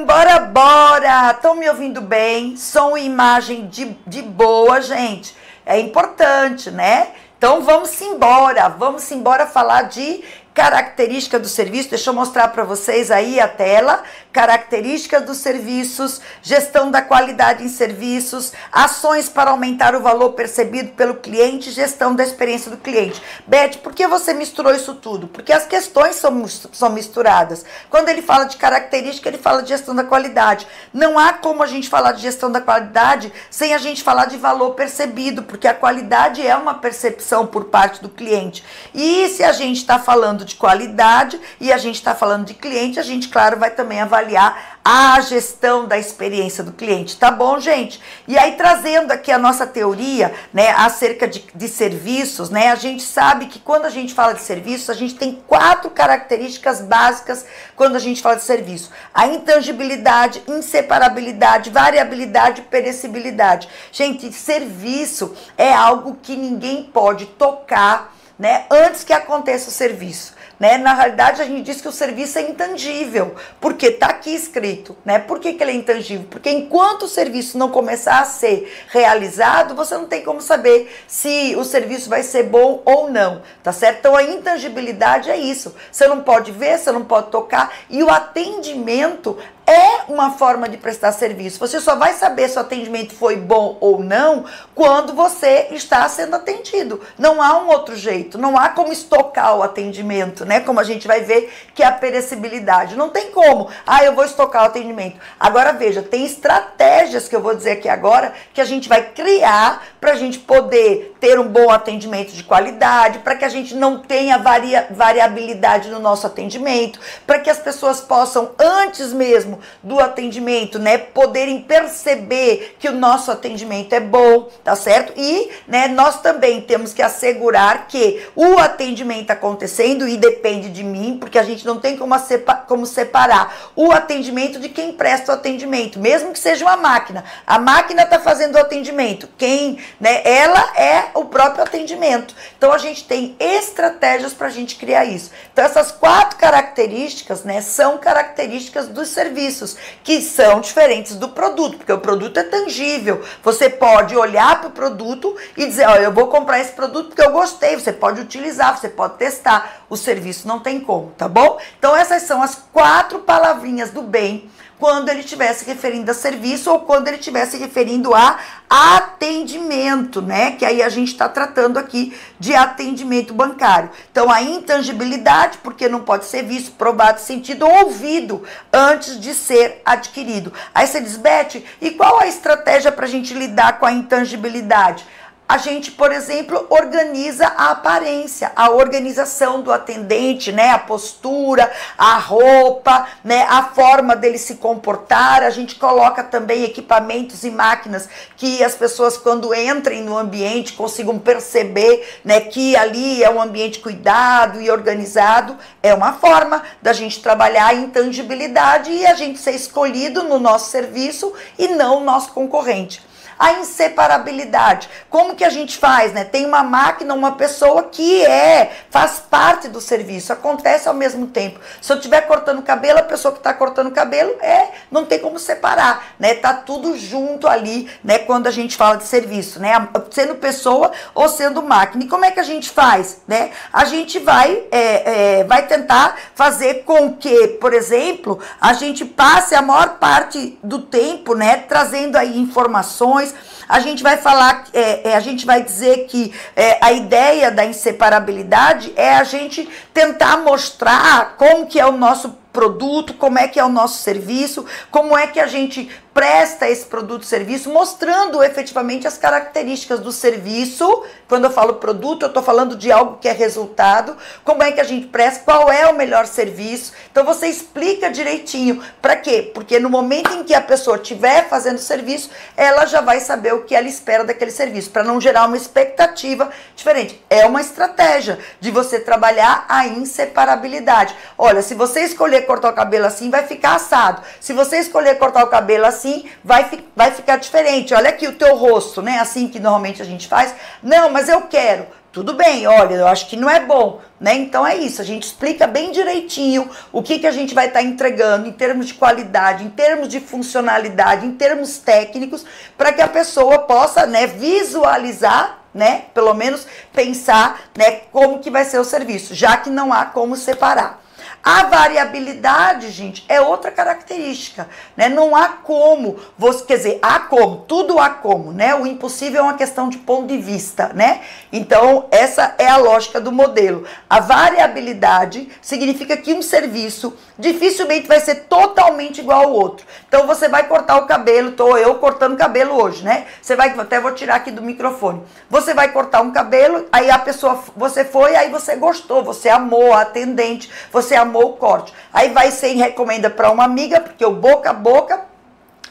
Então, bora, bora! Estão me ouvindo bem? Som e imagem de, de boa, gente. É importante, né? Então, vamos embora. Vamos embora falar de característica do serviço, deixa eu mostrar para vocês aí a tela, característica dos serviços, gestão da qualidade em serviços, ações para aumentar o valor percebido pelo cliente, gestão da experiência do cliente. Beth, por que você misturou isso tudo? Porque as questões são, são misturadas. Quando ele fala de característica, ele fala de gestão da qualidade. Não há como a gente falar de gestão da qualidade sem a gente falar de valor percebido, porque a qualidade é uma percepção por parte do cliente. E se a gente está falando de qualidade e a gente está falando de cliente, a gente, claro, vai também avaliar a gestão da experiência do cliente, tá bom, gente? E aí, trazendo aqui a nossa teoria, né, acerca de, de serviços, né, a gente sabe que quando a gente fala de serviços, a gente tem quatro características básicas quando a gente fala de serviço: a intangibilidade, inseparabilidade, variabilidade, perecibilidade. Gente, serviço é algo que ninguém pode tocar, né, antes que aconteça o serviço. Né? Na realidade, a gente diz que o serviço é intangível, porque está aqui escrito. Né? Por que, que ele é intangível? Porque enquanto o serviço não começar a ser realizado, você não tem como saber se o serviço vai ser bom ou não, tá certo? Então, a intangibilidade é isso. Você não pode ver, você não pode tocar, e o atendimento é uma forma de prestar serviço. Você só vai saber se o atendimento foi bom ou não quando você está sendo atendido. Não há um outro jeito, não há como estocar o atendimento, né? Como a gente vai ver que é a perecibilidade. Não tem como. Ah, eu vou estocar o atendimento. Agora veja, tem estratégias que eu vou dizer aqui agora que a gente vai criar para a gente poder ter um bom atendimento de qualidade, para que a gente não tenha varia, variabilidade no nosso atendimento, para que as pessoas possam, antes mesmo do atendimento, né? Poderem perceber que o nosso atendimento é bom, tá certo? E, né, nós também temos que assegurar que o atendimento está acontecendo e depende de mim, porque a gente não tem como, sepa como separar o atendimento de quem presta o atendimento, mesmo que seja uma máquina. A máquina está fazendo o atendimento, quem, né? Ela é o próprio atendimento. Então a gente tem estratégias para a gente criar isso. Então essas quatro características, né, são características dos serviços serviços que são diferentes do produto, porque o produto é tangível. Você pode olhar para o produto e dizer, ó, oh, eu vou comprar esse produto porque eu gostei. Você pode utilizar, você pode testar. O serviço não tem como, tá bom? Então essas são as quatro palavrinhas do bem quando ele estivesse referindo a serviço ou quando ele estivesse referindo a atendimento, né? Que aí a gente está tratando aqui de atendimento bancário. Então, a intangibilidade, porque não pode ser visto, provado, sentido ou ouvido antes de ser adquirido. Aí você diz, Beth, e qual a estratégia para a gente lidar com a intangibilidade? A gente, por exemplo, organiza a aparência, a organização do atendente, né? A postura, a roupa, né? A forma dele se comportar. A gente coloca também equipamentos e máquinas que as pessoas, quando entrem no ambiente, consigam perceber, né? Que ali é um ambiente cuidado e organizado. É uma forma da gente trabalhar a intangibilidade e a gente ser escolhido no nosso serviço e não o nosso concorrente a inseparabilidade. Como que a gente faz, né? Tem uma máquina, uma pessoa que é, faz parte do serviço, acontece ao mesmo tempo. Se eu estiver cortando cabelo, a pessoa que está cortando cabelo é, não tem como separar, né? Tá tudo junto ali, né? Quando a gente fala de serviço, né? Sendo pessoa ou sendo máquina. E como é que a gente faz, né? A gente vai, é, é, vai tentar fazer com que, por exemplo, a gente passe a maior parte do tempo, né? Trazendo aí informações a gente vai falar, é, é, a gente vai dizer que é, a ideia da inseparabilidade é a gente tentar mostrar como que é o nosso produto, como é que é o nosso serviço, como é que a gente presta esse produto serviço, mostrando efetivamente as características do serviço. Quando eu falo produto, eu estou falando de algo que é resultado. Como é que a gente presta? Qual é o melhor serviço? Então você explica direitinho. Para quê? Porque no momento em que a pessoa estiver fazendo o serviço, ela já vai saber o que ela espera daquele serviço, para não gerar uma expectativa diferente. É uma estratégia de você trabalhar a inseparabilidade. Olha, se você escolher cortar o cabelo assim, vai ficar assado. Se você escolher cortar o cabelo assim, assim vai, vai ficar diferente. Olha aqui o teu rosto, né? Assim que normalmente a gente faz. Não, mas eu quero. Tudo bem, olha, eu acho que não é bom, né? Então é isso, a gente explica bem direitinho o que, que a gente vai estar tá entregando em termos de qualidade, em termos de funcionalidade, em termos técnicos, para que a pessoa possa, né, visualizar né? Pelo menos pensar, né, como que vai ser o serviço, já que não há como separar. A variabilidade, gente, é outra característica, né? Não há como, você, quer dizer, há como, tudo há como, né? O impossível é uma questão de ponto de vista, né? Então, essa é a lógica do modelo. A variabilidade significa que um serviço dificilmente vai ser totalmente igual ao outro. Então, você vai cortar o cabelo, tô eu cortando cabelo hoje, né? Você vai, até vou tirar aqui do microfone. Você vai cortar um cabelo, aí a pessoa, você foi, aí você gostou, você amou a atendente, você amou amou o corte. Aí vai em recomenda para uma amiga, porque o boca a boca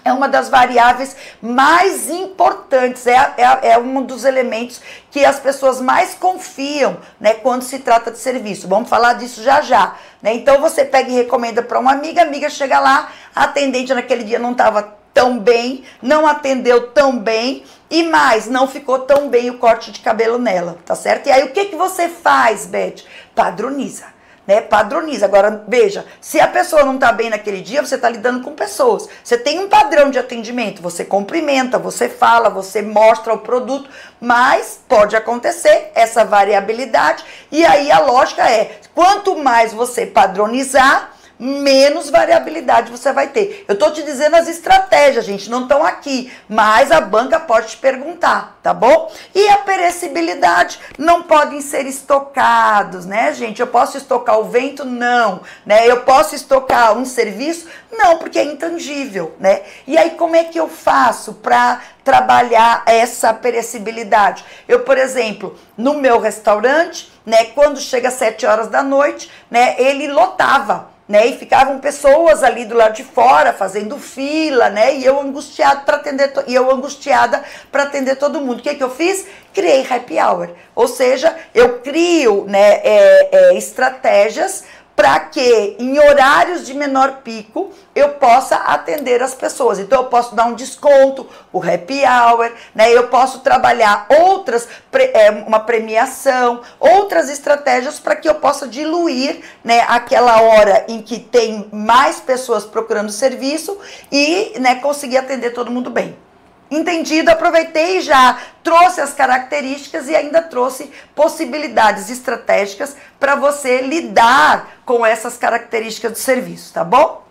é uma das variáveis mais importantes, é, é, é, um dos elementos que as pessoas mais confiam né, quando se trata de serviço. Vamos falar disso já já. Né? Então você pega e recomenda para uma amiga, amiga chega lá, a atendente naquele dia não estava tão bem, não atendeu tão bem e mais, não ficou tão bem o corte de cabelo nela, tá certo? E aí o que, que você faz, Beth? Padroniza né? Padroniza. Agora, veja, se a pessoa não está bem naquele dia, você está lidando com pessoas. Você tem um padrão de atendimento, você cumprimenta, você fala, você mostra o produto, mas pode acontecer essa variabilidade. E aí a lógica é: quanto mais você padronizar, menos variabilidade você vai ter. Eu estou te dizendo as estratégias, gente, não estão aqui, mas a banca pode te perguntar, tá bom? E a perecibilidade não podem ser estocados, né, gente? Eu posso estocar o vento? Não, né? Eu posso estocar um serviço? Não, porque é intangível, né? E aí como é que eu faço para trabalhar essa perecibilidade? Eu, por exemplo, no meu restaurante, né, quando chega às 7 horas da noite, né, ele lotava né? E ficavam pessoas ali do lado de fora fazendo fila, né? E eu angustiada para atender e eu angustiada para atender todo mundo. O que, que eu fiz? Criei happy hour, ou seja, eu crio, né, é, é, estratégias para que em horários de menor pico eu possa atender as pessoas. Então eu posso dar um desconto, o happy hour, né? Eu posso trabalhar outras, é, uma premiação, outras estratégias para que eu possa diluir, né, aquela hora em que tem mais pessoas procurando serviço e, né, conseguir atender todo mundo bem entendido, aproveitei já trouxe as características e ainda trouxe possibilidades estratégicas para você lidar com essas características do serviço, tá bom?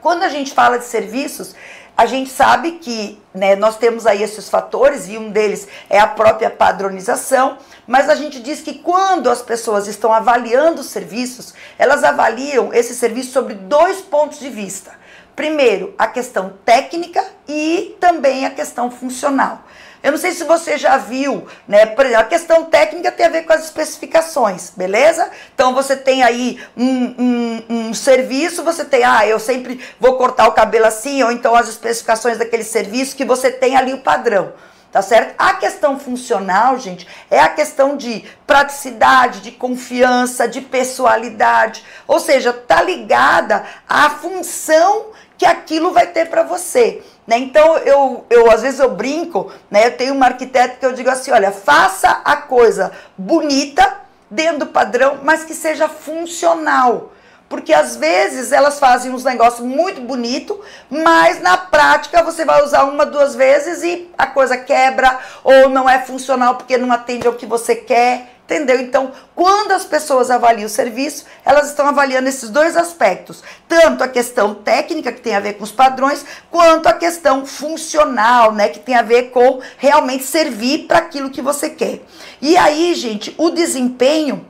Quando a gente fala de serviços, a gente sabe que né, nós temos aí esses fatores e um deles é a própria padronização, mas a gente diz que quando as pessoas estão avaliando serviços, elas avaliam esse serviço sobre dois pontos de vista. Primeiro, a questão técnica e também a questão funcional. Eu não sei se você já viu, né? Por exemplo, a questão técnica tem a ver com as especificações, beleza? Então você tem aí um, um, um, serviço, você tem, ah, eu sempre vou cortar o cabelo assim, ou então as especificações daquele serviço que você tem ali o padrão. Tá certo? A questão funcional, gente, é a questão de praticidade, de confiança, de pessoalidade, ou seja, tá ligada à função que aquilo vai ter para você. Né? Então, eu, eu às vezes eu brinco, né? eu tenho uma arquiteto que eu digo assim, olha, faça a coisa bonita, dentro do padrão, mas que seja funcional. Porque às vezes elas fazem uns negócios muito bonito, mas na prática você vai usar uma, duas vezes e a coisa quebra ou não é funcional porque não atende ao que você quer. Entendeu? Então, quando as pessoas avaliam o serviço, elas estão avaliando esses dois aspectos: tanto a questão técnica, que tem a ver com os padrões, quanto a questão funcional, né? Que tem a ver com realmente servir para aquilo que você quer. E aí, gente, o desempenho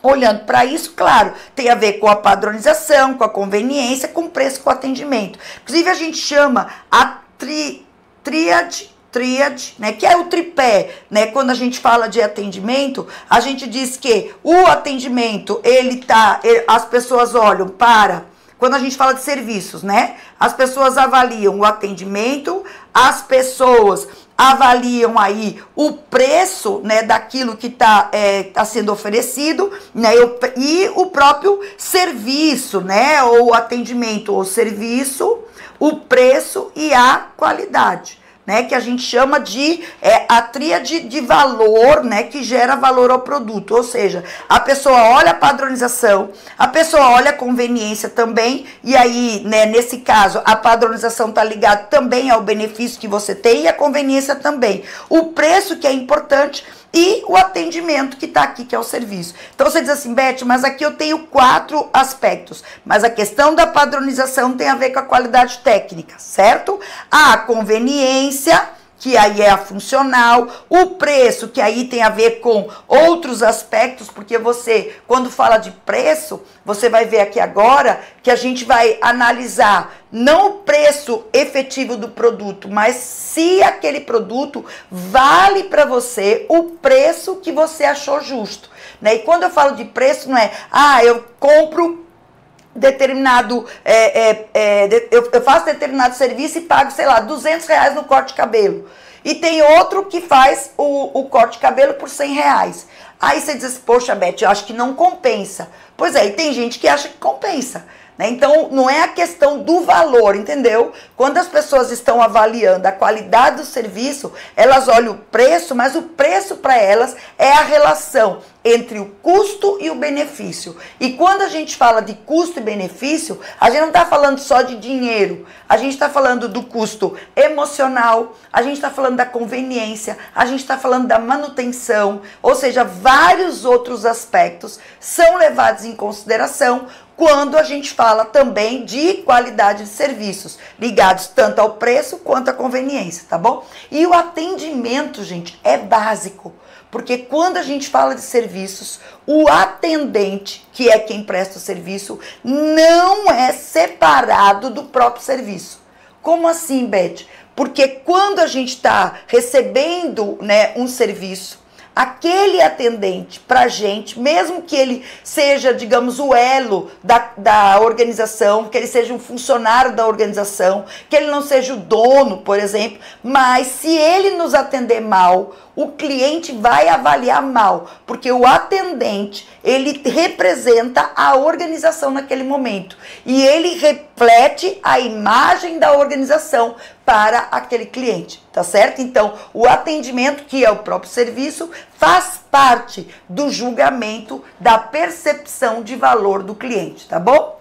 olhando para isso, claro, tem a ver com a padronização, com a conveniência, com o preço, com o atendimento. Inclusive, a gente chama a tri, tríade, né, que é o tripé, né? Quando a gente fala de atendimento, a gente diz que o atendimento, ele tá, ele, as pessoas olham para quando a gente fala de serviços, né? As pessoas avaliam o atendimento, as pessoas avaliam aí o preço, né, daquilo que está é, tá sendo oferecido, né, eu, e o próprio serviço, né, ou atendimento ou serviço, o preço e a qualidade né, que a gente chama de é, a tríade de valor, né, que gera valor ao produto. Ou seja, a pessoa olha a padronização, a pessoa olha a conveniência também, e aí, né, nesse caso, a padronização está ligada também ao benefício que você tem e a conveniência também. O preço que é importante e o atendimento que está aqui, que é o serviço. Então você diz assim, Beth, mas aqui eu tenho quatro aspectos. Mas a questão da padronização tem a ver com a qualidade técnica, certo? A conveniência que aí é a funcional, o preço, que aí tem a ver com outros aspectos, porque você, quando fala de preço, você vai ver aqui agora que a gente vai analisar não o preço efetivo do produto, mas se aquele produto vale para você o preço que você achou justo. Né? E quando eu falo de preço, não é, ah, eu compro determinado. É, é, é, de, eu, eu, faço determinado serviço e pago, sei lá, 200 reais no corte de cabelo. E tem outro que faz o, o corte de cabelo por 100 reais. Aí você diz, assim, poxa, Beth, eu acho que não compensa. Pois é, e tem gente que acha que compensa. Né? Então, não é a questão do valor, entendeu? Quando as pessoas estão avaliando a qualidade do serviço, elas olham o preço, mas o preço para elas é a relação entre o custo e o benefício. E quando a gente fala de custo e benefício, a gente não está falando só de dinheiro, a gente está falando do custo emocional, a gente está falando da conveniência, a gente está falando da manutenção, ou seja, vários outros aspectos são levados em consideração quando a gente fala também de qualidade de serviços, ligados tanto ao preço quanto à conveniência, tá bom? E o atendimento, gente, é básico. Porque quando a gente fala de serviços, o atendente, que é quem presta o serviço, não é separado do próprio serviço. Como assim, Beth? Porque quando a gente está recebendo né, um serviço aquele atendente para a gente, mesmo que ele seja, digamos, o elo da, da organização, que ele seja um funcionário da organização, que ele não seja o dono, por exemplo, mas se ele nos atender mal, o cliente vai avaliar mal, porque o atendente, ele representa a organização naquele momento e ele reflete a imagem da organização para aquele cliente, tá certo? Então, o atendimento, que é o próprio serviço, faz parte do julgamento da percepção de valor do cliente, tá bom?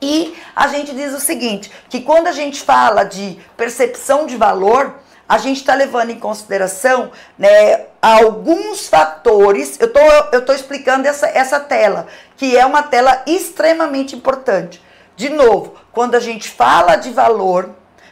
E a gente diz o seguinte, que quando a gente fala de percepção de valor, a gente está levando em consideração né, alguns fatores. Eu tô, eu tô explicando essa, essa tela, que é uma tela extremamente importante. De novo, quando a gente fala de valor,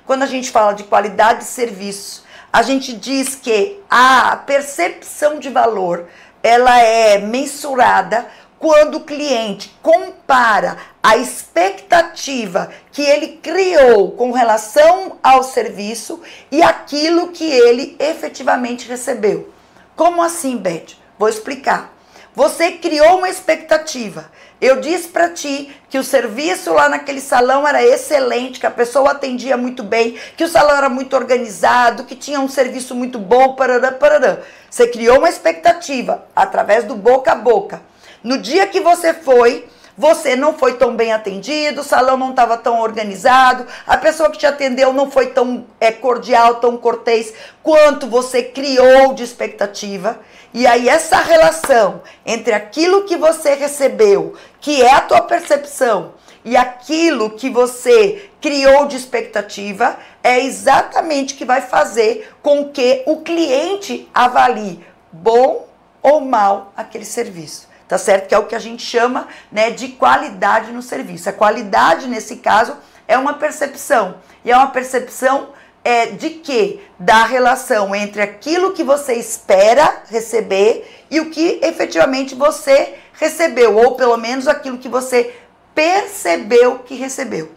quando a gente fala de qualidade de serviço, a gente diz que a percepção de valor ela é mensurada quando o cliente compara a expectativa que ele criou com relação ao serviço e aquilo que ele efetivamente recebeu. Como assim, Beth? Vou explicar. Você criou uma expectativa. Eu disse para ti que o serviço lá naquele salão era excelente, que a pessoa atendia muito bem, que o salão era muito organizado, que tinha um serviço muito bom, parará, parará. Você criou uma expectativa através do boca a boca. No dia que você foi, você não foi tão bem atendido, o salão não estava tão organizado, a pessoa que te atendeu não foi tão é, cordial, tão cortês quanto você criou de expectativa. E aí essa relação entre aquilo que você recebeu, que é a tua percepção, e aquilo que você criou de expectativa é exatamente que vai fazer com que o cliente avalie bom ou mal aquele serviço. Tá certo? Que é o que a gente chama, né, de qualidade no serviço. A qualidade nesse caso é uma percepção, e é uma percepção é, de que? Da relação entre aquilo que você espera receber e o que efetivamente você recebeu, ou pelo menos aquilo que você percebeu que recebeu.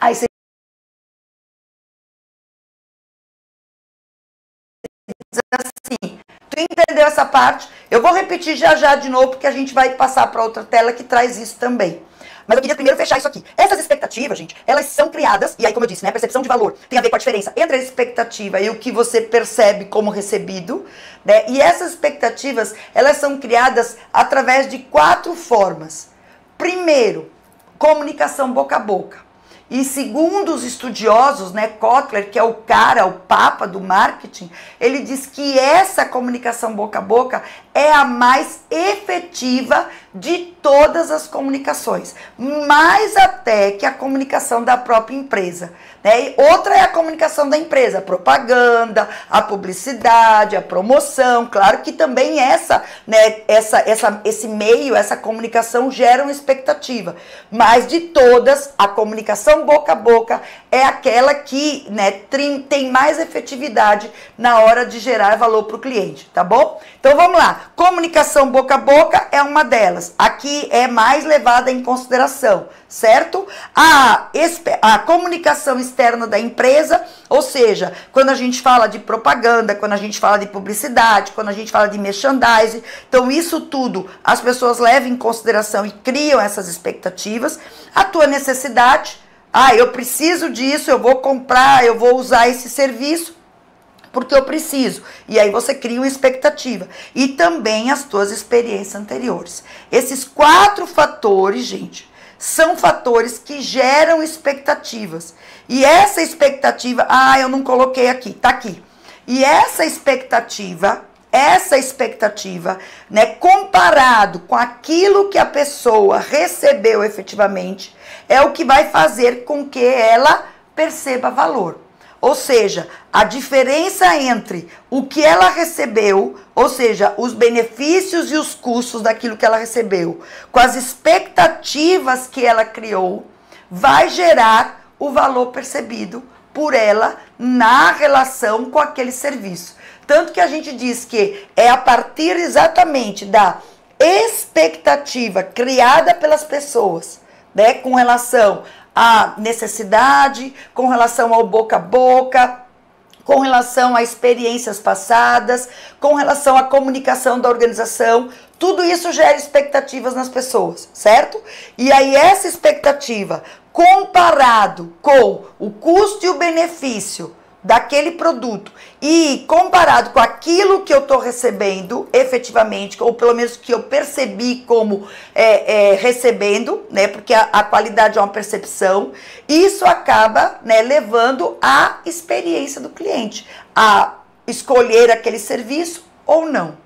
Aí você assim, tu entendeu essa parte? Eu vou repetir já já de novo, porque a gente vai passar para outra tela que traz isso também. Mas eu queria primeiro fechar isso aqui. Essas expectativas, gente, elas são criadas, e aí, como eu disse, né? Percepção de valor tem a ver com a diferença entre a expectativa e o que você percebe como recebido, né? E essas expectativas, elas são criadas através de quatro formas. Primeiro, comunicação boca a boca. E segundo os estudiosos, né, Kotler, que é o cara, o papa do marketing, ele diz que essa comunicação boca a boca, é a mais efetiva de todas as comunicações, mais até que a comunicação da própria empresa. Né? E outra é a comunicação da empresa, a propaganda, a publicidade, a promoção. Claro que também essa, né, essa, essa, esse meio, essa comunicação gera uma expectativa. Mas de todas, a comunicação boca a boca é aquela que né, tem mais efetividade na hora de gerar valor para o cliente, tá bom? Então vamos lá comunicação boca a boca é uma delas. Aqui é mais levada em consideração, certo? A, a comunicação externa da empresa, ou seja, quando a gente fala de propaganda, quando a gente fala de publicidade, quando a gente fala de merchandising, então isso tudo as pessoas levam em consideração e criam essas expectativas. A tua necessidade, ah, eu preciso disso, eu vou comprar, eu vou usar esse serviço porque eu preciso. E aí você cria uma expectativa. E também as tuas experiências anteriores. Esses quatro fatores, gente, são fatores que geram expectativas. E essa expectativa, ah, eu não coloquei aqui, tá aqui. E essa expectativa, essa expectativa, né, comparado com aquilo que a pessoa recebeu efetivamente, é o que vai fazer com que ela perceba valor. Ou seja, a diferença entre o que ela recebeu, ou seja, os benefícios e os custos daquilo que ela recebeu, com as expectativas que ela criou, vai gerar o valor percebido por ela na relação com aquele serviço. Tanto que a gente diz que é a partir exatamente da expectativa criada pelas pessoas, né, com relação a necessidade, com relação ao boca a boca, com relação a experiências passadas, com relação à comunicação da organização. Tudo isso gera expectativas nas pessoas, certo? E aí essa expectativa comparado com o custo e o benefício daquele produto e comparado com aquilo que eu estou recebendo efetivamente, ou pelo menos que eu percebi como é, é, recebendo, né? Porque a, a, qualidade é uma percepção, isso acaba né, levando à experiência do cliente, a escolher aquele serviço ou não.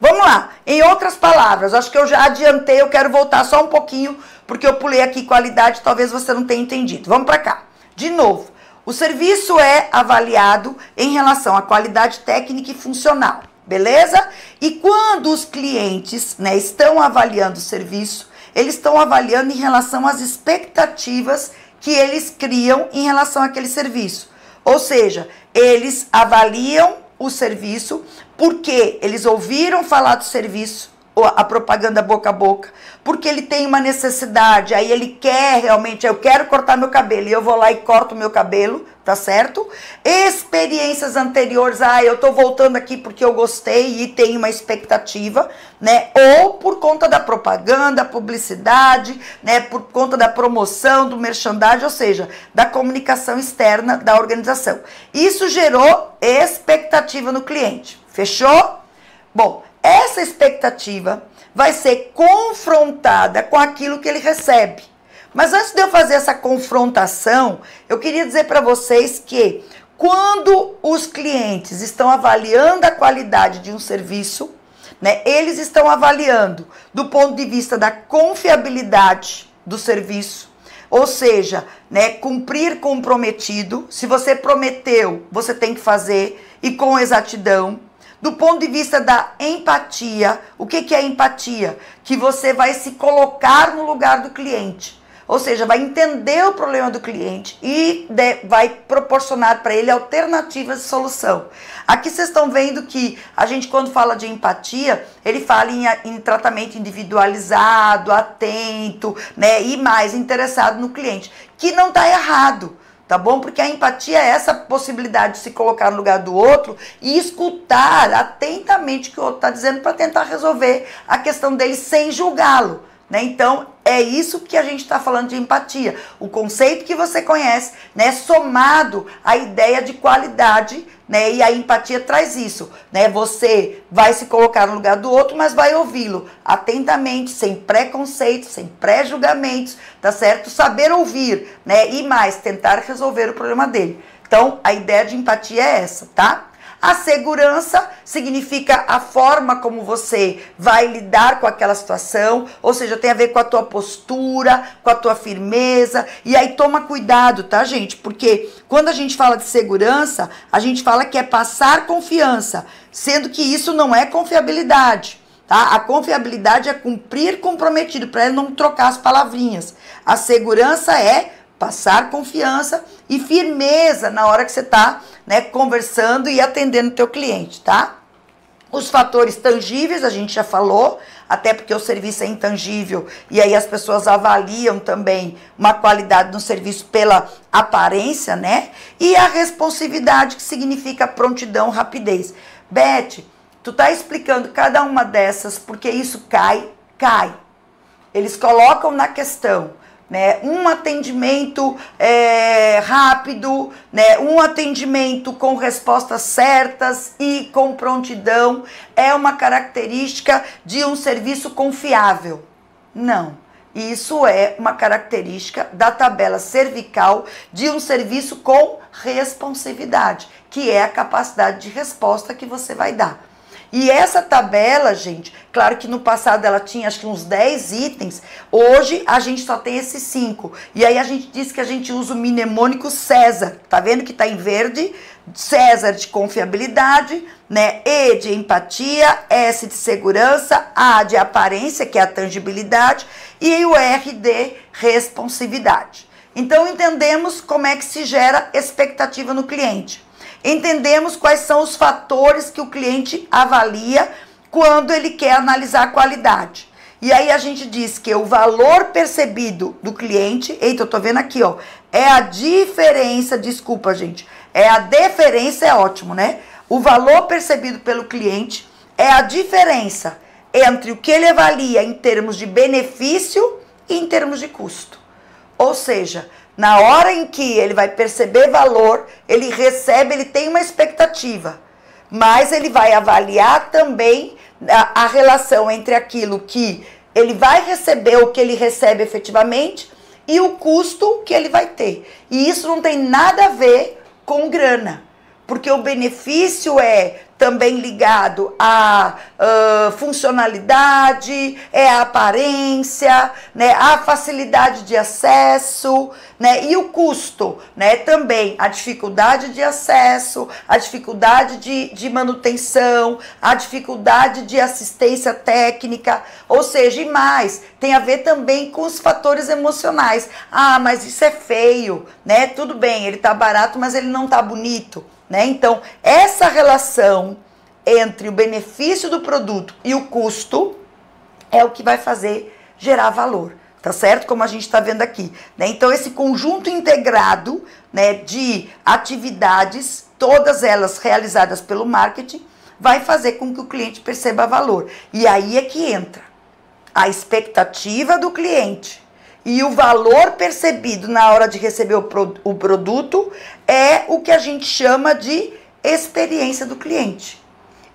Vamos lá, em outras palavras, acho que eu já adiantei, eu quero voltar só um pouquinho, porque eu pulei aqui qualidade, talvez você não tenha entendido. Vamos para cá, de novo. O serviço é avaliado em relação à qualidade técnica e funcional, beleza? E quando os clientes né, estão avaliando o serviço, eles estão avaliando em relação às expectativas que eles criam em relação àquele serviço. Ou seja, eles avaliam o serviço porque eles ouviram falar do serviço, a propaganda boca a boca, porque ele tem uma necessidade, aí ele quer realmente, eu quero cortar meu cabelo, e eu vou lá e corto meu cabelo, tá certo? Experiências anteriores, ah, eu tô voltando aqui porque eu gostei e tenho uma expectativa, né? Ou por conta da propaganda, publicidade, né? Por conta da promoção, do merchandising, ou seja, da comunicação externa da organização. Isso gerou expectativa no cliente, fechou? Bom, essa expectativa vai ser confrontada com aquilo que ele recebe. Mas antes de eu fazer essa confrontação, eu queria dizer para vocês que quando os clientes estão avaliando a qualidade de um serviço, né, eles estão avaliando do ponto de vista da confiabilidade do serviço, ou seja, né, cumprir comprometido. Se você prometeu, você tem que fazer e com exatidão. Do ponto de vista da empatia, o que, que é empatia? Que você vai se colocar no lugar do cliente. Ou seja, vai entender o problema do cliente e de, vai proporcionar para ele alternativas de solução. Aqui vocês estão vendo que a gente, quando fala de empatia, ele fala em, em tratamento individualizado, atento, né? E mais interessado no cliente. Que não está errado tá bom? Porque a empatia é essa possibilidade de se colocar no lugar do outro e escutar atentamente o que o outro está dizendo para tentar resolver a questão dele sem julgá-lo. Né? Então, é isso que a gente está falando de empatia. O conceito que você conhece, né, somado à ideia de qualidade né? E a empatia traz isso, né? Você vai se colocar no lugar do outro, mas vai ouvi-lo atentamente, sem preconceitos, sem pré-julgamentos, tá certo? Saber ouvir, né? E mais, tentar resolver o problema dele. Então, a ideia de empatia é essa, tá? A segurança significa a forma como você vai lidar com aquela situação, ou seja, tem a ver com a tua postura, com a tua firmeza. E aí toma cuidado, tá, gente? Porque quando a gente fala de segurança, a gente fala que é passar confiança, sendo que isso não é confiabilidade. Tá? A confiabilidade é cumprir comprometido, para não trocar as palavrinhas. A segurança é passar confiança e firmeza na hora que você está né, conversando e atendendo o teu cliente, tá? Os fatores tangíveis, a gente já falou, até porque o serviço é intangível e aí as pessoas avaliam também uma qualidade do serviço pela aparência, né? E a responsividade, que significa prontidão, rapidez. Beth, tu tá explicando cada uma dessas, porque isso cai, cai. Eles colocam na questão né? Um atendimento é, rápido, né? Um atendimento com respostas certas e com prontidão é uma característica de um serviço confiável. Não. Isso é uma característica da tabela cervical de um serviço com responsividade, que é a capacidade de resposta que você vai dar. E essa tabela, gente, claro que no passado ela tinha acho que uns 10 itens, hoje a gente só tem esses 5. E aí a gente disse que a gente usa o mnemônico César, tá vendo que tá em verde? César de confiabilidade, né? E de empatia, S de segurança, A de aparência, que é a tangibilidade, e o R de responsividade. Então entendemos como é que se gera expectativa no cliente. Entendemos quais são os fatores que o cliente avalia quando ele quer analisar a qualidade. E aí a gente diz que o valor percebido do cliente, eita, eu tô vendo aqui, ó, é a diferença, desculpa, gente, é a diferença é ótimo, né? O valor percebido pelo cliente é a diferença entre o que ele avalia em termos de benefício e em termos de custo. Ou seja, na hora em que ele vai perceber valor, ele recebe, ele tem uma expectativa, mas ele vai avaliar também a, a relação entre aquilo que ele vai receber, o que ele recebe efetivamente, e o custo que ele vai ter. E isso não tem nada a ver com grana, porque o benefício é também ligado à uh, funcionalidade, é a aparência, né, a facilidade de acesso, né, e o custo, né, também a dificuldade de acesso, a dificuldade de, de manutenção, a dificuldade de assistência técnica, ou seja, e mais, tem a ver também com os fatores emocionais. Ah, mas isso é feio, né? Tudo bem, ele tá barato, mas ele não tá bonito. Né? Então, essa relação entre o benefício do produto e o custo é o que vai fazer gerar valor, tá certo? Como a gente está vendo aqui. Né? Então, esse conjunto integrado né, de atividades, todas elas realizadas pelo marketing, vai fazer com que o cliente perceba valor. E aí é que entra a expectativa do cliente e o valor percebido na hora de receber o, pro, o produto é o que a gente chama de experiência do cliente.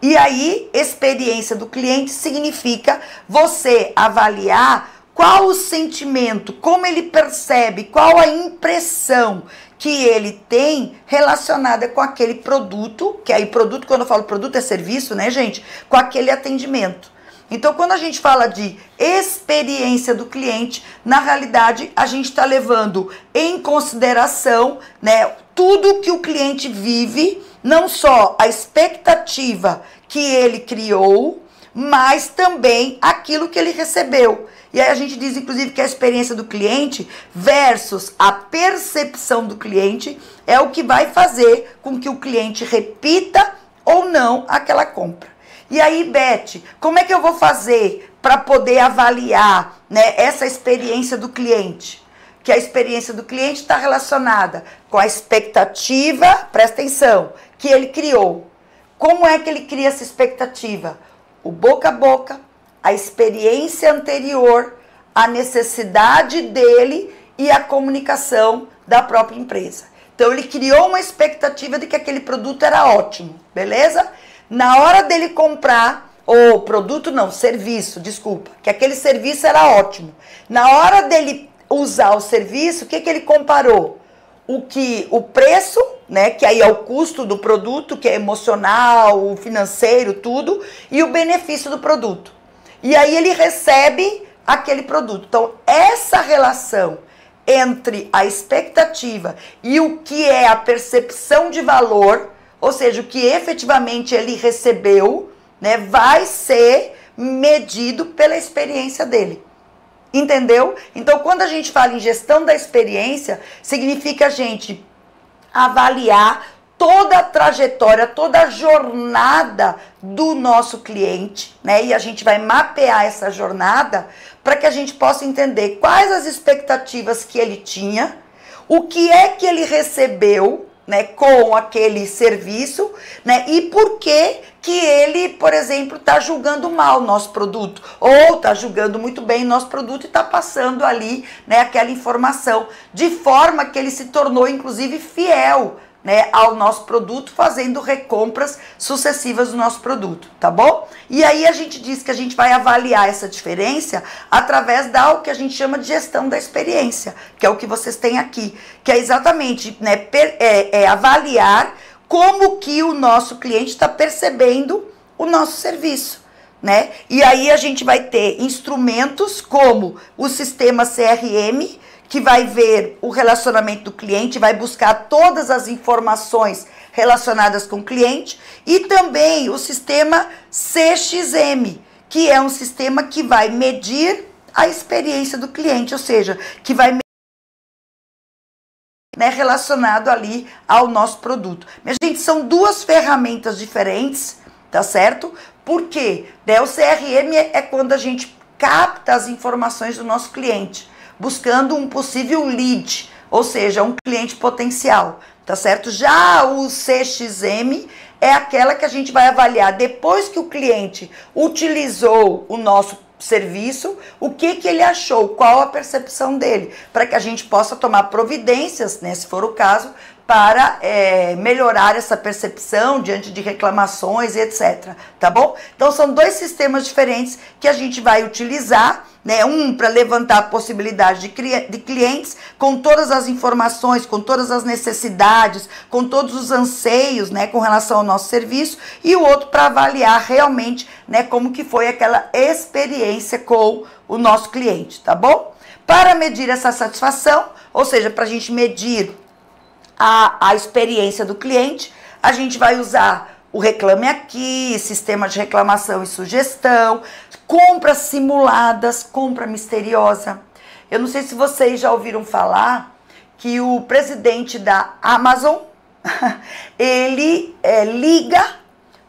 E aí, experiência do cliente significa você avaliar qual o sentimento, como ele percebe, qual a impressão que ele tem relacionada com aquele produto, que aí produto, quando eu falo produto é serviço, né, gente? Com aquele atendimento. Então, quando a gente fala de experiência do cliente, na realidade a gente está levando em consideração né, tudo que o cliente vive, não só a expectativa que ele criou, mas também aquilo que ele recebeu. E aí a gente diz, inclusive, que a experiência do cliente versus a percepção do cliente é o que vai fazer com que o cliente repita ou não aquela compra. E aí, Beth, como é que eu vou fazer para poder avaliar né, essa experiência do cliente? Que a experiência do cliente está relacionada com a expectativa, presta atenção, que ele criou. Como é que ele cria essa expectativa? O boca a boca, a experiência anterior, a necessidade dele e a comunicação da própria empresa. Então ele criou uma expectativa de que aquele produto era ótimo, beleza? Na hora dele comprar o produto, não, serviço, desculpa, que aquele serviço era ótimo. Na hora dele usar o serviço, o que, que ele comparou? O que o preço, né, que aí é o custo do produto, que é emocional, o financeiro, tudo, e o benefício do produto. E aí ele recebe aquele produto. Então, essa relação entre a expectativa e o que é a percepção de valor ou seja, o que efetivamente ele recebeu, né, vai ser medido pela experiência dele. Entendeu? Então, quando a gente fala em gestão da experiência, significa a gente avaliar toda a trajetória, toda a jornada do nosso cliente, né? E a gente vai mapear essa jornada para que a gente possa entender quais as expectativas que ele tinha, o que é que ele recebeu né, com aquele serviço, né, e por que que ele, por exemplo, está julgando mal nosso produto, ou está julgando muito bem nosso produto e está passando ali né, aquela informação, de forma que ele se tornou, inclusive, fiel né, ao nosso produto, fazendo recompras sucessivas do nosso produto, tá bom? E aí a gente diz que a gente vai avaliar essa diferença através da o que a gente chama de gestão da experiência, que é o que vocês têm aqui, que é exatamente né, per, é, é avaliar como que o nosso cliente está percebendo o nosso serviço. Né? E aí a gente vai ter instrumentos como o sistema CRM, que vai ver o relacionamento do cliente, vai buscar todas as informações relacionadas com o cliente e também o sistema CXM, que é um sistema que vai medir a experiência do cliente, ou seja, que vai né, relacionado ali ao nosso produto. Mas gente, são duas ferramentas diferentes, tá certo? Porque quê? Né, o CRM é quando a gente capta as informações do nosso cliente buscando um possível lead, ou seja, um cliente potencial, tá certo? Já o CXM é aquela que a gente vai avaliar depois que o cliente utilizou o nosso serviço, o que, que ele achou, qual a percepção dele, para que a gente possa tomar providências, né, se for o caso, para é, melhorar essa percepção diante de reclamações, e etc. Tá bom? Então são dois sistemas diferentes que a gente vai utilizar. Né, um para levantar a possibilidade de, de clientes com todas as informações, com todas as necessidades, com todos os anseios, né, com relação ao nosso serviço, e o outro para avaliar realmente, né, como que foi aquela experiência com o nosso cliente, tá bom? Para medir essa satisfação, ou seja, para a gente medir a, a experiência do cliente. A gente vai usar o Reclame Aqui, sistema de reclamação e sugestão, compras simuladas, compra misteriosa. Eu não sei se vocês já ouviram falar que o presidente da Amazon ele é, liga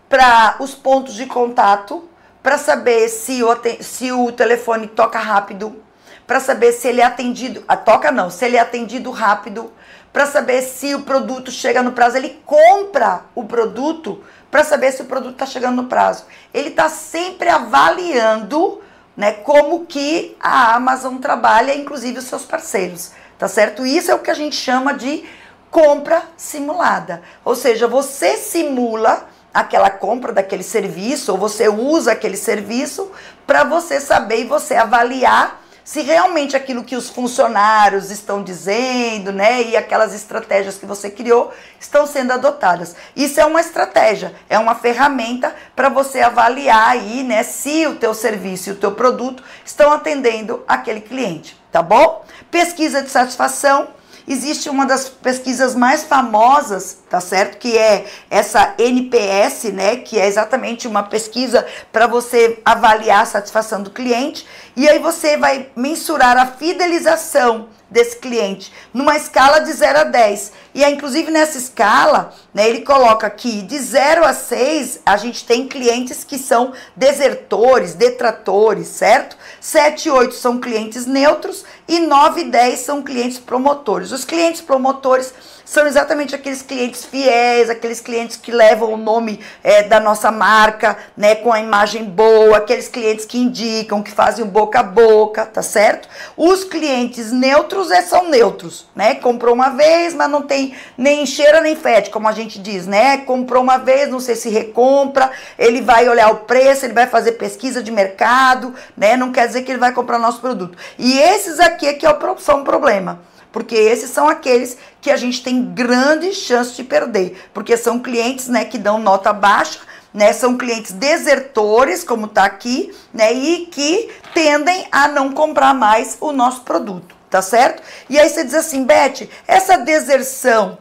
para os pontos de contato para saber se o, se o telefone toca rápido, para saber se ele é atendido, a, ah, toca não, se ele é atendido rápido, para saber se o produto chega no prazo. Ele compra o produto para saber se o produto está chegando no prazo. Ele está sempre avaliando né, como que a Amazon trabalha, inclusive os seus parceiros. Tá certo? Isso é o que a gente chama de compra simulada. Ou seja, você simula aquela compra daquele serviço ou você usa aquele serviço para você saber e você avaliar se realmente aquilo que os funcionários estão dizendo, né, e aquelas estratégias que você criou estão sendo adotadas. Isso é uma estratégia, é uma ferramenta para você avaliar aí, né, se o teu serviço e o teu produto estão atendendo aquele cliente, tá bom? Pesquisa de satisfação existe uma das pesquisas mais famosas, tá certo? Que é essa NPS, né? Que é exatamente uma pesquisa para você avaliar a satisfação do cliente. E aí você vai mensurar a fidelização desse cliente, numa escala de 0 a 10. E é inclusive nessa escala, né, ele coloca que de 0 a 6, a gente tem clientes que são desertores, detratores, certo? 7 e 8 são clientes neutros e 9 e 10 são clientes promotores. Os clientes promotores são exatamente aqueles clientes fiéis, aqueles clientes que levam o nome é, da nossa marca, né, com a imagem boa, aqueles clientes que indicam, que fazem boca a boca, tá certo? Os clientes neutros é, são neutros, né? Comprou uma vez, mas não tem nem cheira nem fede, como a gente diz, né? Comprou uma vez, não sei se recompra, ele vai olhar o preço, ele vai fazer pesquisa de mercado, né? Não quer dizer que ele vai comprar nosso produto. E esses aqui é que é o, são o problema porque esses são aqueles que a gente tem grande chance de perder, porque são clientes, né, que dão nota baixa, né, são clientes desertores, como tá aqui, né, e que tendem a não comprar mais o nosso produto, tá certo? E aí você diz assim, Beth, essa deserção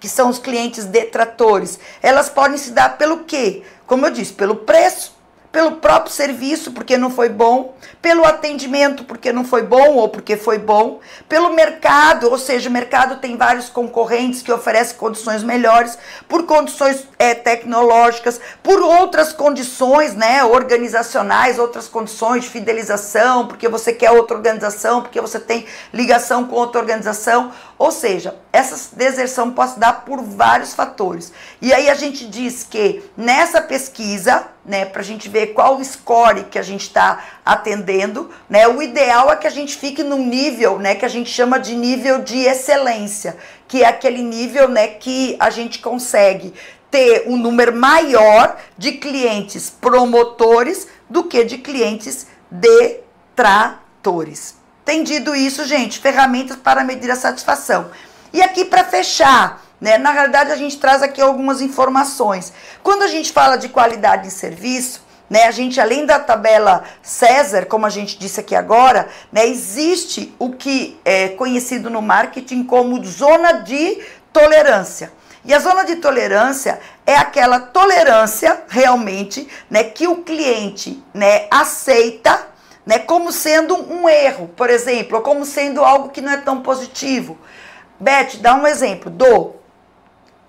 que são os clientes detratores, elas podem se dar pelo quê? Como eu disse, pelo preço, pelo próprio serviço, porque não foi bom, pelo atendimento, porque não foi bom ou porque foi bom, pelo mercado, ou seja, o mercado tem vários concorrentes que oferecem condições melhores, por condições é, tecnológicas, por outras condições né, organizacionais, outras condições de fidelização, porque você quer outra organização, porque você tem ligação com outra organização. Ou seja, essa deserção pode dar por vários fatores. E aí a gente diz que nessa pesquisa, né, para a gente ver qual score que a gente está atendendo, né? O ideal é que a gente fique num nível, né, que a gente chama de nível de excelência, que é aquele nível, né, que a gente consegue ter um número maior de clientes promotores do que de clientes detratores. Entendido isso, gente? Ferramentas para medir a satisfação. E aqui para fechar, né? Na realidade, a gente traz aqui algumas informações. Quando a gente fala de qualidade de serviço, né, a gente, além da tabela César, como a gente disse aqui agora, né, existe o que é conhecido no marketing como zona de tolerância. E a zona de tolerância é aquela tolerância realmente né, que o cliente né, aceita né, como sendo um erro, por exemplo, ou como sendo algo que não é tão positivo. Beth, dá um exemplo. Do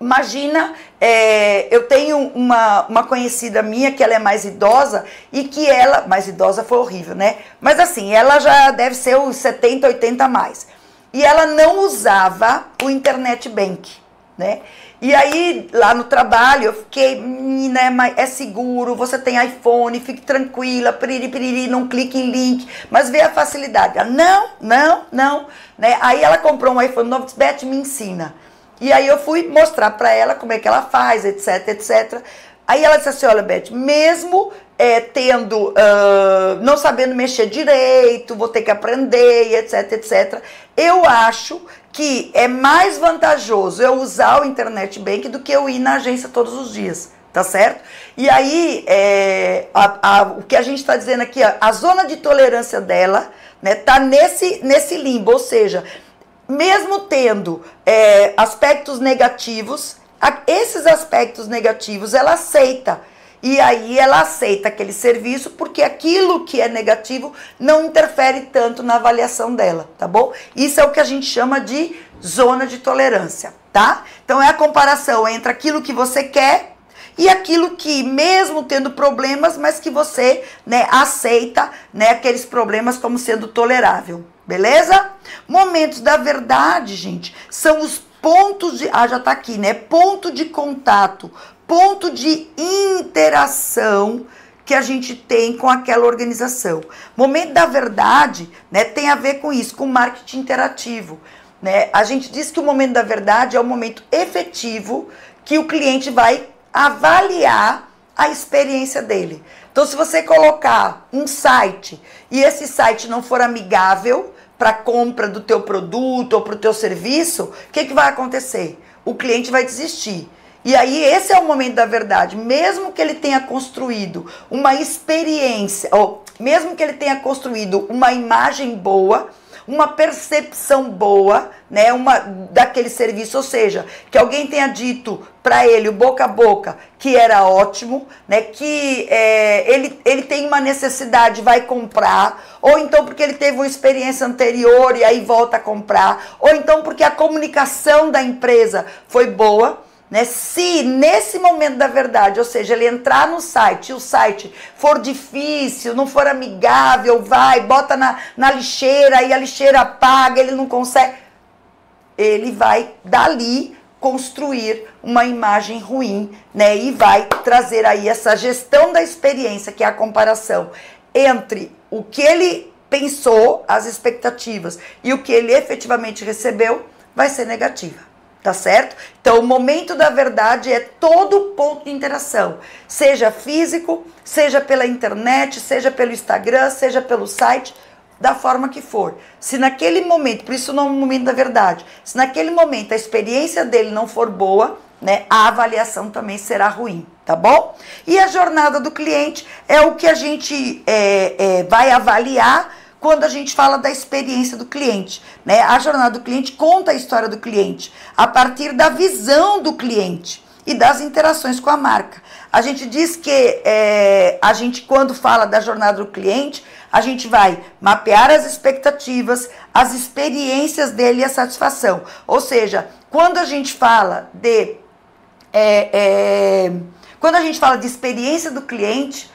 Imagina, é, eu tenho uma, uma conhecida minha que ela é mais idosa e que ela. Mais idosa foi horrível, né? Mas assim, ela já deve ser os 70, 80 a mais. E ela não usava o internet bank, né? E aí, lá no trabalho, eu fiquei, menina, é, é seguro, você tem iPhone, fique tranquila, piriri, piriri, não clique em link, mas vê a facilidade. Ela, não, não, não. Né? Aí ela comprou um iPhone novo, Beth, me ensina. E aí eu fui mostrar para ela como é que ela faz, etc, etc. Aí ela disse assim, olha, Beth, mesmo é, tendo, uh, não sabendo mexer direito, vou ter que aprender, etc, etc. Eu acho que é mais vantajoso eu usar o Internet Bank do que eu ir na agência todos os dias, tá certo? E aí, é, a, a, o que a gente está dizendo aqui, a, a zona de tolerância dela, né, tá nesse, nesse limbo, ou seja, mesmo tendo é, aspectos negativos, esses aspectos negativos ela aceita. E aí ela aceita aquele serviço porque aquilo que é negativo não interfere tanto na avaliação dela, tá bom? Isso é o que a gente chama de zona de tolerância, tá? Então é a comparação entre aquilo que você quer e aquilo que mesmo tendo problemas, mas que você, né, aceita, né, aqueles problemas como sendo tolerável. Beleza? Momentos da verdade, gente, são os pontos de. Ah, já tá aqui, né? Ponto de contato, ponto de interação que a gente tem com aquela organização. Momento da verdade, né, tem a ver com isso, com marketing interativo, né? A gente diz que o momento da verdade é o momento efetivo que o cliente vai avaliar a experiência dele. Então, se você colocar um site e esse site não for amigável, para compra do teu produto ou para o teu serviço, o que, que vai acontecer? O cliente vai desistir. E aí esse é o momento da verdade, mesmo que ele tenha construído uma experiência, ou mesmo que ele tenha construído uma imagem boa, uma percepção boa, né, uma daquele serviço, ou seja, que alguém tenha dito para ele o boca a boca que era ótimo, né, que é, ele, ele tem uma necessidade vai comprar, ou então porque ele teve uma experiência anterior e aí volta a comprar, ou então porque a comunicação da empresa foi boa. Né? Se nesse momento da verdade, ou seja, ele entrar no site e o site for difícil, não for amigável, vai, bota na, na lixeira e a lixeira paga, ele não consegue. Ele vai dali construir uma imagem ruim, né? E vai trazer aí essa gestão da experiência, que é a comparação entre o que ele pensou, as expectativas e o que ele efetivamente recebeu, vai ser negativa tá certo? Então, o momento da verdade é todo ponto de interação, seja físico, seja pela internet, seja pelo Instagram, seja pelo site, da forma que for. Se naquele momento, por isso não é o momento da verdade, se naquele momento a experiência dele não for boa, né, a avaliação também será ruim, tá bom? E a jornada do cliente é o que a gente é, é, vai avaliar quando a gente fala da experiência do cliente. Né? A jornada do cliente conta a história do cliente a partir da visão do cliente e das interações com a marca. A gente diz que é, a gente, quando fala da jornada do cliente, a gente vai mapear as expectativas, as experiências dele e a satisfação. Ou seja, quando a gente fala de. É, é, quando a gente fala de experiência do cliente,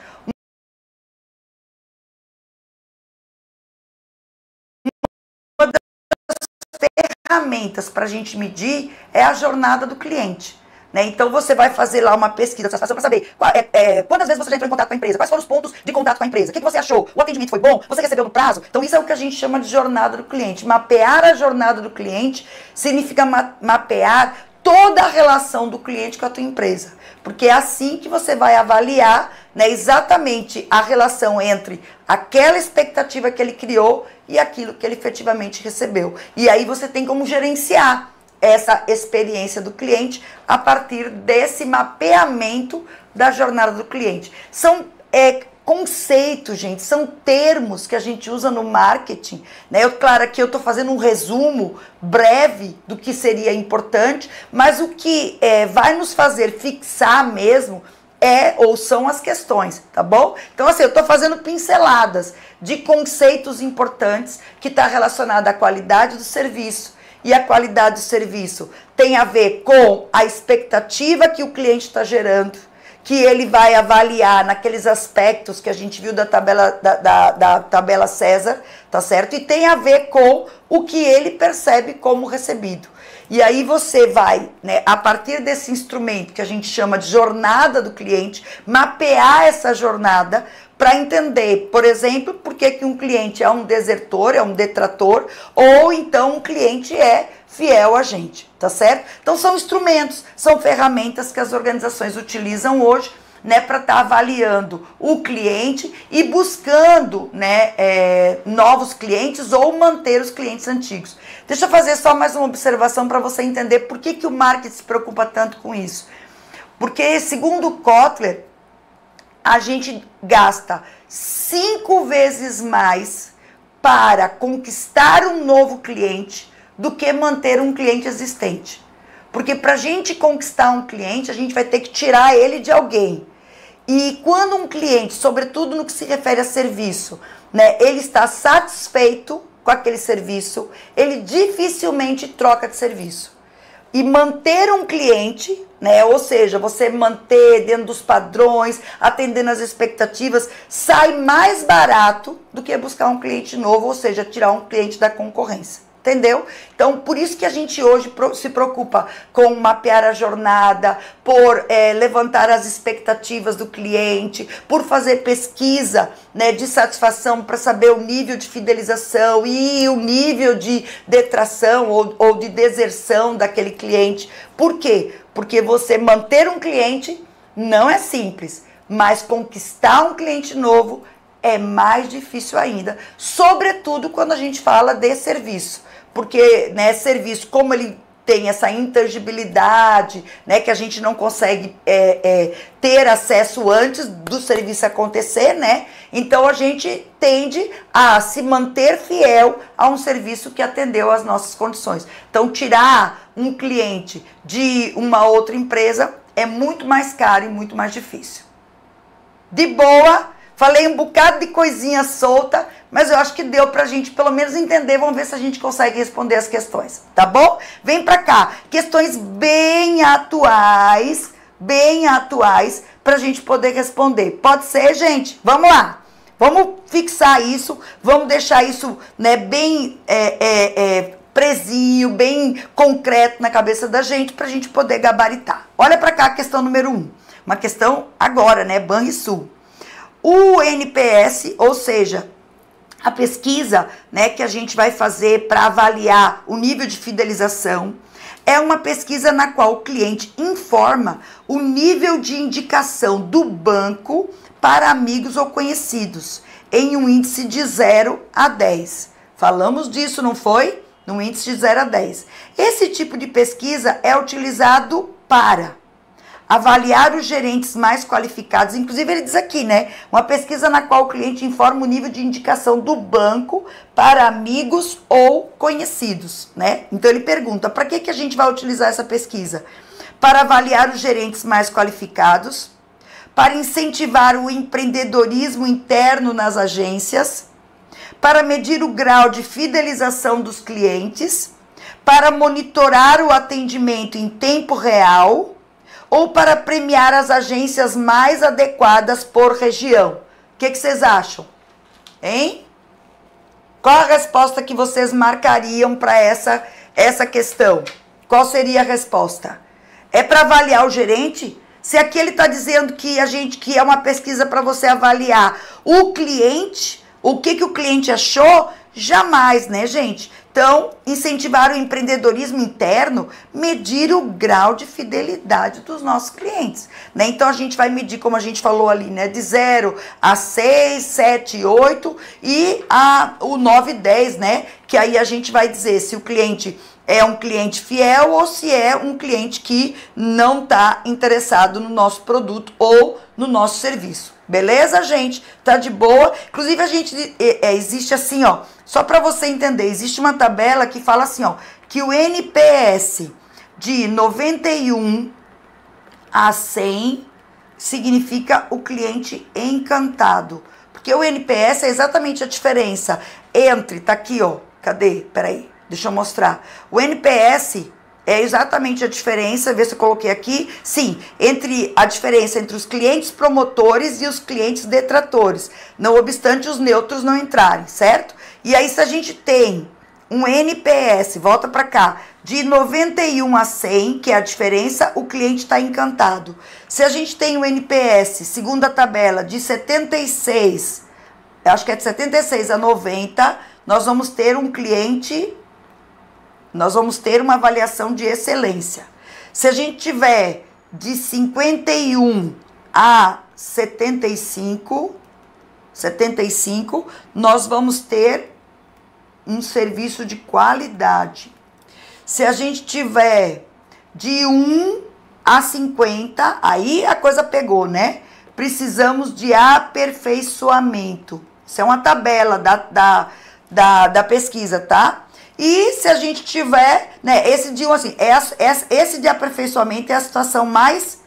ferramentas para a gente medir é a jornada do cliente. Né? Então você vai fazer lá uma pesquisa para saber qual, é, é, quantas vezes você já entrou em contato com a empresa, quais foram os pontos de contato com a empresa, o que, que, você achou, o atendimento foi bom, você recebeu no prazo. Então isso é o que a gente chama de jornada do cliente. Mapear a jornada do cliente significa ma mapear toda a relação do cliente com a tua empresa, porque é assim que você vai avaliar né, exatamente a relação entre aquela expectativa que ele criou e aquilo que ele efetivamente recebeu. E aí você tem como gerenciar essa experiência do cliente a partir desse mapeamento da jornada do cliente. São é, conceito, gente, são termos que a gente usa no marketing. Né? Eu, claro, aqui eu estou fazendo um resumo breve do que seria importante, mas o que é, vai nos fazer fixar mesmo é ou são as questões, tá bom? Então, assim, eu estou fazendo pinceladas de conceitos importantes que está relacionado à qualidade do serviço. E a qualidade do serviço tem a ver com a expectativa que o cliente está gerando que ele vai avaliar naqueles aspectos que a gente viu da tabela, da, da, da, tabela César, tá certo? E tem a ver com o que ele percebe como recebido. E aí você vai, né, a partir desse instrumento que a gente chama de jornada do cliente, mapear essa jornada para entender, por exemplo, por que, que um cliente é um desertor, é um detrator, ou então um cliente é fiel a gente, tá certo? Então são instrumentos, são ferramentas que as organizações utilizam hoje né, para estar tá avaliando o cliente e buscando né, é, novos clientes ou manter os clientes antigos. Deixa eu fazer só mais uma observação para você entender por que, que o marketing se preocupa tanto com isso. Porque, segundo Kotler, a gente gasta cinco vezes mais para conquistar um novo cliente do que manter um cliente existente. Porque para a gente conquistar um cliente, a gente vai ter que tirar ele de alguém. E quando um cliente, sobretudo no que se refere a serviço, né, ele está satisfeito com aquele serviço, ele dificilmente troca de serviço. E manter um cliente, né, ou seja, você manter dentro dos padrões, atendendo as expectativas, sai mais barato do que buscar um cliente novo, ou seja, tirar um cliente da concorrência entendeu? Então, por isso que a gente hoje se preocupa com mapear a jornada, por é, levantar as expectativas do cliente, por fazer pesquisa né, de satisfação para saber o nível de fidelização e o nível de detração ou, ou de deserção daquele cliente. Por quê? Porque você manter um cliente não é simples, mas conquistar um cliente novo é é mais difícil ainda, sobretudo quando a gente fala de serviço, porque né, serviço, como ele tem essa intangibilidade, né, que a gente não consegue é, é, ter acesso antes do serviço acontecer, né? Então a gente tende a se manter fiel a um serviço que atendeu às nossas condições. Então tirar um cliente de uma outra empresa é muito mais caro e muito mais difícil. De boa, Falei um bocado de coisinha solta, mas eu acho que deu pra gente pelo menos entender. Vamos ver se a gente consegue responder as questões, tá bom? Vem pra cá. Questões bem atuais, bem atuais, pra gente poder responder. Pode ser, gente? Vamos lá. Vamos fixar isso, vamos deixar isso né, bem é, é, é, presinho, bem concreto na cabeça da gente, pra gente poder gabaritar. Olha pra cá a questão número um. Uma questão agora, né? Banrisul. O NPS, ou seja, a pesquisa né, que a gente vai fazer para avaliar o nível de fidelização, é uma pesquisa na qual o cliente informa o nível de indicação do banco para amigos ou conhecidos, em um índice de 0 a 10. Falamos disso, não foi? No índice de 0 a 10. Esse tipo de pesquisa é utilizado para avaliar os gerentes mais qualificados. Inclusive, ele diz aqui, né? Uma pesquisa na qual o cliente informa o nível de indicação do banco para amigos ou conhecidos, né? Então, ele pergunta: para que, que a gente vai utilizar essa pesquisa? Para avaliar os gerentes mais qualificados, para incentivar o empreendedorismo interno nas agências, para medir o grau de fidelização dos clientes, para monitorar o atendimento em tempo real ou para premiar as agências mais adequadas por região. O que, que vocês acham? Hein? Qual a resposta que vocês marcariam para essa, essa questão? Qual seria a resposta? É para avaliar o gerente? Se aqui ele está dizendo que a gente que é uma pesquisa para você avaliar o cliente, o que, que o cliente achou, jamais, né, gente? Então, incentivar o empreendedorismo interno, medir o grau de fidelidade dos nossos clientes. Né? Então, a gente vai medir, como a gente falou ali, né? de 0 a 6, 7, 8 e a, o 9, 10, né? Que aí a gente vai dizer se o cliente é um cliente fiel ou se é um cliente que não está interessado no nosso produto ou no nosso serviço. Beleza, gente? Tá de boa. Inclusive, a gente é, é existe assim, ó. Só para você entender, existe uma tabela que fala assim, ó, que o NPS de 91 a 100 significa o cliente encantado. Porque o NPS é exatamente a diferença entre, tá aqui, ó. Cadê? Peraí, deixa eu mostrar. O NPS é exatamente a diferença, ver se eu coloquei aqui, sim, entre a diferença entre os clientes promotores e os clientes detratores, não obstante os neutros não entrarem, certo? E aí se a gente tem um NPS, volta para cá, de 91 a 100, que é a diferença, o cliente está encantado. Se a gente tem um NPS, segunda tabela, de 76, acho que é de 76 a 90, nós vamos ter um cliente nós vamos ter uma avaliação de excelência. Se a gente tiver de 51 a 75, 75, nós vamos ter um serviço de qualidade. Se a gente tiver de 1 a 50, aí a coisa pegou, né? Precisamos de aperfeiçoamento. Isso é uma tabela da, da, da, da pesquisa, tá? E se a gente tiver, né, esse de assim, esse de aperfeiçoamento é a situação mais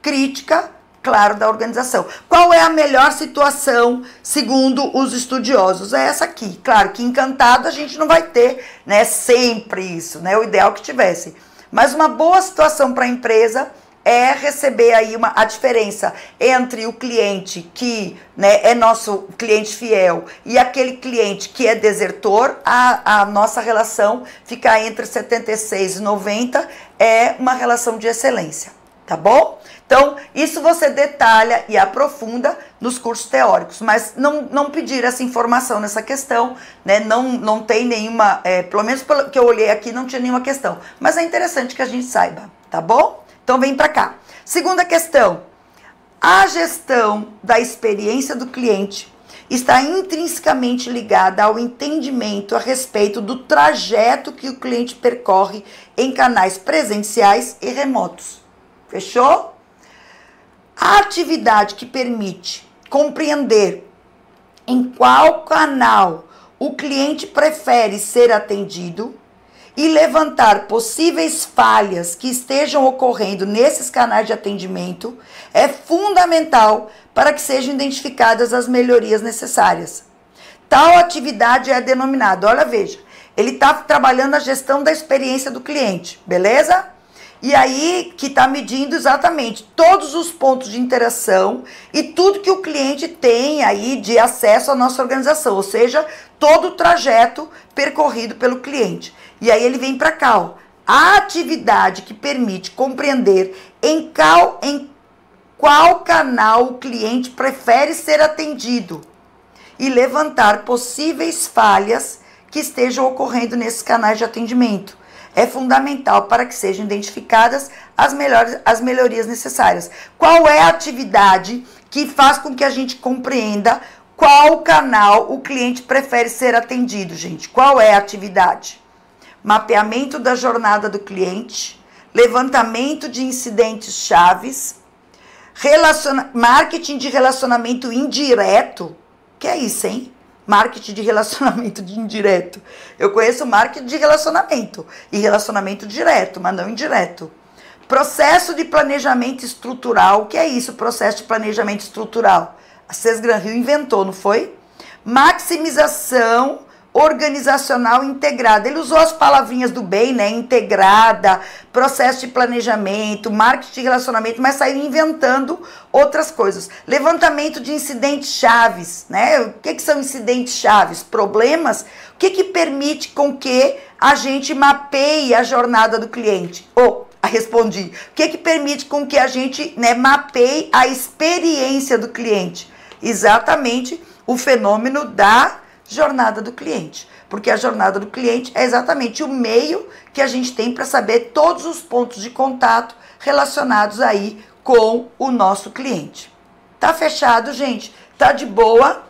crítica, claro, da organização. Qual é a melhor situação, segundo os estudiosos? É essa aqui. Claro que encantado a gente não vai ter, né, sempre isso, né? O ideal que tivesse. Mas uma boa situação para a empresa é receber aí uma, a diferença entre o cliente que né, é nosso cliente fiel e aquele cliente que é desertor, a, a nossa relação ficar entre 76 e 90, é uma relação de excelência, tá bom? Então, isso você detalha e aprofunda nos cursos teóricos, mas não, não pedir essa informação nessa questão, né? Não, não tem nenhuma, é, pelo menos pelo que eu olhei aqui, não tinha nenhuma questão. Mas é interessante que a gente saiba, tá bom? Então vem para cá. Segunda questão: a gestão da experiência do cliente está intrinsecamente ligada ao entendimento a respeito do trajeto que o cliente percorre em canais presenciais e remotos. Fechou? A atividade que permite compreender em qual canal o cliente prefere ser atendido e levantar possíveis falhas que estejam ocorrendo nesses canais de atendimento é fundamental para que sejam identificadas as melhorias necessárias. Tal atividade é denominada, olha, veja, ele está trabalhando a gestão da experiência do cliente, beleza? E aí que está medindo exatamente todos os pontos de interação e tudo que o cliente tem aí de acesso à nossa organização, ou seja, todo o trajeto percorrido pelo cliente. E aí ele vem para cal. A atividade que permite compreender em, em qual canal o cliente prefere ser atendido e levantar possíveis falhas que estejam ocorrendo nesses canais de atendimento. É fundamental para que sejam identificadas as, melhores, as melhorias necessárias. Qual é a atividade que faz com que a gente compreenda qual canal o cliente prefere ser atendido, gente? Qual é a atividade? mapeamento da jornada do cliente, levantamento de incidentes chaves, relaciona marketing de relacionamento indireto. Que é isso, hein? Marketing de relacionamento de indireto. Eu conheço marketing de relacionamento e relacionamento direto, mas não indireto. Processo de planejamento estrutural. que é isso, processo de planejamento estrutural? A Cesgran Rio inventou, não foi? Maximização organizacional integrada. Ele usou as palavrinhas do bem, né? Integrada, processo de planejamento, marketing relacionamento, mas saiu inventando outras coisas. Levantamento de incidentes chaves, né? O que, que são incidentes chaves? Problemas. O que, que permite com que a gente mapeie a jornada do cliente? Ou oh, respondi. O que, que permite com que a gente né, mapeie a experiência do cliente? Exatamente o fenômeno da jornada do cliente, porque a jornada do cliente é exatamente o meio que a gente tem para saber todos os pontos de contato relacionados aí com o nosso cliente. Tá fechado, gente? Tá de boa?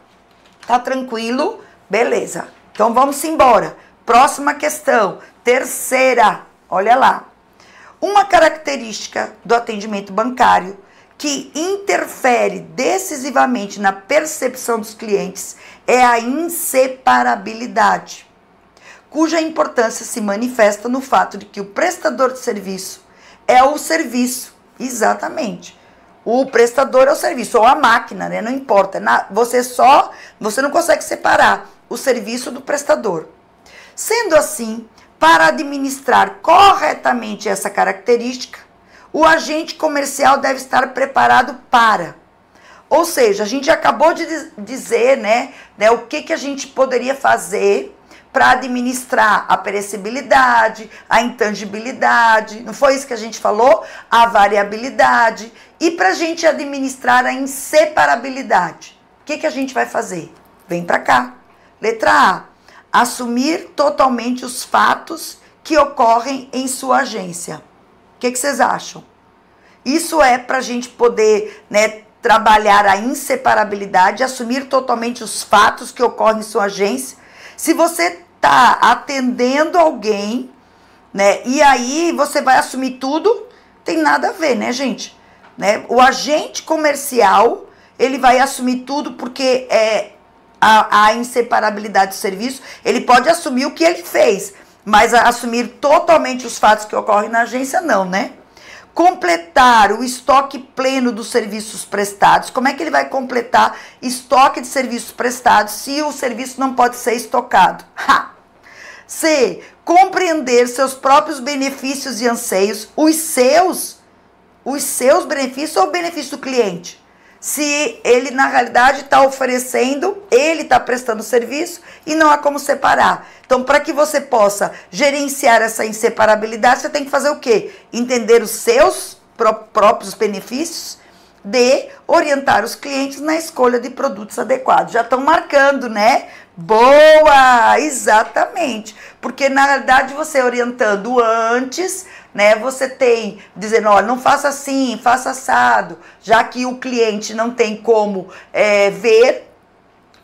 Tá tranquilo? Beleza. Então vamos embora. Próxima questão, terceira. Olha lá. Uma característica do atendimento bancário que interfere decisivamente na percepção dos clientes é a inseparabilidade, cuja importância se manifesta no fato de que o prestador de serviço é o serviço, exatamente. O prestador é o serviço, ou a máquina, né? Não importa. Na, você só. Você não consegue separar o serviço do prestador. Sendo assim, para administrar corretamente essa característica, o agente comercial deve estar preparado para ou seja, a gente acabou de dizer, né, né o que, que a gente poderia fazer para administrar a perecibilidade, a intangibilidade, não foi isso que a gente falou? A variabilidade. E para a gente administrar a inseparabilidade, o que, que a gente vai fazer? Vem para cá. Letra A. Assumir totalmente os fatos que ocorrem em sua agência. O que, que vocês acham? Isso é para a gente poder né, trabalhar a inseparabilidade, assumir totalmente os fatos que ocorrem em sua agência. Se você está atendendo alguém, né, e aí você vai assumir tudo, tem nada a ver, né, gente? Né? O agente comercial, ele vai assumir tudo porque é a, a inseparabilidade do serviço, ele pode assumir o que ele fez, mas assumir totalmente os fatos que ocorrem na agência, não, né? completar o estoque pleno dos serviços prestados. Como é que ele vai completar estoque de serviços prestados se o serviço não pode ser estocado? Ha! C. Compreender seus próprios benefícios e anseios, os seus, os seus benefícios ou o benefício do cliente? se ele na realidade está oferecendo, ele está prestando serviço e não há como separar. Então, para que você possa gerenciar essa inseparabilidade, você tem que fazer o quê? Entender os seus próprios benefícios de orientar os clientes na escolha de produtos adequados. Já estão marcando, né? Boa! Exatamente. Porque na realidade você orientando antes, né? Você tem dizendo, olha, não faça assim, faça assado, já que o cliente não tem como é, ver,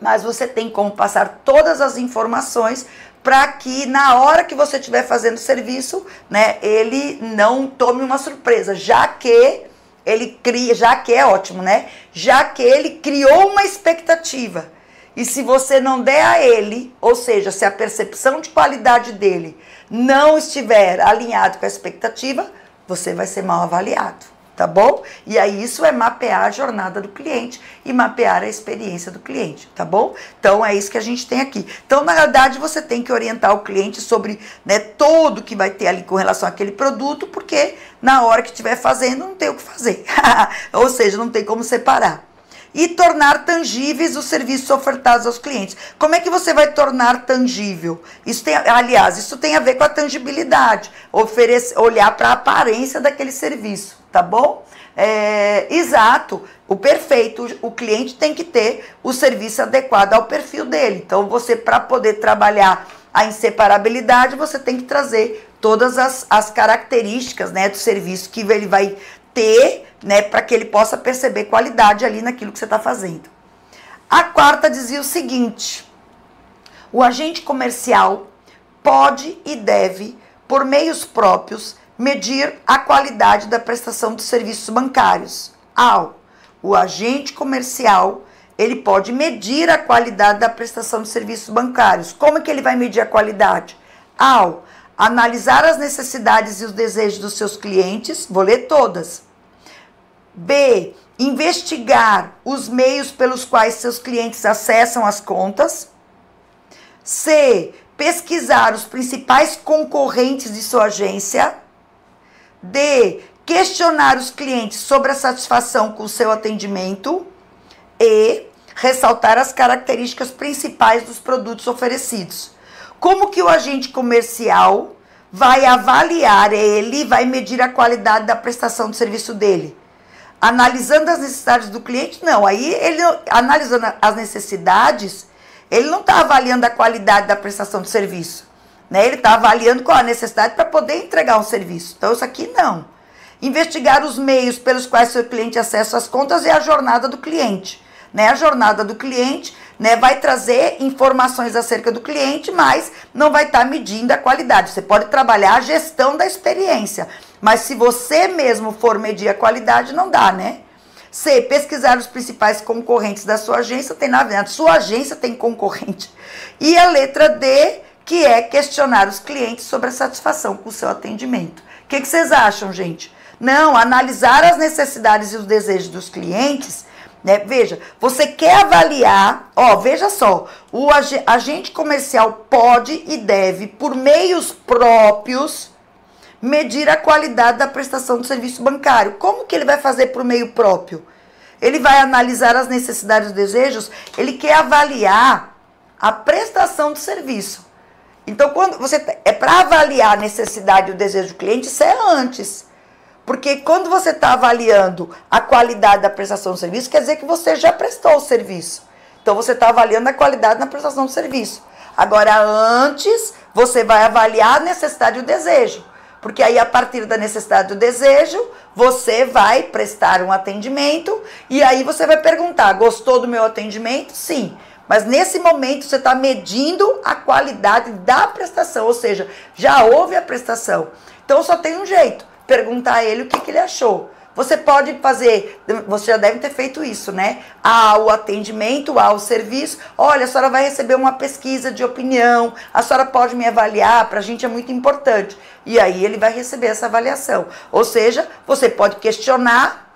mas você tem como passar todas as informações para que na hora que você estiver fazendo o serviço, né, ele não tome uma surpresa, já que ele cria, já que é ótimo, né? Já que ele criou uma expectativa e se você não der a ele, ou seja, se a percepção de qualidade dele não estiver alinhado com a expectativa, você vai ser mal avaliado, tá bom? E aí isso é mapear a jornada do cliente e mapear a experiência do cliente, tá bom? Então é isso que a gente tem aqui. Então, na verdade, você tem que orientar o cliente sobre né, todo que vai ter ali com relação àquele produto, porque na hora que estiver fazendo, não tem o que fazer. ou seja, não tem como separar e tornar tangíveis os serviços ofertados aos clientes. Como é que você vai tornar tangível? Isso tem, aliás, isso tem a ver com a tangibilidade, olhar para a aparência daquele serviço, tá bom? É, exato, o perfeito, o cliente tem que ter o serviço adequado ao perfil dele. Então, você para poder trabalhar a inseparabilidade, você tem que trazer todas as, as características né, do serviço que ele vai ter né, para que ele possa perceber qualidade ali naquilo que você está fazendo. A quarta dizia o seguinte: o agente comercial pode e deve, por meios próprios, medir a qualidade da prestação de serviços bancários. Ao o agente comercial ele pode medir a qualidade da prestação de serviços bancários. Como é que ele vai medir a qualidade? Ao analisar as necessidades e os desejos dos seus clientes, vou ler todas B. Investigar os meios pelos quais seus clientes acessam as contas. C. Pesquisar os principais concorrentes de sua agência. D. Questionar os clientes sobre a satisfação com seu atendimento. E. Ressaltar as características principais dos produtos oferecidos. Como que o agente comercial vai avaliar ele, vai medir a qualidade da prestação de serviço dele? analisando as necessidades do cliente, não. Aí ele analisando as necessidades, ele não está avaliando a qualidade da prestação de serviço. Né? Ele está avaliando qual a necessidade para poder entregar um serviço. Então, isso aqui não. Investigar os meios pelos quais seu cliente acessa as contas e é a jornada do cliente. Né? A jornada do cliente né, vai trazer informações acerca do cliente, mas não vai estar tá medindo a qualidade. Você pode trabalhar a gestão da experiência, mas se você mesmo for medir a qualidade, não dá, né? C, pesquisar os principais concorrentes da sua agência, tem na verdade, sua agência tem concorrente. E a letra D, que é questionar os clientes sobre a satisfação com o seu atendimento. O que, que vocês acham, gente? Não, analisar as necessidades e os desejos dos clientes né? Veja, você quer avaliar, ó, veja só, o agente comercial pode e deve, por meios próprios, medir a qualidade da prestação do serviço bancário. Como que ele vai fazer por meio próprio? Ele vai analisar as necessidades e desejos, ele quer avaliar a prestação do serviço. Então, quando você é para avaliar a necessidade e o desejo do cliente, isso é antes. Porque quando você está avaliando a qualidade da prestação do serviço, quer dizer que você já prestou o serviço. Então você está avaliando a qualidade na prestação do serviço. Agora, antes, você vai avaliar a necessidade e o desejo. Porque aí, a partir da necessidade do desejo, você vai prestar um atendimento e aí você vai perguntar: gostou do meu atendimento? Sim. Mas nesse momento você está medindo a qualidade da prestação, ou seja, já houve a prestação. Então só tem um jeito: perguntar a ele o que, que ele achou. Você pode fazer, você já deve ter feito isso, né? Há o atendimento, há o serviço. Olha, a senhora vai receber uma pesquisa de opinião, a senhora pode me avaliar, para a gente é muito importante. E aí ele vai receber essa avaliação. Ou seja, você pode questionar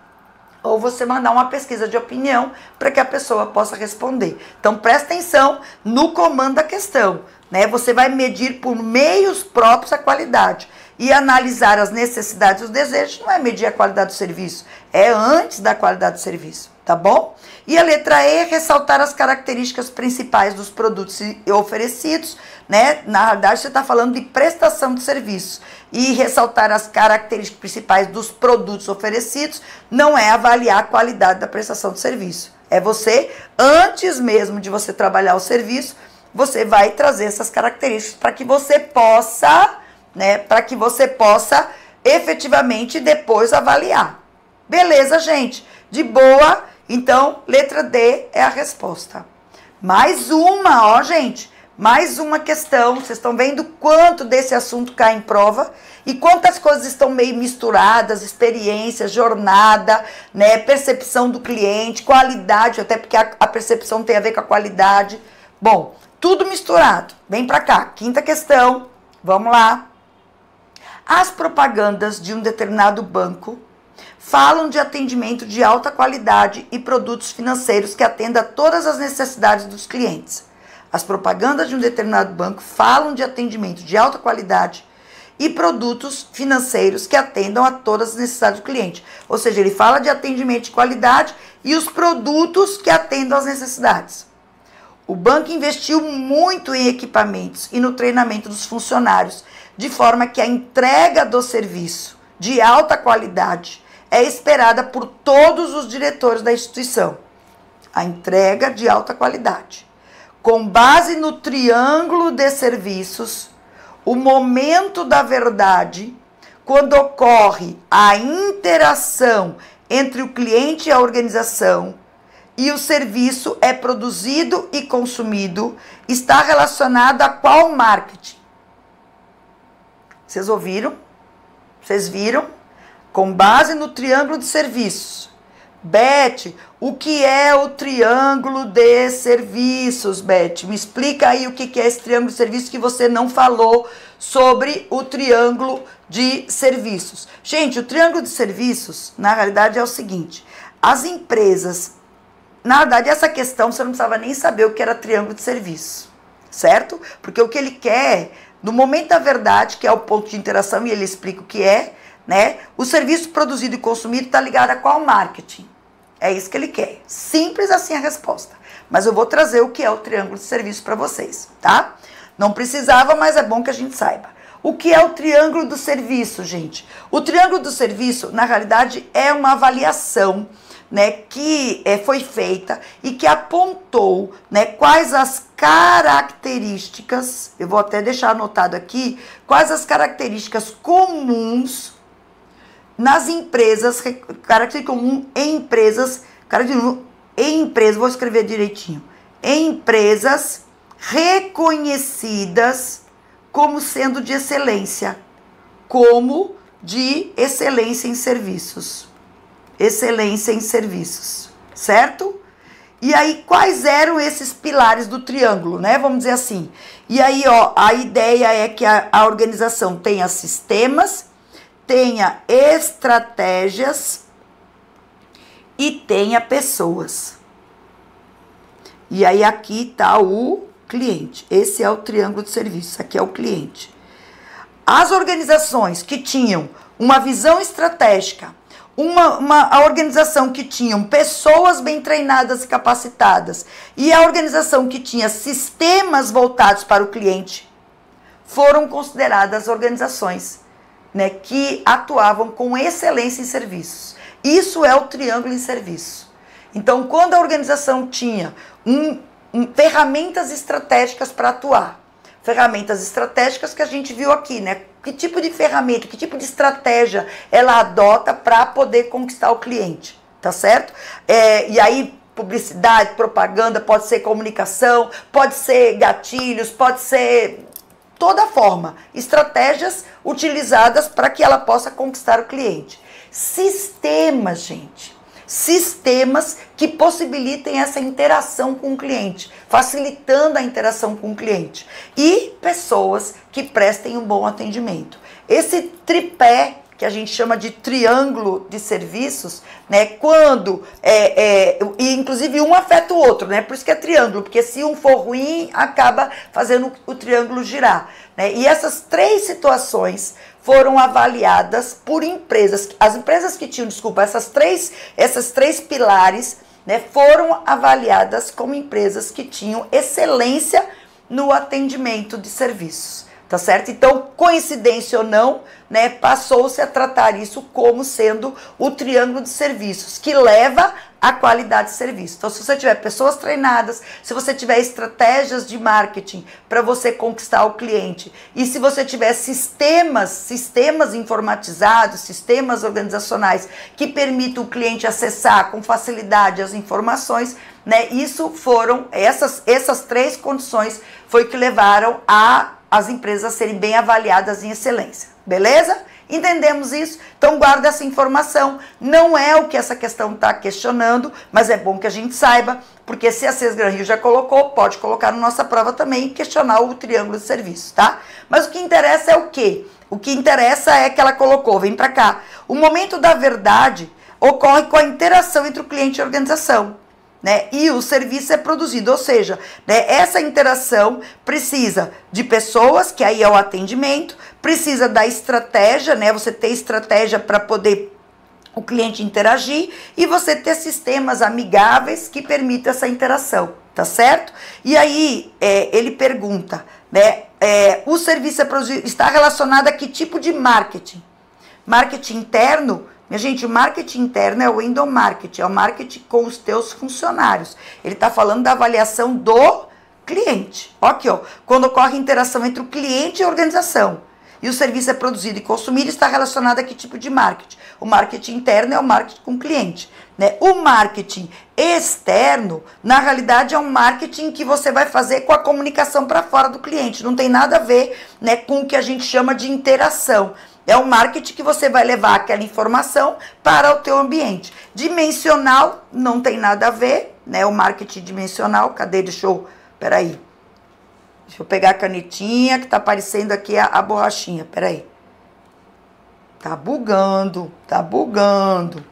ou você mandar uma pesquisa de opinião para que a pessoa possa responder. Então presta atenção no comando da questão, né? Você vai medir por meios próprios a qualidade. E analisar as necessidades e os desejos não é medir a qualidade do serviço, é antes da qualidade do serviço, tá bom? E a letra E, ressaltar as características principais dos produtos oferecidos, né? Na verdade, você está falando de prestação de serviço. E ressaltar as características principais dos produtos oferecidos não é avaliar a qualidade da prestação de serviço. É você, antes mesmo de você trabalhar o serviço, você vai trazer essas características para que você possa né? Para que você possa efetivamente depois avaliar. Beleza, gente? De boa. Então, letra D é a resposta. Mais uma, ó, gente. Mais uma questão. Vocês estão vendo quanto desse assunto cai em prova e quantas coisas estão meio misturadas, experiência, jornada, né, percepção do cliente, qualidade, até porque a, a percepção tem a ver com a qualidade. Bom, tudo misturado. Vem para cá. Quinta questão. Vamos lá. As propagandas de um determinado banco falam de atendimento de alta qualidade e produtos financeiros que atenda a todas as necessidades dos clientes. As propagandas de um determinado banco falam de atendimento de alta qualidade e produtos financeiros que atendam a todas as necessidades do cliente. Ou seja, ele fala de atendimento de qualidade e os produtos que atendam às necessidades. O banco investiu muito em equipamentos e no treinamento dos funcionários de forma que a entrega do serviço de alta qualidade é esperada por todos os diretores da instituição. A entrega de alta qualidade. Com base no triângulo de serviços, o momento da verdade, quando ocorre a interação entre o cliente e a organização, e o serviço é produzido e consumido, está relacionado a qual marketing? Vocês ouviram? Vocês viram? Com base no triângulo de serviços Beth, o que é o triângulo de serviços, Beth? Me explica aí o que é esse triângulo de serviços que você não falou sobre o triângulo de serviços. Gente, o triângulo de serviços, na realidade, é o seguinte: as empresas, na verdade, essa questão você não precisava nem saber o que era triângulo de serviços certo? Porque o que ele quer no momento da verdade, que é o ponto de interação, e ele explica o que é, né? O serviço produzido e consumido está ligado a qual marketing? É isso que ele quer. Simples assim a resposta. Mas eu vou trazer o que é o triângulo de serviço para vocês, tá? Não precisava, mas é bom que a gente saiba. O que é o triângulo do serviço, gente? O triângulo do serviço, na realidade, é uma avaliação né, que é, foi feita e que apontou né, quais as características, eu vou até deixar anotado aqui, quais as características comuns nas empresas, característica comum em empresas, em empresas, vou escrever direitinho, em empresas reconhecidas como sendo de excelência, como de excelência em serviços excelência em serviços, certo? E aí, quais eram esses pilares do triângulo, né? Vamos dizer assim. E aí, ó, a ideia é que a, a organização tenha sistemas, tenha estratégias e tenha pessoas. E aí, aqui tá o cliente. Esse é o triângulo de serviço, aqui é o cliente. As organizações que tinham uma visão estratégica, uma, uma a organização que tinha pessoas bem treinadas e capacitadas e a organização que tinha sistemas voltados para o cliente foram consideradas organizações né, que atuavam com excelência em serviços. Isso é o triângulo em serviço. Então, quando a organização tinha um, um ferramentas estratégicas para atuar, ferramentas estratégicas que a gente viu aqui, né? que tipo de ferramenta, que tipo de estratégia ela adota para poder conquistar o cliente, tá certo? É, e aí publicidade, propaganda, pode ser comunicação, pode ser gatilhos, pode ser toda forma, estratégias utilizadas para que ela possa conquistar o cliente. Sistemas, gente sistemas que possibilitem essa interação com o cliente, facilitando a interação com o cliente e pessoas que prestem um bom atendimento. Esse tripé que a gente chama de triângulo de serviços, né? Quando é, é, e inclusive um afeta o outro, né? Por isso que é triângulo, porque se um for ruim, acaba fazendo o triângulo girar, né? E essas três situações foram avaliadas por empresas. As empresas que tinham, desculpa, essas três, essas três pilares né, foram avaliadas como empresas que tinham excelência no atendimento de serviços. Tá certo? Então, coincidência ou não, né, passou-se a tratar isso como sendo o triângulo de serviços, que leva à qualidade de serviço. Então, se você tiver pessoas treinadas, se você tiver estratégias de marketing para você conquistar o cliente, e se você tiver sistemas, sistemas informatizados, sistemas organizacionais que permitam o cliente acessar com facilidade as informações, né, isso foram essas, essas três condições foi que levaram a as empresas serem bem avaliadas em excelência. Beleza? Entendemos isso? Então guarda essa informação. Não é o que essa questão está questionando, mas é bom que a gente saiba, porque se a Sesgran Rio já colocou, pode colocar na nossa prova também e questionar o triângulo de serviço, tá? Mas o que interessa é o quê? O que interessa é que ela colocou, vem para cá. O momento da verdade ocorre com a interação entre o cliente e a organização. Né? E o serviço é produzido, ou seja, né, essa interação precisa de pessoas, que aí é o atendimento, precisa da estratégia, né? Você ter estratégia para poder o cliente interagir e você ter sistemas amigáveis que permitam essa interação, tá certo? E aí é, ele pergunta, né? É, o serviço é está relacionado a que tipo de marketing? Marketing interno? Minha gente, o marketing interno é o window marketing, é o marketing com os teus funcionários. Ele está falando da avaliação do cliente. Ó aqui, ó, quando ocorre interação entre o cliente e a organização e o serviço é produzido e consumido está relacionado a que tipo de marketing? O marketing interno é o marketing com o cliente. Né? O marketing externo, na realidade, é um marketing que você vai fazer com a comunicação para fora do cliente. Não tem nada a ver né, com o que a gente chama de interação. É um marketing que você vai levar aquela informação para o teu ambiente. Dimensional não tem nada a ver, né? O marketing dimensional, cadê? Deixa eu... Peraí. Deixa eu pegar a canetinha que tá aparecendo aqui a, a borrachinha. Peraí. Tá bugando, tá bugando.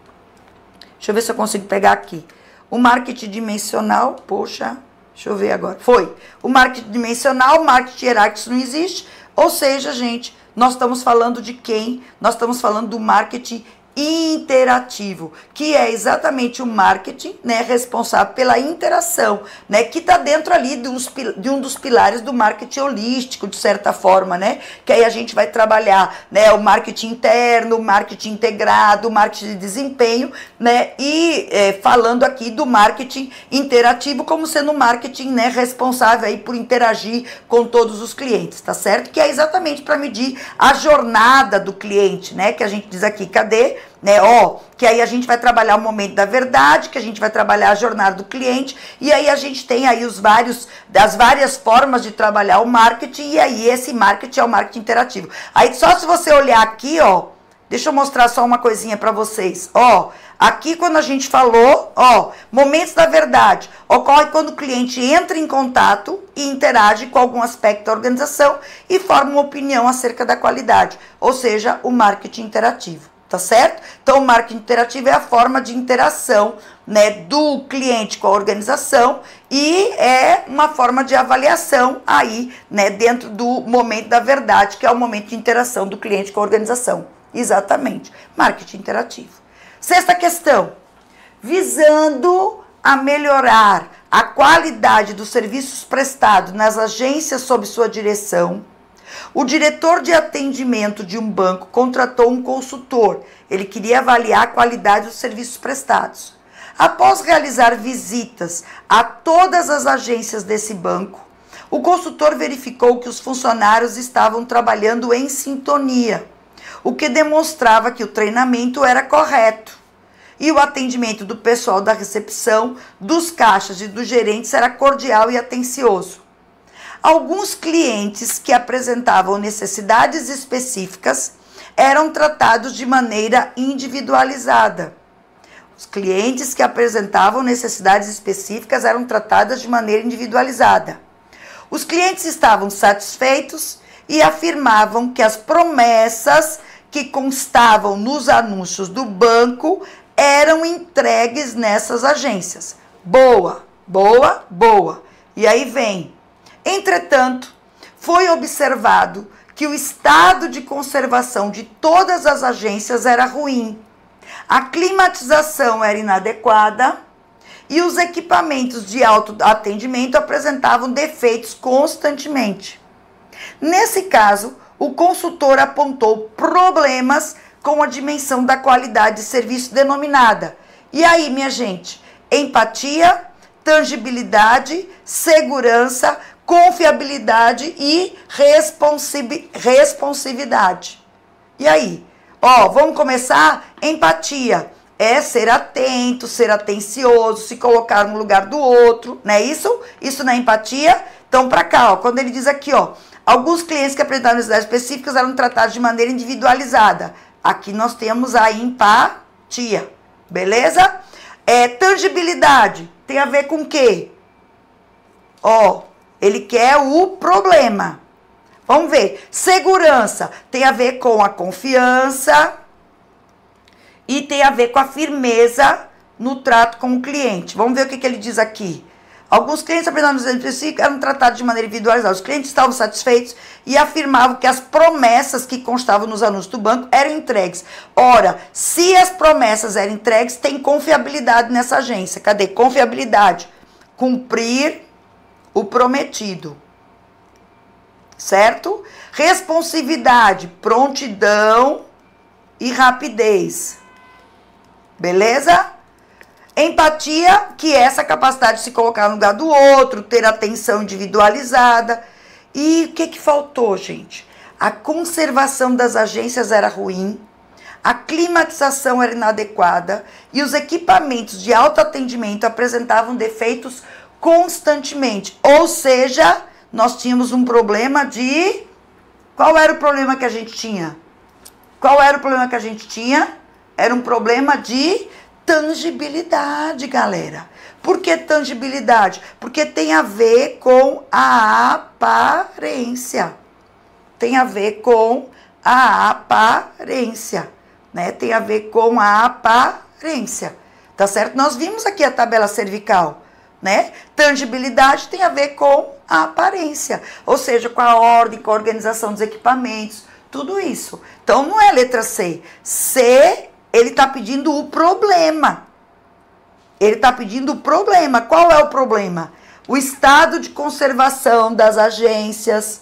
Deixa eu ver se eu consigo pegar aqui. O marketing dimensional, poxa, deixa eu ver agora. Foi. O marketing dimensional, o marketing hierárquico não existe. Ou seja, gente, nós estamos falando de quem? Nós estamos falando do marketing interativo, que é exatamente o marketing, né, responsável pela interação, né, que está dentro ali de, uns, de, um dos pilares do marketing holístico, de certa forma, né, que aí a gente vai trabalhar, né, o marketing interno, o marketing integrado, o marketing de desempenho, né, e é, falando aqui do marketing interativo como sendo o marketing, né, responsável aí por interagir com todos os clientes, tá certo? Que é exatamente para medir a jornada do cliente, né, que a gente diz aqui, cadê né? Ó, que aí a gente vai trabalhar o momento da verdade, que a gente vai trabalhar a jornada do cliente, e aí a gente tem aí os vários, das várias formas de trabalhar o marketing, e aí esse marketing é o marketing interativo. Aí só se você olhar aqui, ó, deixa eu mostrar só uma coisinha para vocês, ó, aqui quando a gente falou, ó, momentos da verdade, ocorre quando o cliente entra em contato e interage com algum aspecto da organização e forma uma opinião acerca da qualidade, ou seja, o marketing interativo tá certo? Então, o marketing interativo é a forma de interação né, do cliente com a organização e é uma forma de avaliação aí, né, dentro do momento da verdade, que é o momento de interação do cliente com a organização. Exatamente, marketing interativo. Sexta questão, visando a melhorar a qualidade dos serviços prestados nas agências sob sua direção, o diretor de atendimento de um banco contratou um consultor. Ele queria avaliar a qualidade dos serviços prestados. Após realizar visitas a todas as agências desse banco, o consultor verificou que os funcionários estavam trabalhando em sintonia, o que demonstrava que o treinamento era correto. E o atendimento do pessoal da recepção, dos caixas e dos gerentes era cordial e atencioso. Alguns clientes que apresentavam necessidades específicas eram tratados de maneira individualizada. Os clientes que apresentavam necessidades específicas eram tratados de maneira individualizada. Os clientes estavam satisfeitos e afirmavam que as promessas que constavam nos anúncios do banco eram entregues nessas agências. Boa, boa, boa. E aí vem Entretanto, foi observado que o estado de conservação de todas as agências era ruim, a climatização era inadequada e os equipamentos de autoatendimento apresentavam defeitos constantemente. Nesse caso, o consultor apontou problemas com a dimensão da qualidade de serviço denominada. E aí, minha gente, empatia, tangibilidade, segurança, confiabilidade e responsividade. E aí? Ó, vamos começar? Empatia. É ser atento, ser atencioso, se colocar no lugar do outro, né isso? Isso na é empatia? Então, para cá, ó, quando ele diz aqui, ó, alguns clientes que apresentaram necessidades específicas eram tratados de maneira individualizada. Aqui nós temos a empatia, beleza? É, tangibilidade, tem a ver com o quê? Ó, ele quer o problema. Vamos ver. Segurança tem a ver com a confiança e tem a ver com a firmeza no trato com o cliente. Vamos ver o que, que ele diz aqui. Alguns clientes apresentados entre si eram tratados de maneira individualizada. Os clientes estavam satisfeitos e afirmavam que as promessas que constavam nos anúncios do banco eram entregues. Ora, se as promessas eram entregues, tem confiabilidade nessa agência. Cadê? Confiabilidade. Cumprir o prometido. Certo? Responsividade, prontidão e rapidez. Beleza? Empatia, que é essa capacidade de se colocar no lugar do outro, ter atenção individualizada. E o que, que faltou, gente? A conservação das agências era ruim, a climatização era inadequada e os equipamentos de autoatendimento apresentavam defeitos constantemente. Ou seja, nós tínhamos um problema de. Qual era o problema que a gente tinha? Qual era o problema que a gente tinha? Era um problema de tangibilidade, galera. Por que tangibilidade? Porque tem a ver com a aparência. Tem a ver com a aparência, né? Tem a ver com a aparência. Tá certo? Nós vimos aqui a tabela cervical né? Tangibilidade tem a ver com a aparência, ou seja, com a ordem, com a organização dos equipamentos, tudo isso. Então não é letra C. C, ele está pedindo o problema. Ele está pedindo o problema. Qual é o problema? O estado de conservação das agências,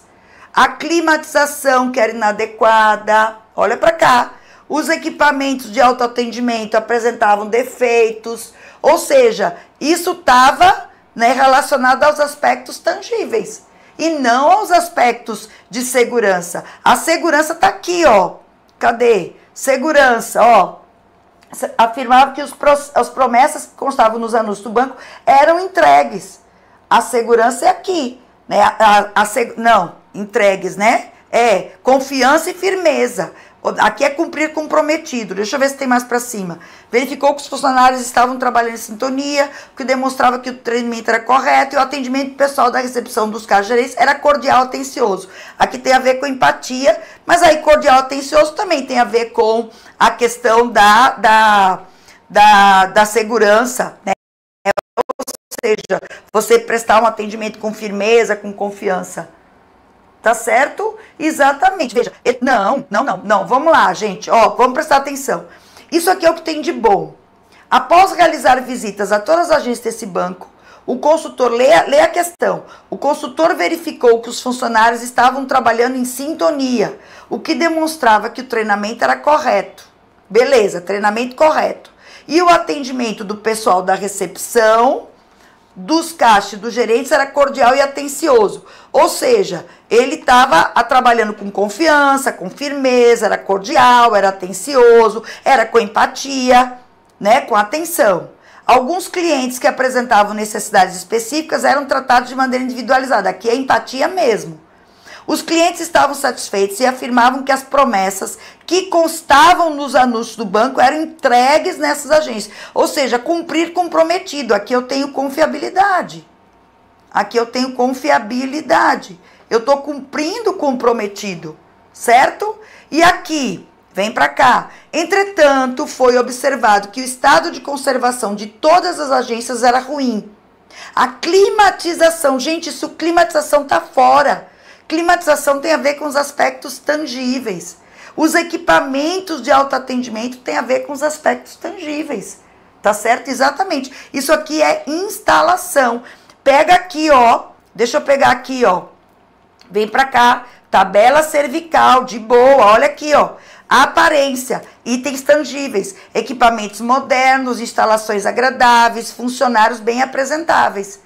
a climatização que era inadequada. Olha para cá. Os equipamentos de autoatendimento apresentavam defeitos ou seja, isso estava né, relacionado aos aspectos tangíveis e não aos aspectos de segurança. A segurança está aqui, ó. Cadê? Segurança, ó. Afirmava que os, as promessas que constavam nos anúncios do banco eram entregues. A segurança é aqui, né? A, a, a, não, entregues, né? É confiança e firmeza. Aqui é cumprir comprometido. Deixa eu ver se tem mais para cima. Verificou que os funcionários estavam trabalhando em sintonia, o que demonstrava que o treinamento era correto e o atendimento pessoal da recepção dos cargos era cordial e atencioso. Aqui tem a ver com empatia, mas aí cordial e atencioso também tem a ver com a questão da, da, da, da segurança, né? Ou seja, você prestar um atendimento com firmeza, com confiança. Tá certo? Exatamente. Veja, não, não, não, não. Vamos lá, gente. Ó, vamos prestar atenção. Isso aqui é o que tem de bom. Após realizar visitas a todas as agências desse banco, o consultor lê, lê a questão. O consultor verificou que os funcionários estavam trabalhando em sintonia, o que demonstrava que o treinamento era correto. Beleza, treinamento correto. E o atendimento do pessoal da recepção, dos caixas dos gerentes era cordial e atencioso. Ou seja, ele estava ah, trabalhando com confiança, com firmeza, era cordial, era atencioso, era com empatia, né, com atenção. Alguns clientes que apresentavam necessidades específicas eram tratados de maneira individualizada. Aqui é empatia mesmo. Os clientes estavam satisfeitos e afirmavam que as promessas que constavam nos anúncios do banco eram entregues nessas agências. Ou seja, cumprir comprometido. Aqui eu tenho confiabilidade. Aqui eu tenho confiabilidade. Eu estou cumprindo comprometido, certo? E aqui, Vem para cá. Entretanto, foi observado que o estado de conservação de todas as agências era ruim. A climatização, gente, isso climatização tá fora. Climatização tem a ver com os aspectos tangíveis. Os equipamentos de autoatendimento tem a ver com os aspectos tangíveis. Tá certo? Exatamente. Isso aqui é instalação. Pega aqui, ó. Deixa eu pegar aqui, ó. Vem pra cá. Tabela cervical, de boa. Olha aqui, ó. Aparência, itens tangíveis, equipamentos modernos, instalações agradáveis, funcionários bem apresentáveis.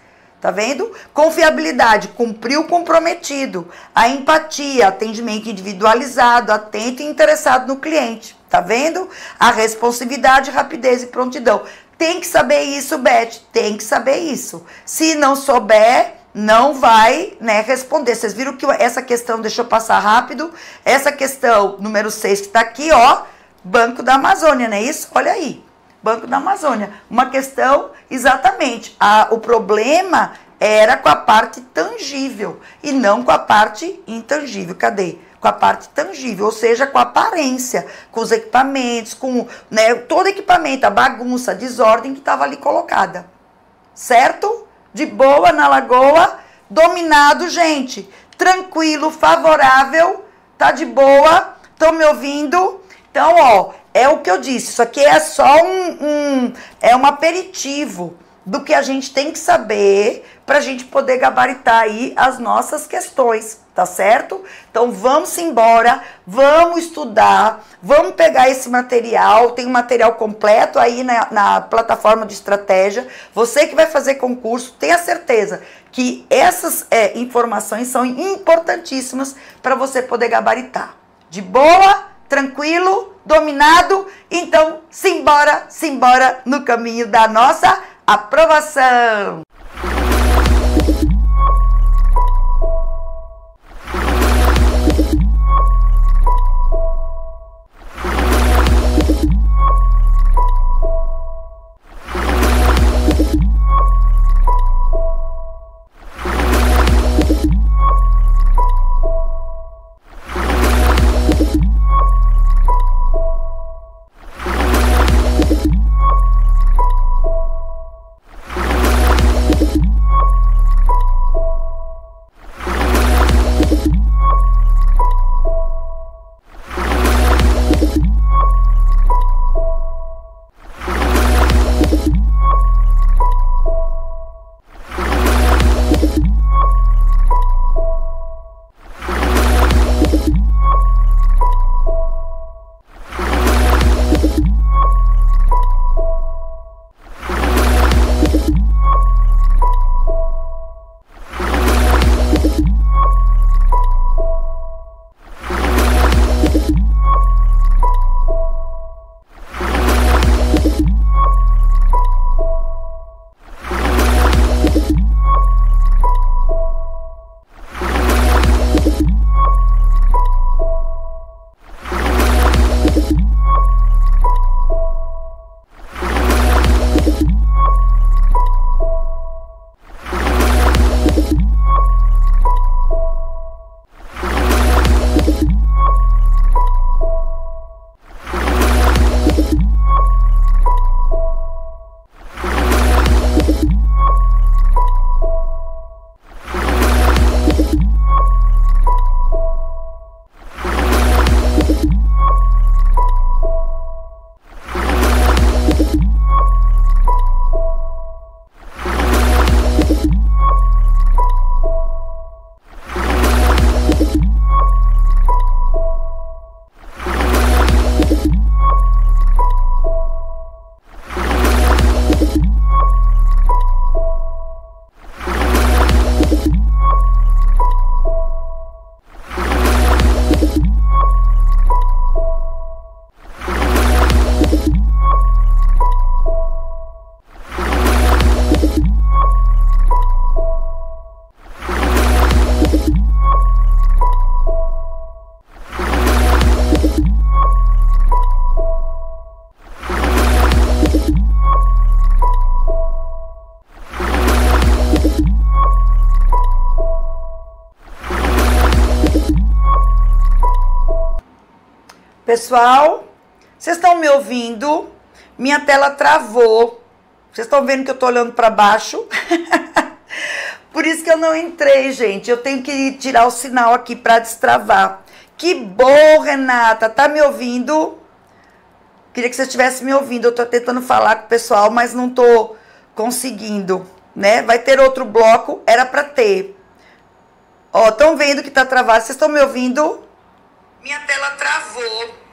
Tá vendo? Confiabilidade, cumpriu o comprometido, a empatia, atendimento individualizado, atento e interessado no cliente. Tá vendo? A responsividade, rapidez e prontidão. Tem que saber isso, Beth. Tem que saber isso. Se não souber, não vai né, responder. Vocês viram que essa questão, deixa eu passar rápido, essa questão número 6 que está aqui, ó, Banco da Amazônia, não é isso? Olha aí. Banco da Amazônia. Uma questão, exatamente, a, o problema era com a parte tangível e não com a parte intangível. Cadê? Com a parte tangível, ou seja, com a aparência, com os equipamentos, com né, todo equipamento, a bagunça, a desordem que estava ali colocada. Certo? De boa na lagoa, dominado, gente. Tranquilo, favorável, tá de boa, estão me ouvindo? Então, ó, é o que eu disse, isso aqui é só um, um é um aperitivo do que a gente tem que saber para a gente poder gabaritar aí as nossas questões, tá certo? Então vamos embora, vamos estudar, vamos pegar esse material, tem um material completo aí na, na plataforma de estratégia. Você que vai fazer concurso, tenha certeza que essas é, informações são importantíssimas para você poder gabaritar. De boa? tranquilo, dominado, então simbora, simbora no caminho da nossa aprovação. Pessoal, vocês estão me ouvindo? Minha tela travou. Vocês estão vendo que eu estou olhando para baixo? Por isso que eu não entrei, gente. Eu tenho que tirar o sinal aqui para destravar. Que bom, Renata. Tá me ouvindo? Queria que você estivesse me ouvindo. Eu estou tentando falar com o pessoal, mas não estou conseguindo, né? Vai ter outro bloco, era para ter. Ó, estão vendo que tá travado. Vocês estão me ouvindo? Minha tela travou.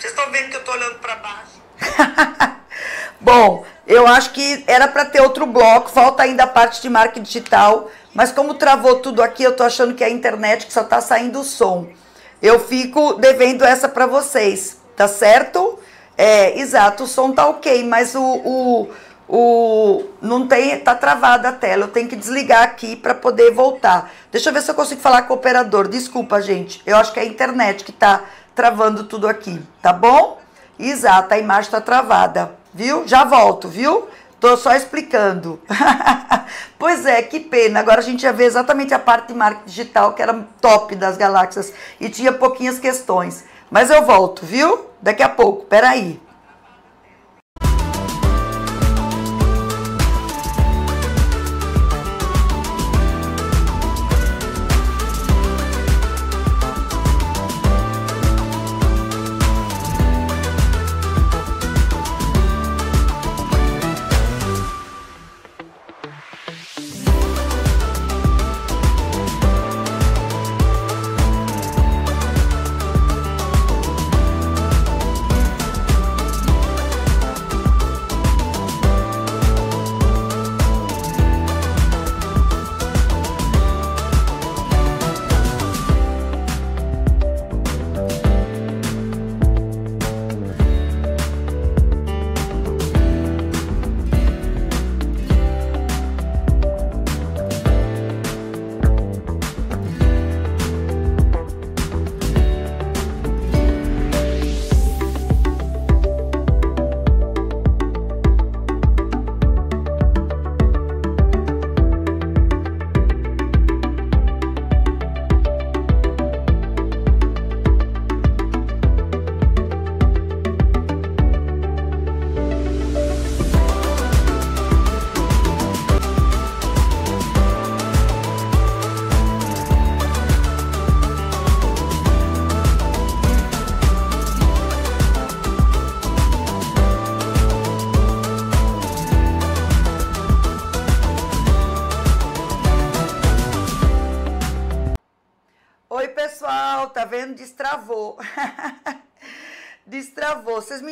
Vocês estão vendo que eu estou olhando para baixo? Bom, eu acho que era para ter outro bloco, falta ainda a parte de marca digital, mas como travou tudo aqui, eu estou achando que é a internet que só está saindo o som. Eu fico devendo essa para vocês, tá certo? É, exato, o som tá ok, mas o, o, o não tem, tá travada a tela. Eu tenho que desligar aqui para poder voltar. Deixa eu ver se eu consigo falar com o operador. Desculpa, gente. Eu acho que é a internet que tá travando tudo aqui, tá bom? Exato, a imagem está travada, viu? Já volto, viu? Tô só explicando. pois é, que pena. Agora a gente ia ver exatamente a parte de marketing digital que era top das galáxias e tinha pouquinhas questões. Mas eu volto, viu? Daqui a pouco, peraí.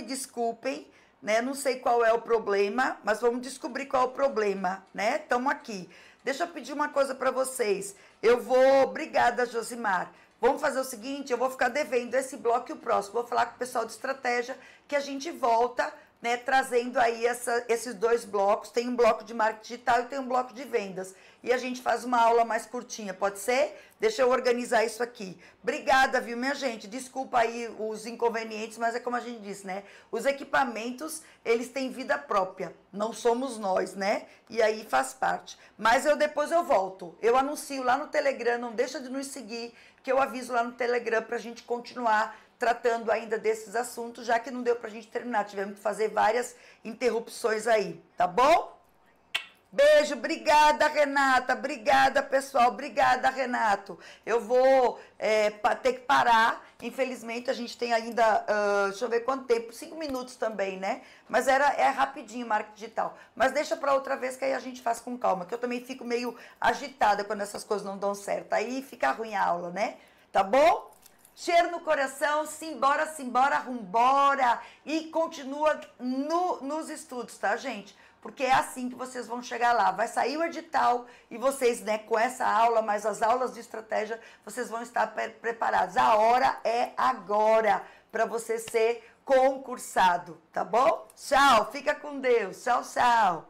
desculpem, né? Não sei qual é o problema, mas vamos descobrir qual é o problema, né? Estamos aqui. Deixa eu pedir uma coisa para vocês. Eu vou, obrigada, Josimar. Vamos fazer o seguinte, eu vou ficar devendo esse bloco e o próximo. Vou falar com o pessoal de estratégia que a gente volta né, trazendo aí essa, esses dois blocos. Tem um bloco de marketing digital e tem um bloco de vendas. E a gente faz uma aula mais curtinha, pode ser? Deixa eu organizar isso aqui. Obrigada, viu, minha gente? Desculpa aí os inconvenientes, mas é como a gente disse, né? Os equipamentos, eles têm vida própria. Não somos nós, né? E aí faz parte. Mas eu depois eu volto. Eu anuncio lá no Telegram, não deixa de nos seguir, que eu aviso lá no Telegram para a gente continuar tratando ainda desses assuntos, já que não deu para a gente terminar. Tivemos que fazer várias interrupções aí, tá bom? Beijo, obrigada Renata, obrigada pessoal, obrigada Renato. Eu vou é, ter que parar, infelizmente a gente tem ainda, uh, deixa eu ver quanto tempo, cinco minutos também, né? Mas era é rapidinho marketing digital. Mas deixa para outra vez que aí a gente faz com calma, que eu também fico meio agitada quando essas coisas não dão certo. Aí fica ruim a aula, né? Tá bom? cheiro no coração, simbora, simbora, rumbora e continua no, nos estudos, tá, gente? Porque é assim que vocês vão chegar lá. Vai sair o edital e vocês, né, com essa aula, mais as aulas de estratégia, vocês vão estar pre preparados. A hora é agora para você ser concursado, tá bom? Tchau, fica com Deus. Tchau, tchau.